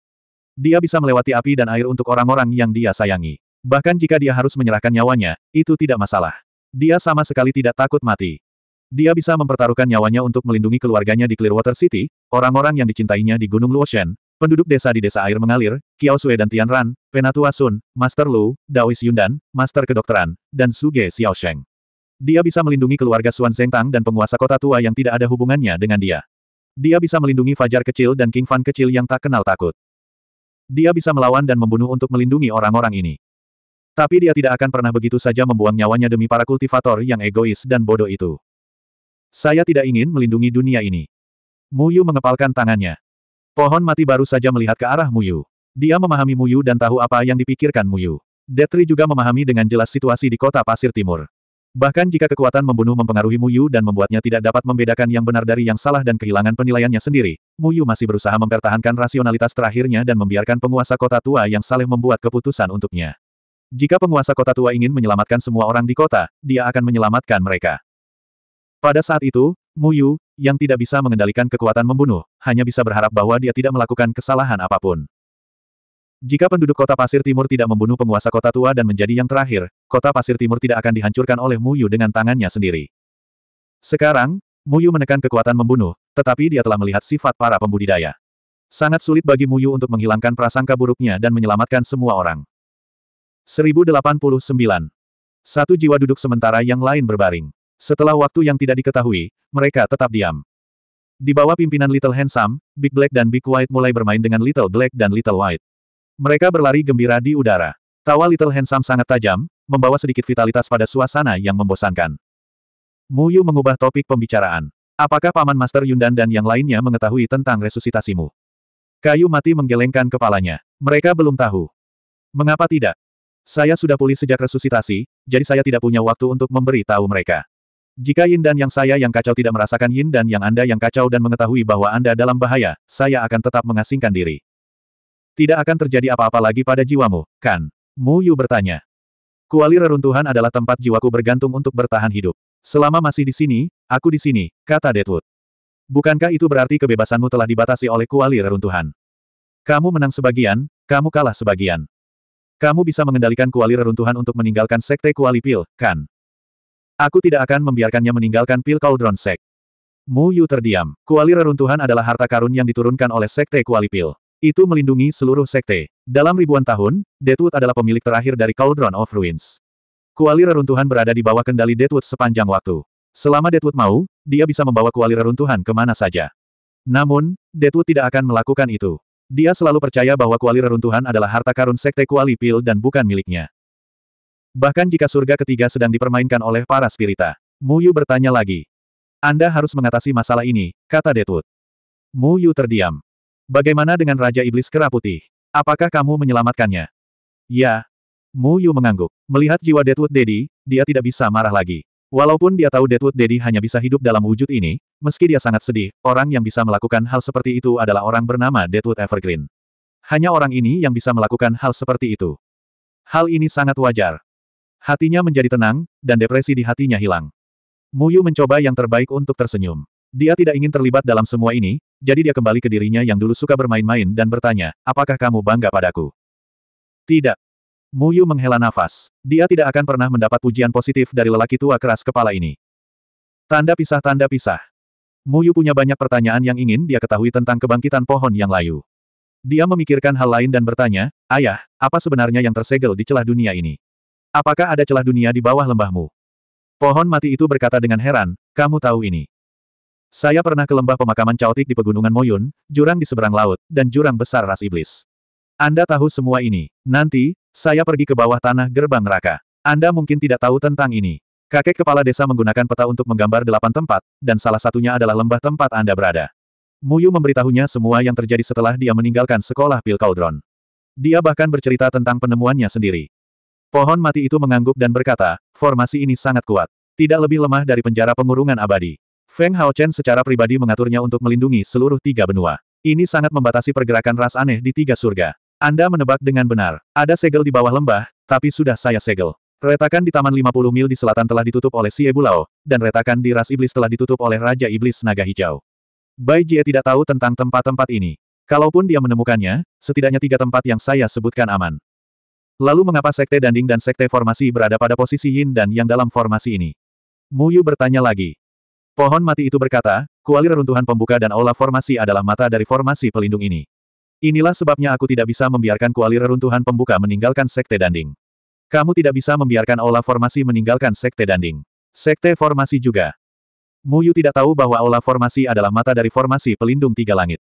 S1: Dia bisa melewati api dan air untuk orang-orang yang dia sayangi. Bahkan jika dia harus menyerahkan nyawanya, itu tidak masalah. Dia sama sekali tidak takut mati. Dia bisa mempertaruhkan nyawanya untuk melindungi keluarganya di Clearwater City, orang-orang yang dicintainya di Gunung Luoshan, penduduk desa di desa air mengalir, Kiao Sui dan Tian Ran, Penatua Sun, Master Lu, Daois Yundan, Master Kedokteran, dan Suge Sheng. Dia bisa melindungi keluarga Xuan Tang dan penguasa kota tua yang tidak ada hubungannya dengan dia. Dia bisa melindungi Fajar kecil dan King Fan kecil yang tak kenal takut. Dia bisa melawan dan membunuh untuk melindungi orang-orang ini. Tapi dia tidak akan pernah begitu saja membuang nyawanya demi para kultivator yang egois dan bodoh itu. Saya tidak ingin melindungi dunia ini. Muyu mengepalkan tangannya. Pohon mati baru saja melihat ke arah Muyu. Dia memahami Muyu dan tahu apa yang dipikirkan Muyu. Detri juga memahami dengan jelas situasi di kota Pasir Timur. Bahkan jika kekuatan membunuh mempengaruhi Muyu dan membuatnya tidak dapat membedakan yang benar dari yang salah dan kehilangan penilaiannya sendiri, Muyu masih berusaha mempertahankan rasionalitas terakhirnya dan membiarkan penguasa kota tua yang saleh membuat keputusan untuknya. Jika penguasa kota tua ingin menyelamatkan semua orang di kota, dia akan menyelamatkan mereka. Pada saat itu, Mu Yu yang tidak bisa mengendalikan kekuatan membunuh, hanya bisa berharap bahwa dia tidak melakukan kesalahan apapun. Jika penduduk kota pasir timur tidak membunuh penguasa kota tua dan menjadi yang terakhir, kota pasir timur tidak akan dihancurkan oleh Mu Yu dengan tangannya sendiri. Sekarang, Mu Yu menekan kekuatan membunuh, tetapi dia telah melihat sifat para pembudidaya. Sangat sulit bagi Mu Yu untuk menghilangkan prasangka buruknya dan menyelamatkan semua orang. 1089. Satu jiwa duduk sementara yang lain berbaring. Setelah waktu yang tidak diketahui, mereka tetap diam. Di bawah pimpinan Little Handsome, Big Black dan Big White mulai bermain dengan Little Black dan Little White. Mereka berlari gembira di udara. Tawa Little Handsome sangat tajam, membawa sedikit vitalitas pada suasana yang membosankan. Mu Yu mengubah topik pembicaraan. Apakah Paman Master Yundan dan yang lainnya mengetahui tentang resusitasimu? Kayu mati menggelengkan kepalanya. Mereka belum tahu. Mengapa tidak? Saya sudah pulih sejak resusitasi, jadi saya tidak punya waktu untuk memberi tahu mereka. Jika Yin dan Yang saya yang kacau tidak merasakan Yin dan Yang Anda yang kacau dan mengetahui bahwa Anda dalam bahaya, saya akan tetap mengasingkan diri. Tidak akan terjadi apa-apa lagi pada jiwamu, kan? Mu Yu bertanya. Kuali reruntuhan adalah tempat jiwaku bergantung untuk bertahan hidup. Selama masih di sini, aku di sini, kata Deadwood. Bukankah itu berarti kebebasanmu telah dibatasi oleh kuali reruntuhan? Kamu menang sebagian, kamu kalah sebagian. Kamu bisa mengendalikan kuali reruntuhan untuk meninggalkan sekte kuali pil, kan? Aku tidak akan membiarkannya meninggalkan pil Cauldron Sek. Mu Yu terdiam. Kuali reruntuhan adalah harta karun yang diturunkan oleh sekte kuali pil. Itu melindungi seluruh sekte. Dalam ribuan tahun, Deadwood adalah pemilik terakhir dari Cauldron of Ruins. Kuali reruntuhan berada di bawah kendali Deadwood sepanjang waktu. Selama Deadwood mau, dia bisa membawa kuali reruntuhan kemana saja. Namun, Deadwood tidak akan melakukan itu. Dia selalu percaya bahwa kuali reruntuhan adalah harta karun sekte kuali pil dan bukan miliknya. Bahkan jika surga ketiga sedang dipermainkan oleh para spirita. Mu Yu bertanya lagi. Anda harus mengatasi masalah ini, kata Detwood. Yu terdiam. Bagaimana dengan Raja Iblis Kera Putih? Apakah kamu menyelamatkannya? Ya. Mu Yu mengangguk. Melihat jiwa Deadwood Dedi, dia tidak bisa marah lagi. Walaupun dia tahu Deadwood Daddy hanya bisa hidup dalam wujud ini, meski dia sangat sedih, orang yang bisa melakukan hal seperti itu adalah orang bernama Deadwood Evergreen. Hanya orang ini yang bisa melakukan hal seperti itu. Hal ini sangat wajar. Hatinya menjadi tenang, dan depresi di hatinya hilang. Muyu mencoba yang terbaik untuk tersenyum. Dia tidak ingin terlibat dalam semua ini, jadi dia kembali ke dirinya yang dulu suka bermain-main dan bertanya, apakah kamu bangga padaku? Tidak. Muyu menghela nafas. Dia tidak akan pernah mendapat pujian positif dari lelaki tua keras kepala ini. Tanda pisah tanda pisah. Muyu punya banyak pertanyaan yang ingin dia ketahui tentang kebangkitan pohon yang layu. Dia memikirkan hal lain dan bertanya, Ayah, apa sebenarnya yang tersegel di celah dunia ini? Apakah ada celah dunia di bawah lembahmu? Pohon mati itu berkata dengan heran, kamu tahu ini. Saya pernah ke lembah pemakaman caotik di pegunungan Moyun, jurang di seberang laut, dan jurang besar ras iblis. Anda tahu semua ini. Nanti, saya pergi ke bawah tanah gerbang neraka. Anda mungkin tidak tahu tentang ini. Kakek kepala desa menggunakan peta untuk menggambar delapan tempat, dan salah satunya adalah lembah tempat Anda berada. Muyu memberitahunya semua yang terjadi setelah dia meninggalkan sekolah Pil Cauldron. Dia bahkan bercerita tentang penemuannya sendiri. Pohon mati itu mengangguk dan berkata, formasi ini sangat kuat. Tidak lebih lemah dari penjara pengurungan abadi. Feng Haochen secara pribadi mengaturnya untuk melindungi seluruh tiga benua. Ini sangat membatasi pergerakan ras aneh di tiga surga. Anda menebak dengan benar. Ada segel di bawah lembah, tapi sudah saya segel. Retakan di Taman 50 mil di selatan telah ditutup oleh Si Ebulao, dan retakan di Ras Iblis telah ditutup oleh Raja Iblis Naga Hijau. Bai Jie tidak tahu tentang tempat-tempat ini. Kalaupun dia menemukannya, setidaknya tiga tempat yang saya sebutkan aman. Lalu mengapa Sekte Danding dan Sekte Formasi berada pada posisi Yin dan Yang dalam formasi ini? Mu Yu bertanya lagi. Pohon mati itu berkata, kuali reruntuhan pembuka dan aula formasi adalah mata dari formasi pelindung ini. Inilah sebabnya aku tidak bisa membiarkan kuali reruntuhan pembuka meninggalkan sekte danding. Kamu tidak bisa membiarkan aula formasi meninggalkan sekte danding. Sekte formasi juga. Muyu tidak tahu bahwa aula formasi adalah mata dari formasi pelindung tiga langit.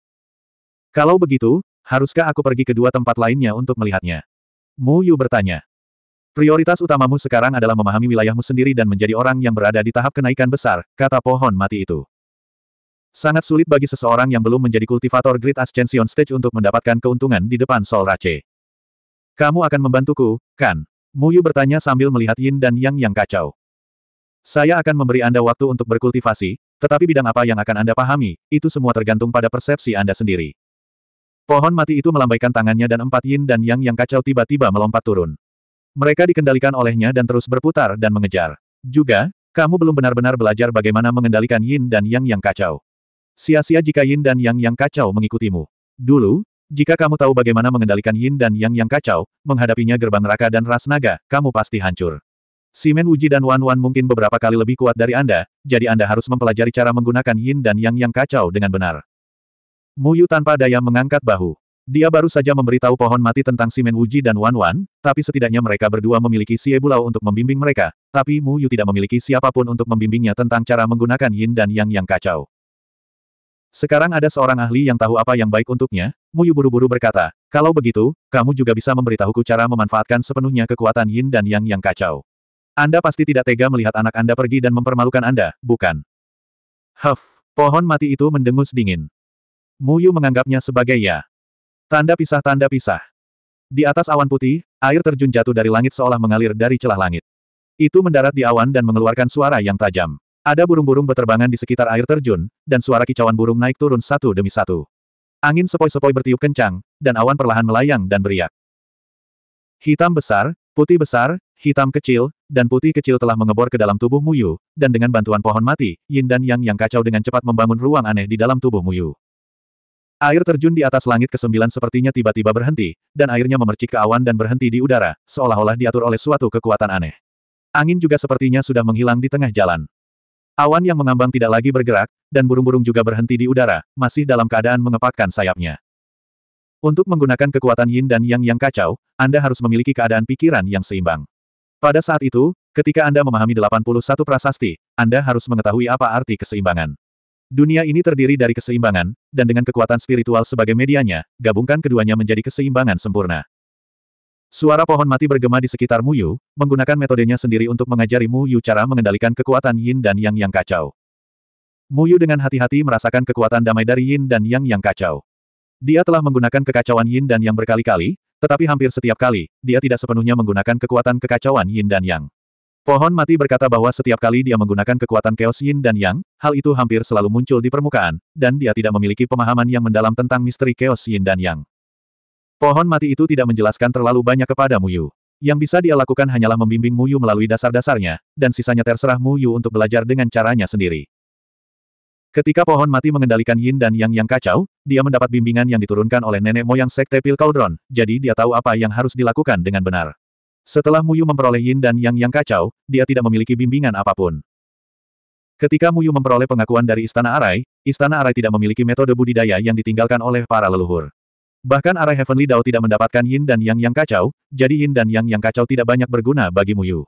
S1: Kalau begitu, haruskah aku pergi ke dua tempat lainnya untuk melihatnya? Muyu bertanya. Prioritas utamamu sekarang adalah memahami wilayahmu sendiri dan menjadi orang yang berada di tahap kenaikan besar, kata pohon mati itu. Sangat sulit bagi seseorang yang belum menjadi kultivator Great Ascension Stage untuk mendapatkan keuntungan di depan Sol Rache. Kamu akan membantuku, kan? Muyu bertanya sambil melihat Yin dan Yang yang kacau. Saya akan memberi Anda waktu untuk berkultivasi, tetapi bidang apa yang akan Anda pahami, itu semua tergantung pada persepsi Anda sendiri. Pohon mati itu melambaikan tangannya dan empat Yin dan Yang yang kacau tiba-tiba melompat turun. Mereka dikendalikan olehnya dan terus berputar dan mengejar. Juga, kamu belum benar-benar belajar bagaimana mengendalikan Yin dan Yang yang kacau. Sia-sia jika Yin dan Yang yang kacau mengikutimu. Dulu, jika kamu tahu bagaimana mengendalikan yin dan yang yang kacau, menghadapinya gerbang neraka dan ras naga, kamu pasti hancur. Simen Wuji dan Wan Wan mungkin beberapa kali lebih kuat dari Anda, jadi Anda harus mempelajari cara menggunakan yin dan yang yang kacau dengan benar. Mu Yu tanpa daya mengangkat bahu. Dia baru saja memberitahu pohon mati tentang Simen Wuji dan Wan Wan, tapi setidaknya mereka berdua memiliki Xie Bulao untuk membimbing mereka, tapi Mu Yu tidak memiliki siapapun untuk membimbingnya tentang cara menggunakan yin dan yang yang kacau. Sekarang ada seorang ahli yang tahu apa yang baik untuknya, Muyu buru-buru berkata, kalau begitu, kamu juga bisa memberitahuku cara memanfaatkan sepenuhnya kekuatan yin dan yang yang kacau. Anda pasti tidak tega melihat anak Anda pergi dan mempermalukan Anda, bukan? Huff, pohon mati itu mendengus dingin. Muyu menganggapnya sebagai ya. Tanda pisah tanda pisah. Di atas awan putih, air terjun jatuh dari langit seolah mengalir dari celah langit. Itu mendarat di awan dan mengeluarkan suara yang tajam. Ada burung-burung beterbangan di sekitar air terjun, dan suara kicauan burung naik turun satu demi satu. Angin sepoi-sepoi bertiup kencang, dan awan perlahan melayang dan beriak. Hitam besar, putih besar, hitam kecil, dan putih kecil telah mengebor ke dalam tubuh Muyu, dan dengan bantuan pohon mati, Yin dan Yang yang kacau dengan cepat membangun ruang aneh di dalam tubuh Muyu. Air terjun di atas langit kesembilan sepertinya tiba-tiba berhenti, dan airnya memercik ke awan dan berhenti di udara, seolah-olah diatur oleh suatu kekuatan aneh. Angin juga sepertinya sudah menghilang di tengah jalan. Awan yang mengambang tidak lagi bergerak, dan burung-burung juga berhenti di udara, masih dalam keadaan mengepakkan sayapnya. Untuk menggunakan kekuatan yin dan yang yang kacau, Anda harus memiliki keadaan pikiran yang seimbang. Pada saat itu, ketika Anda memahami 81 prasasti, Anda harus mengetahui apa arti keseimbangan. Dunia ini terdiri dari keseimbangan, dan dengan kekuatan spiritual sebagai medianya, gabungkan keduanya menjadi keseimbangan sempurna. Suara pohon mati bergema di sekitar Mu Yu, menggunakan metodenya sendiri untuk mengajari Mu Yu cara mengendalikan kekuatan yin dan yang yang kacau. Mu Yu dengan hati-hati merasakan kekuatan damai dari yin dan yang yang kacau. Dia telah menggunakan kekacauan yin dan yang berkali-kali, tetapi hampir setiap kali, dia tidak sepenuhnya menggunakan kekuatan kekacauan yin dan yang. Pohon mati berkata bahwa setiap kali dia menggunakan kekuatan chaos yin dan yang, hal itu hampir selalu muncul di permukaan, dan dia tidak memiliki pemahaman yang mendalam tentang misteri chaos yin dan yang. Pohon mati itu tidak menjelaskan terlalu banyak kepada Muyu. Yang bisa dia lakukan hanyalah membimbing Muyu melalui dasar-dasarnya, dan sisanya terserah Muyu untuk belajar dengan caranya sendiri. Ketika pohon mati mengendalikan yin dan yang yang kacau, dia mendapat bimbingan yang diturunkan oleh nenek moyang Sekte Pil Cauldron, jadi dia tahu apa yang harus dilakukan dengan benar. Setelah Muyu memperoleh yin dan yang yang kacau, dia tidak memiliki bimbingan apapun. Ketika Muyu memperoleh pengakuan dari Istana Arai, Istana Arai tidak memiliki metode budidaya yang ditinggalkan oleh para leluhur. Bahkan arah Heavenly Dao tidak mendapatkan yin dan yang yang kacau, jadi yin dan yang yang kacau tidak banyak berguna bagi Muyu.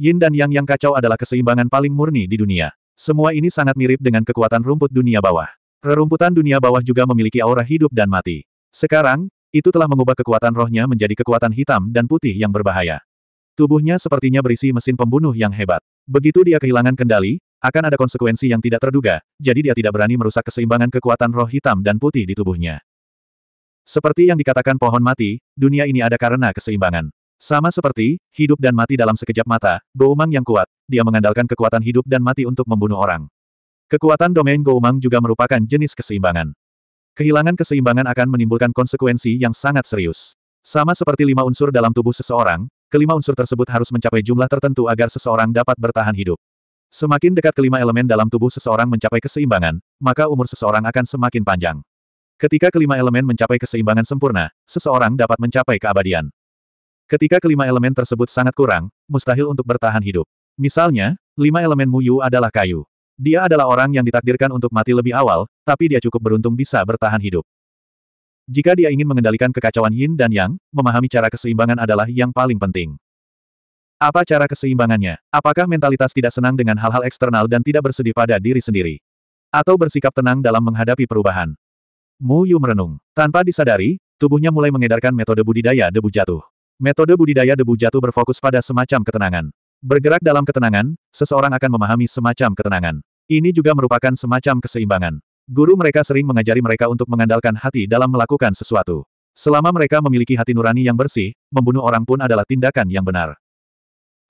S1: Yin dan yang yang kacau adalah keseimbangan paling murni di dunia. Semua ini sangat mirip dengan kekuatan rumput dunia bawah. Rerumputan dunia bawah juga memiliki aura hidup dan mati. Sekarang, itu telah mengubah kekuatan rohnya menjadi kekuatan hitam dan putih yang berbahaya. Tubuhnya sepertinya berisi mesin pembunuh yang hebat. Begitu dia kehilangan kendali, akan ada konsekuensi yang tidak terduga, jadi dia tidak berani merusak keseimbangan kekuatan roh hitam dan putih di tubuhnya. Seperti yang dikatakan pohon mati, dunia ini ada karena keseimbangan. Sama seperti, hidup dan mati dalam sekejap mata, Goumang yang kuat, dia mengandalkan kekuatan hidup dan mati untuk membunuh orang. Kekuatan domain Goumang juga merupakan jenis keseimbangan. Kehilangan keseimbangan akan menimbulkan konsekuensi yang sangat serius. Sama seperti lima unsur dalam tubuh seseorang, kelima unsur tersebut harus mencapai jumlah tertentu agar seseorang dapat bertahan hidup. Semakin dekat kelima elemen dalam tubuh seseorang mencapai keseimbangan, maka umur seseorang akan semakin panjang. Ketika kelima elemen mencapai keseimbangan sempurna, seseorang dapat mencapai keabadian. Ketika kelima elemen tersebut sangat kurang, mustahil untuk bertahan hidup. Misalnya, lima elemen Muyu adalah kayu. Dia adalah orang yang ditakdirkan untuk mati lebih awal, tapi dia cukup beruntung bisa bertahan hidup. Jika dia ingin mengendalikan kekacauan yin dan yang, memahami cara keseimbangan adalah yang paling penting. Apa cara keseimbangannya? Apakah mentalitas tidak senang dengan hal-hal eksternal dan tidak bersedih pada diri sendiri? Atau bersikap tenang dalam menghadapi perubahan? Mu Yu merenung. Tanpa disadari, tubuhnya mulai mengedarkan metode budidaya debu jatuh. Metode budidaya debu jatuh berfokus pada semacam ketenangan. Bergerak dalam ketenangan, seseorang akan memahami semacam ketenangan. Ini juga merupakan semacam keseimbangan. Guru mereka sering mengajari mereka untuk mengandalkan hati dalam melakukan sesuatu. Selama mereka memiliki hati nurani yang bersih, membunuh orang pun adalah tindakan yang benar.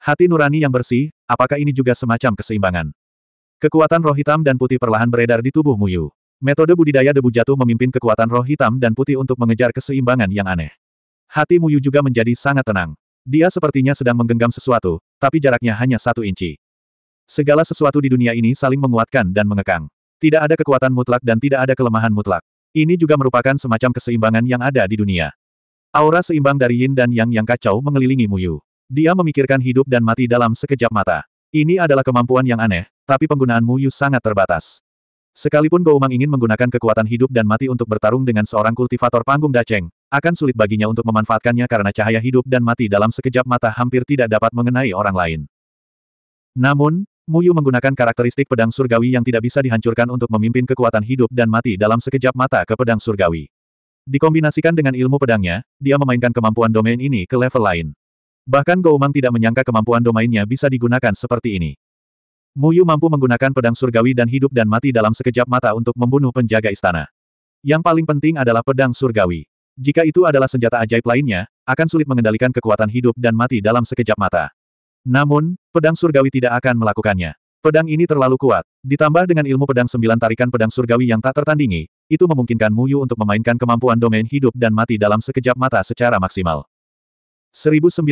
S1: Hati nurani yang bersih, apakah ini juga semacam keseimbangan? Kekuatan roh hitam dan putih perlahan beredar di tubuh Muyu. Metode budidaya debu jatuh memimpin kekuatan roh hitam dan putih untuk mengejar keseimbangan yang aneh. Hati Muyu juga menjadi sangat tenang. Dia sepertinya sedang menggenggam sesuatu, tapi jaraknya hanya satu inci. Segala sesuatu di dunia ini saling menguatkan dan mengekang. Tidak ada kekuatan mutlak dan tidak ada kelemahan mutlak. Ini juga merupakan semacam keseimbangan yang ada di dunia. Aura seimbang dari yin dan yang yang kacau mengelilingi Muyu. Dia memikirkan hidup dan mati dalam sekejap mata. Ini adalah kemampuan yang aneh, tapi penggunaan Muyu sangat terbatas. Sekalipun Goumang ingin menggunakan kekuatan hidup dan mati untuk bertarung dengan seorang kultivator panggung Daceng, akan sulit baginya untuk memanfaatkannya karena cahaya hidup dan mati dalam sekejap mata hampir tidak dapat mengenai orang lain. Namun, Muyu menggunakan karakteristik pedang surgawi yang tidak bisa dihancurkan untuk memimpin kekuatan hidup dan mati dalam sekejap mata ke pedang surgawi. Dikombinasikan dengan ilmu pedangnya, dia memainkan kemampuan domain ini ke level lain. Bahkan Goumang tidak menyangka kemampuan domainnya bisa digunakan seperti ini. Muyu mampu menggunakan pedang surgawi dan hidup dan mati dalam sekejap mata untuk membunuh penjaga istana. Yang paling penting adalah pedang surgawi. Jika itu adalah senjata ajaib lainnya, akan sulit mengendalikan kekuatan hidup dan mati dalam sekejap mata. Namun, pedang surgawi tidak akan melakukannya. Pedang ini terlalu kuat. Ditambah dengan ilmu pedang sembilan tarikan pedang surgawi yang tak tertandingi, itu memungkinkan Muyu untuk memainkan kemampuan domain hidup dan mati dalam sekejap mata secara maksimal. 1090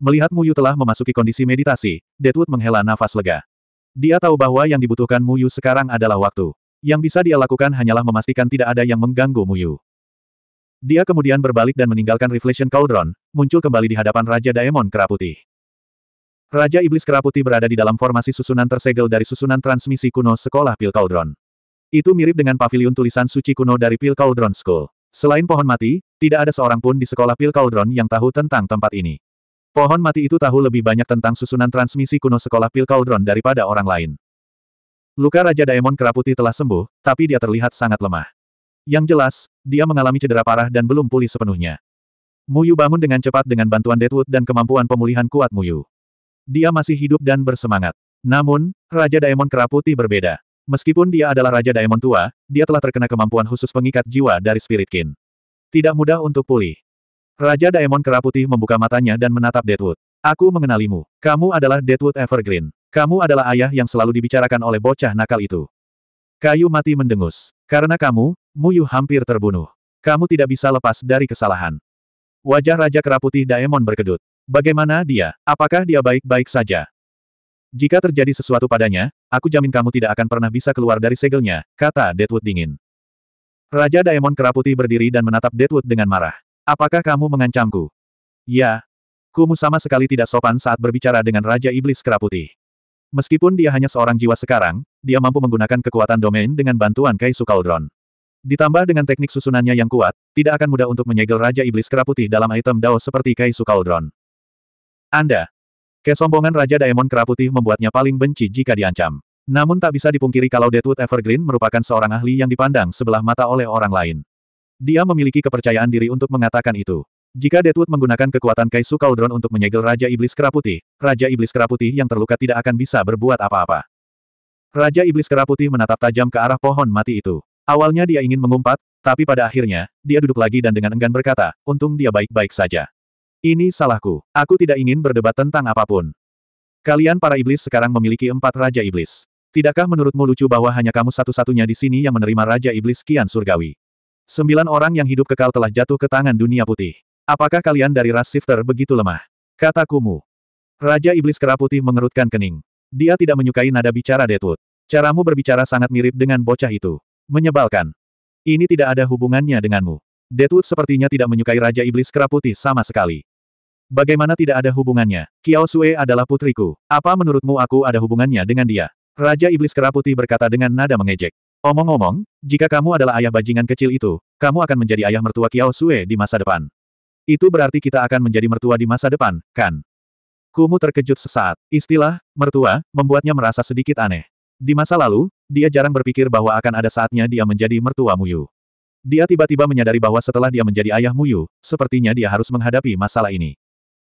S1: Melihat Muyu telah memasuki kondisi meditasi, Deadwood menghela nafas lega. Dia tahu bahwa yang dibutuhkan Muyu sekarang adalah waktu. Yang bisa dia lakukan hanyalah memastikan tidak ada yang mengganggu Muyu. Dia kemudian berbalik dan meninggalkan Reflection Cauldron, muncul kembali di hadapan Raja Daemon Keraputi. Raja Iblis Keraputi berada di dalam formasi susunan tersegel dari susunan transmisi kuno sekolah Pil Cauldron. Itu mirip dengan pavilion tulisan suci kuno dari Pil Cauldron School. Selain pohon mati, tidak ada seorang pun di sekolah Pil Cauldron yang tahu tentang tempat ini. Pohon mati itu tahu lebih banyak tentang susunan transmisi kuno sekolah Pil Cauldron daripada orang lain. Luka Raja Daemon Keraputi telah sembuh, tapi dia terlihat sangat lemah. Yang jelas, dia mengalami cedera parah dan belum pulih sepenuhnya. Muyu bangun dengan cepat dengan bantuan Deadwood dan kemampuan pemulihan kuat Muyu. Dia masih hidup dan bersemangat. Namun, Raja Daemon Keraputi berbeda. Meskipun dia adalah Raja Daemon tua, dia telah terkena kemampuan khusus pengikat jiwa dari Spirit King. Tidak mudah untuk pulih. Raja Daemon Kera membuka matanya dan menatap Deadwood. Aku mengenalimu. Kamu adalah Deadwood Evergreen. Kamu adalah ayah yang selalu dibicarakan oleh bocah nakal itu. Kayu mati mendengus. Karena kamu, Muyu hampir terbunuh. Kamu tidak bisa lepas dari kesalahan. Wajah Raja Kera Putih Daemon berkedut. Bagaimana dia? Apakah dia baik-baik saja? Jika terjadi sesuatu padanya, aku jamin kamu tidak akan pernah bisa keluar dari segelnya, kata Deadwood dingin. Raja Daemon Kera berdiri dan menatap Deadwood dengan marah. Apakah kamu mengancamku? Ya. Kumu sama sekali tidak sopan saat berbicara dengan Raja Iblis Keraputi. Meskipun dia hanya seorang jiwa sekarang, dia mampu menggunakan kekuatan domain dengan bantuan Kaisu Cauldron. Ditambah dengan teknik susunannya yang kuat, tidak akan mudah untuk menyegel Raja Iblis Keraputi dalam item Dao seperti Kaisu Cauldron. Anda. Kesombongan Raja Daemon Keraputi membuatnya paling benci jika diancam. Namun tak bisa dipungkiri kalau Deadwood Evergreen merupakan seorang ahli yang dipandang sebelah mata oleh orang lain. Dia memiliki kepercayaan diri untuk mengatakan itu. Jika Deadwood menggunakan kekuatan Kaisu Kaldron untuk menyegel Raja Iblis Keraputi, Raja Iblis Keraputi yang terluka tidak akan bisa berbuat apa-apa. Raja Iblis Keraputi menatap tajam ke arah pohon mati itu. Awalnya dia ingin mengumpat, tapi pada akhirnya, dia duduk lagi dan dengan enggan berkata, untung dia baik-baik saja. Ini salahku. Aku tidak ingin berdebat tentang apapun. Kalian para iblis sekarang memiliki empat Raja Iblis. Tidakkah menurutmu lucu bahwa hanya kamu satu-satunya di sini yang menerima Raja Iblis Kian Surgawi? Sembilan orang yang hidup kekal telah jatuh ke tangan dunia putih. Apakah kalian dari ras shifter begitu lemah? Kata Kumu. Raja Iblis Kera Putih mengerutkan kening. Dia tidak menyukai nada bicara Deadwood. Caramu berbicara sangat mirip dengan bocah itu. Menyebalkan. Ini tidak ada hubungannya denganmu. Deadwood sepertinya tidak menyukai Raja Iblis Kera Putih sama sekali. Bagaimana tidak ada hubungannya? Kiao Sue adalah putriku. Apa menurutmu aku ada hubungannya dengan dia? Raja Iblis Kera Putih berkata dengan nada mengejek. Omong-omong, jika kamu adalah ayah bajingan kecil itu, kamu akan menjadi ayah mertua Kiao Sue di masa depan. Itu berarti kita akan menjadi mertua di masa depan, kan? Kumu terkejut sesaat. Istilah, mertua, membuatnya merasa sedikit aneh. Di masa lalu, dia jarang berpikir bahwa akan ada saatnya dia menjadi mertua Muyu. Dia tiba-tiba menyadari bahwa setelah dia menjadi ayah Muyu, sepertinya dia harus menghadapi masalah ini.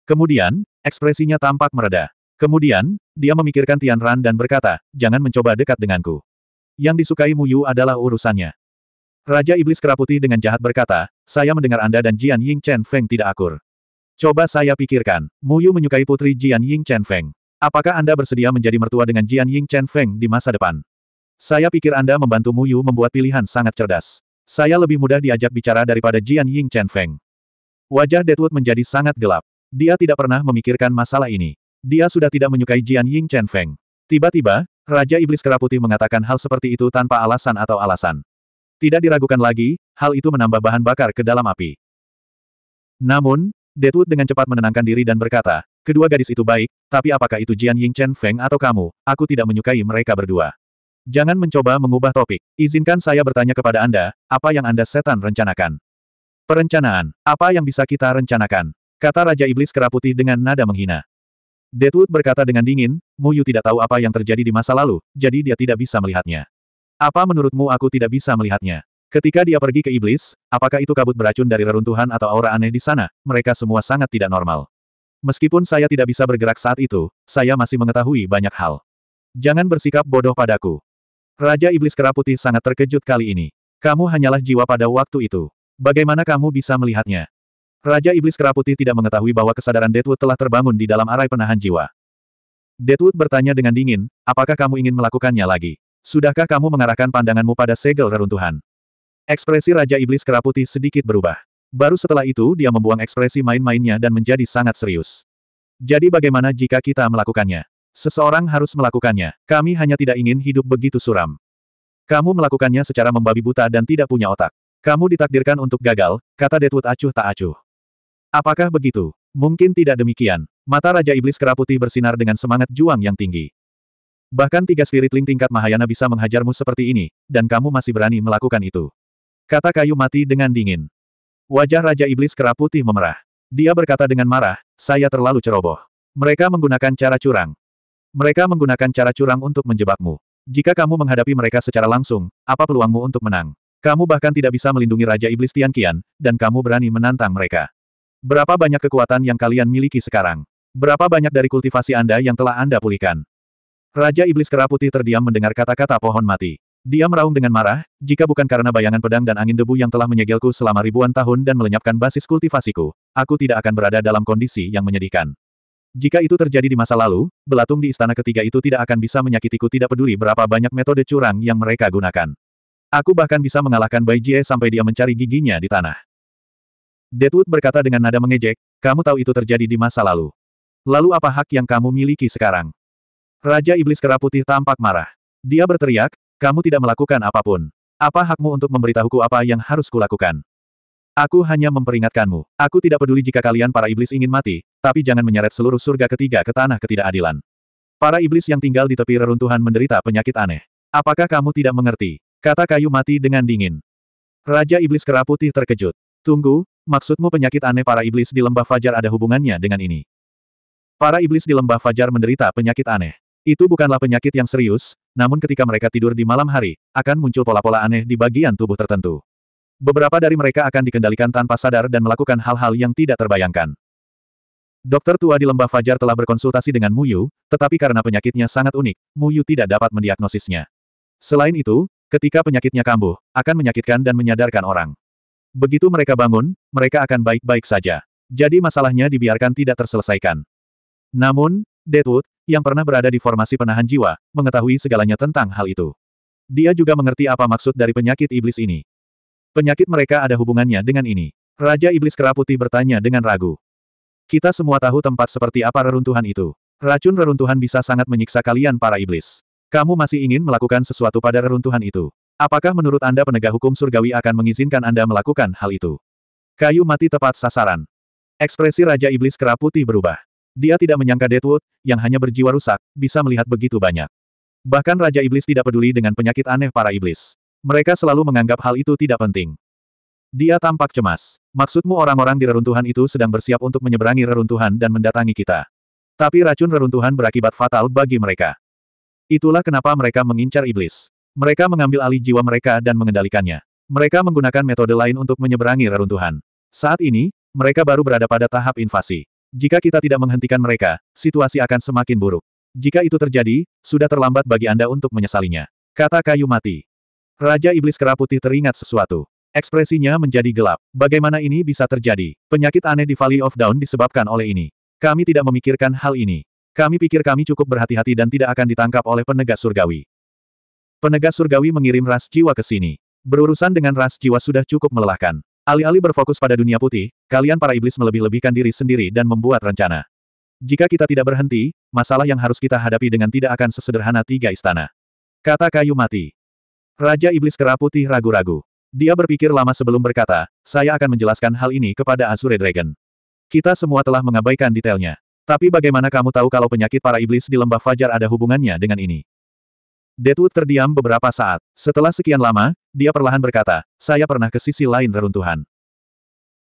S1: Kemudian, ekspresinya tampak mereda. Kemudian, dia memikirkan Tian Ran dan berkata, jangan mencoba dekat denganku. Yang disukai Mu Yu adalah urusannya. Raja Iblis Keraputi dengan jahat berkata, saya mendengar Anda dan Jian Ying Chen Feng tidak akur. Coba saya pikirkan, Mu Yu menyukai putri Jian Ying Chen Feng. Apakah Anda bersedia menjadi mertua dengan Jian Ying Chen Feng di masa depan? Saya pikir Anda membantu Mu Yu membuat pilihan sangat cerdas. Saya lebih mudah diajak bicara daripada Jian Ying Chen Feng. Wajah Deadwood menjadi sangat gelap. Dia tidak pernah memikirkan masalah ini. Dia sudah tidak menyukai Jian Ying Chen Feng. Tiba-tiba, Raja Iblis Keraputi mengatakan hal seperti itu tanpa alasan atau alasan. Tidak diragukan lagi, hal itu menambah bahan bakar ke dalam api. Namun, Deadwood dengan cepat menenangkan diri dan berkata, kedua gadis itu baik, tapi apakah itu Jian Ying Chen Feng atau kamu, aku tidak menyukai mereka berdua. Jangan mencoba mengubah topik, izinkan saya bertanya kepada Anda, apa yang Anda setan rencanakan? Perencanaan, apa yang bisa kita rencanakan? Kata Raja Iblis Keraputi dengan nada menghina. Deadwood berkata dengan dingin, Mu Yu tidak tahu apa yang terjadi di masa lalu, jadi dia tidak bisa melihatnya. Apa menurutmu aku tidak bisa melihatnya? Ketika dia pergi ke iblis, apakah itu kabut beracun dari reruntuhan atau aura aneh di sana, mereka semua sangat tidak normal. Meskipun saya tidak bisa bergerak saat itu, saya masih mengetahui banyak hal. Jangan bersikap bodoh padaku. Raja Iblis Kera Putih sangat terkejut kali ini. Kamu hanyalah jiwa pada waktu itu. Bagaimana kamu bisa melihatnya? Raja Iblis Keraputi tidak mengetahui bahwa kesadaran Deadwood telah terbangun di dalam arai penahan jiwa. Deadwood bertanya dengan dingin, apakah kamu ingin melakukannya lagi? Sudahkah kamu mengarahkan pandanganmu pada segel reruntuhan? Ekspresi Raja Iblis Keraputi sedikit berubah. Baru setelah itu dia membuang ekspresi main-mainnya dan menjadi sangat serius. Jadi bagaimana jika kita melakukannya? Seseorang harus melakukannya. Kami hanya tidak ingin hidup begitu suram. Kamu melakukannya secara membabi buta dan tidak punya otak. Kamu ditakdirkan untuk gagal, kata Deadwood acuh tak acuh. Apakah begitu? Mungkin tidak demikian. Mata Raja Iblis Keraputi bersinar dengan semangat juang yang tinggi. Bahkan tiga spirit link tingkat Mahayana bisa menghajarmu seperti ini, dan kamu masih berani melakukan itu. Kata kayu mati dengan dingin. Wajah Raja Iblis Keraputi memerah. Dia berkata dengan marah, saya terlalu ceroboh. Mereka menggunakan cara curang. Mereka menggunakan cara curang untuk menjebakmu. Jika kamu menghadapi mereka secara langsung, apa peluangmu untuk menang? Kamu bahkan tidak bisa melindungi Raja Iblis Tian Tianqian, dan kamu berani menantang mereka. Berapa banyak kekuatan yang kalian miliki sekarang? Berapa banyak dari kultivasi Anda yang telah Anda pulihkan? Raja Iblis Kera terdiam mendengar kata-kata pohon mati. Dia meraung dengan marah, jika bukan karena bayangan pedang dan angin debu yang telah menyegelku selama ribuan tahun dan melenyapkan basis kultivasiku, aku tidak akan berada dalam kondisi yang menyedihkan. Jika itu terjadi di masa lalu, belatung di istana ketiga itu tidak akan bisa menyakitiku tidak peduli berapa banyak metode curang yang mereka gunakan. Aku bahkan bisa mengalahkan Bai Jie sampai dia mencari giginya di tanah. Deadwood berkata dengan nada mengejek, kamu tahu itu terjadi di masa lalu. Lalu apa hak yang kamu miliki sekarang? Raja Iblis Kera Putih tampak marah. Dia berteriak, kamu tidak melakukan apapun. Apa hakmu untuk memberitahuku apa yang harus kulakukan? Aku hanya memperingatkanmu. Aku tidak peduli jika kalian para iblis ingin mati, tapi jangan menyeret seluruh surga ketiga ke tanah ketidakadilan. Para iblis yang tinggal di tepi reruntuhan menderita penyakit aneh. Apakah kamu tidak mengerti? Kata kayu mati dengan dingin. Raja Iblis Kera Putih terkejut. Tunggu, Maksudmu penyakit aneh para iblis di lembah Fajar ada hubungannya dengan ini? Para iblis di lembah Fajar menderita penyakit aneh. Itu bukanlah penyakit yang serius, namun ketika mereka tidur di malam hari, akan muncul pola-pola aneh di bagian tubuh tertentu. Beberapa dari mereka akan dikendalikan tanpa sadar dan melakukan hal-hal yang tidak terbayangkan. Dokter tua di lembah Fajar telah berkonsultasi dengan Muyu, tetapi karena penyakitnya sangat unik, Muyu tidak dapat mendiagnosisnya. Selain itu, ketika penyakitnya kambuh, akan menyakitkan dan menyadarkan orang. Begitu mereka bangun, mereka akan baik-baik saja. Jadi masalahnya dibiarkan tidak terselesaikan. Namun, Deadwood, yang pernah berada di formasi penahan jiwa, mengetahui segalanya tentang hal itu. Dia juga mengerti apa maksud dari penyakit iblis ini. Penyakit mereka ada hubungannya dengan ini. Raja Iblis Keraputi bertanya dengan ragu. Kita semua tahu tempat seperti apa reruntuhan itu. Racun reruntuhan bisa sangat menyiksa kalian para iblis. Kamu masih ingin melakukan sesuatu pada reruntuhan itu. Apakah menurut Anda penegak hukum surgawi akan mengizinkan Anda melakukan hal itu? Kayu mati tepat sasaran. Ekspresi Raja Iblis Kera Putih berubah. Dia tidak menyangka Deadwood, yang hanya berjiwa rusak, bisa melihat begitu banyak. Bahkan Raja Iblis tidak peduli dengan penyakit aneh para iblis. Mereka selalu menganggap hal itu tidak penting. Dia tampak cemas. Maksudmu orang-orang di reruntuhan itu sedang bersiap untuk menyeberangi reruntuhan dan mendatangi kita. Tapi racun reruntuhan berakibat fatal bagi mereka. Itulah kenapa mereka mengincar iblis. Mereka mengambil alih jiwa mereka dan mengendalikannya. Mereka menggunakan metode lain untuk menyeberangi reruntuhan. Saat ini, mereka baru berada pada tahap invasi. Jika kita tidak menghentikan mereka, situasi akan semakin buruk. Jika itu terjadi, sudah terlambat bagi Anda untuk menyesalinya. Kata kayu mati. Raja Iblis Kera Putih teringat sesuatu. Ekspresinya menjadi gelap. Bagaimana ini bisa terjadi? Penyakit aneh di Valley of Dawn disebabkan oleh ini. Kami tidak memikirkan hal ini. Kami pikir kami cukup berhati-hati dan tidak akan ditangkap oleh penegak surgawi. Penegak surgawi mengirim ras jiwa ke sini. Berurusan dengan ras jiwa sudah cukup melelahkan. Alih-alih berfokus pada dunia putih, kalian para iblis melebih-lebihkan diri sendiri dan membuat rencana. Jika kita tidak berhenti, masalah yang harus kita hadapi dengan tidak akan sesederhana tiga istana. Kata kayu mati. Raja Iblis Kera Putih ragu-ragu. Dia berpikir lama sebelum berkata, saya akan menjelaskan hal ini kepada Azure Dragon. Kita semua telah mengabaikan detailnya. Tapi bagaimana kamu tahu kalau penyakit para iblis di lembah Fajar ada hubungannya dengan ini? Deadwood terdiam beberapa saat. Setelah sekian lama, dia perlahan berkata, saya pernah ke sisi lain reruntuhan.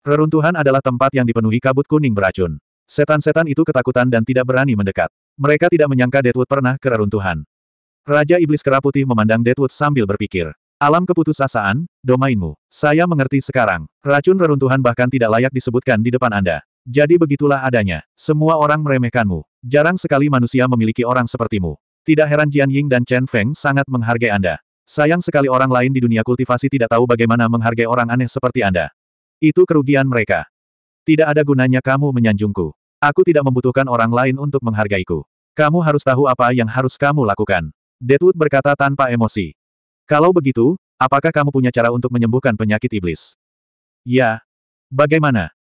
S1: Reruntuhan adalah tempat yang dipenuhi kabut kuning beracun. Setan-setan itu ketakutan dan tidak berani mendekat. Mereka tidak menyangka Deadwood pernah ke reruntuhan. Raja Iblis Kera Putih memandang Deadwood sambil berpikir. Alam keputusasaan, domainmu. Saya mengerti sekarang. Racun reruntuhan bahkan tidak layak disebutkan di depan Anda. Jadi begitulah adanya. Semua orang meremehkanmu. Jarang sekali manusia memiliki orang sepertimu. Tidak heran Jian Ying dan Chen Feng sangat menghargai Anda. Sayang sekali orang lain di dunia kultivasi tidak tahu bagaimana menghargai orang aneh seperti Anda. Itu kerugian mereka. Tidak ada gunanya kamu menyanjungku. Aku tidak membutuhkan orang lain untuk menghargaiku. Kamu harus tahu apa yang harus kamu lakukan. Deadwood berkata tanpa emosi. Kalau begitu, apakah kamu punya cara untuk menyembuhkan penyakit iblis? Ya. Bagaimana?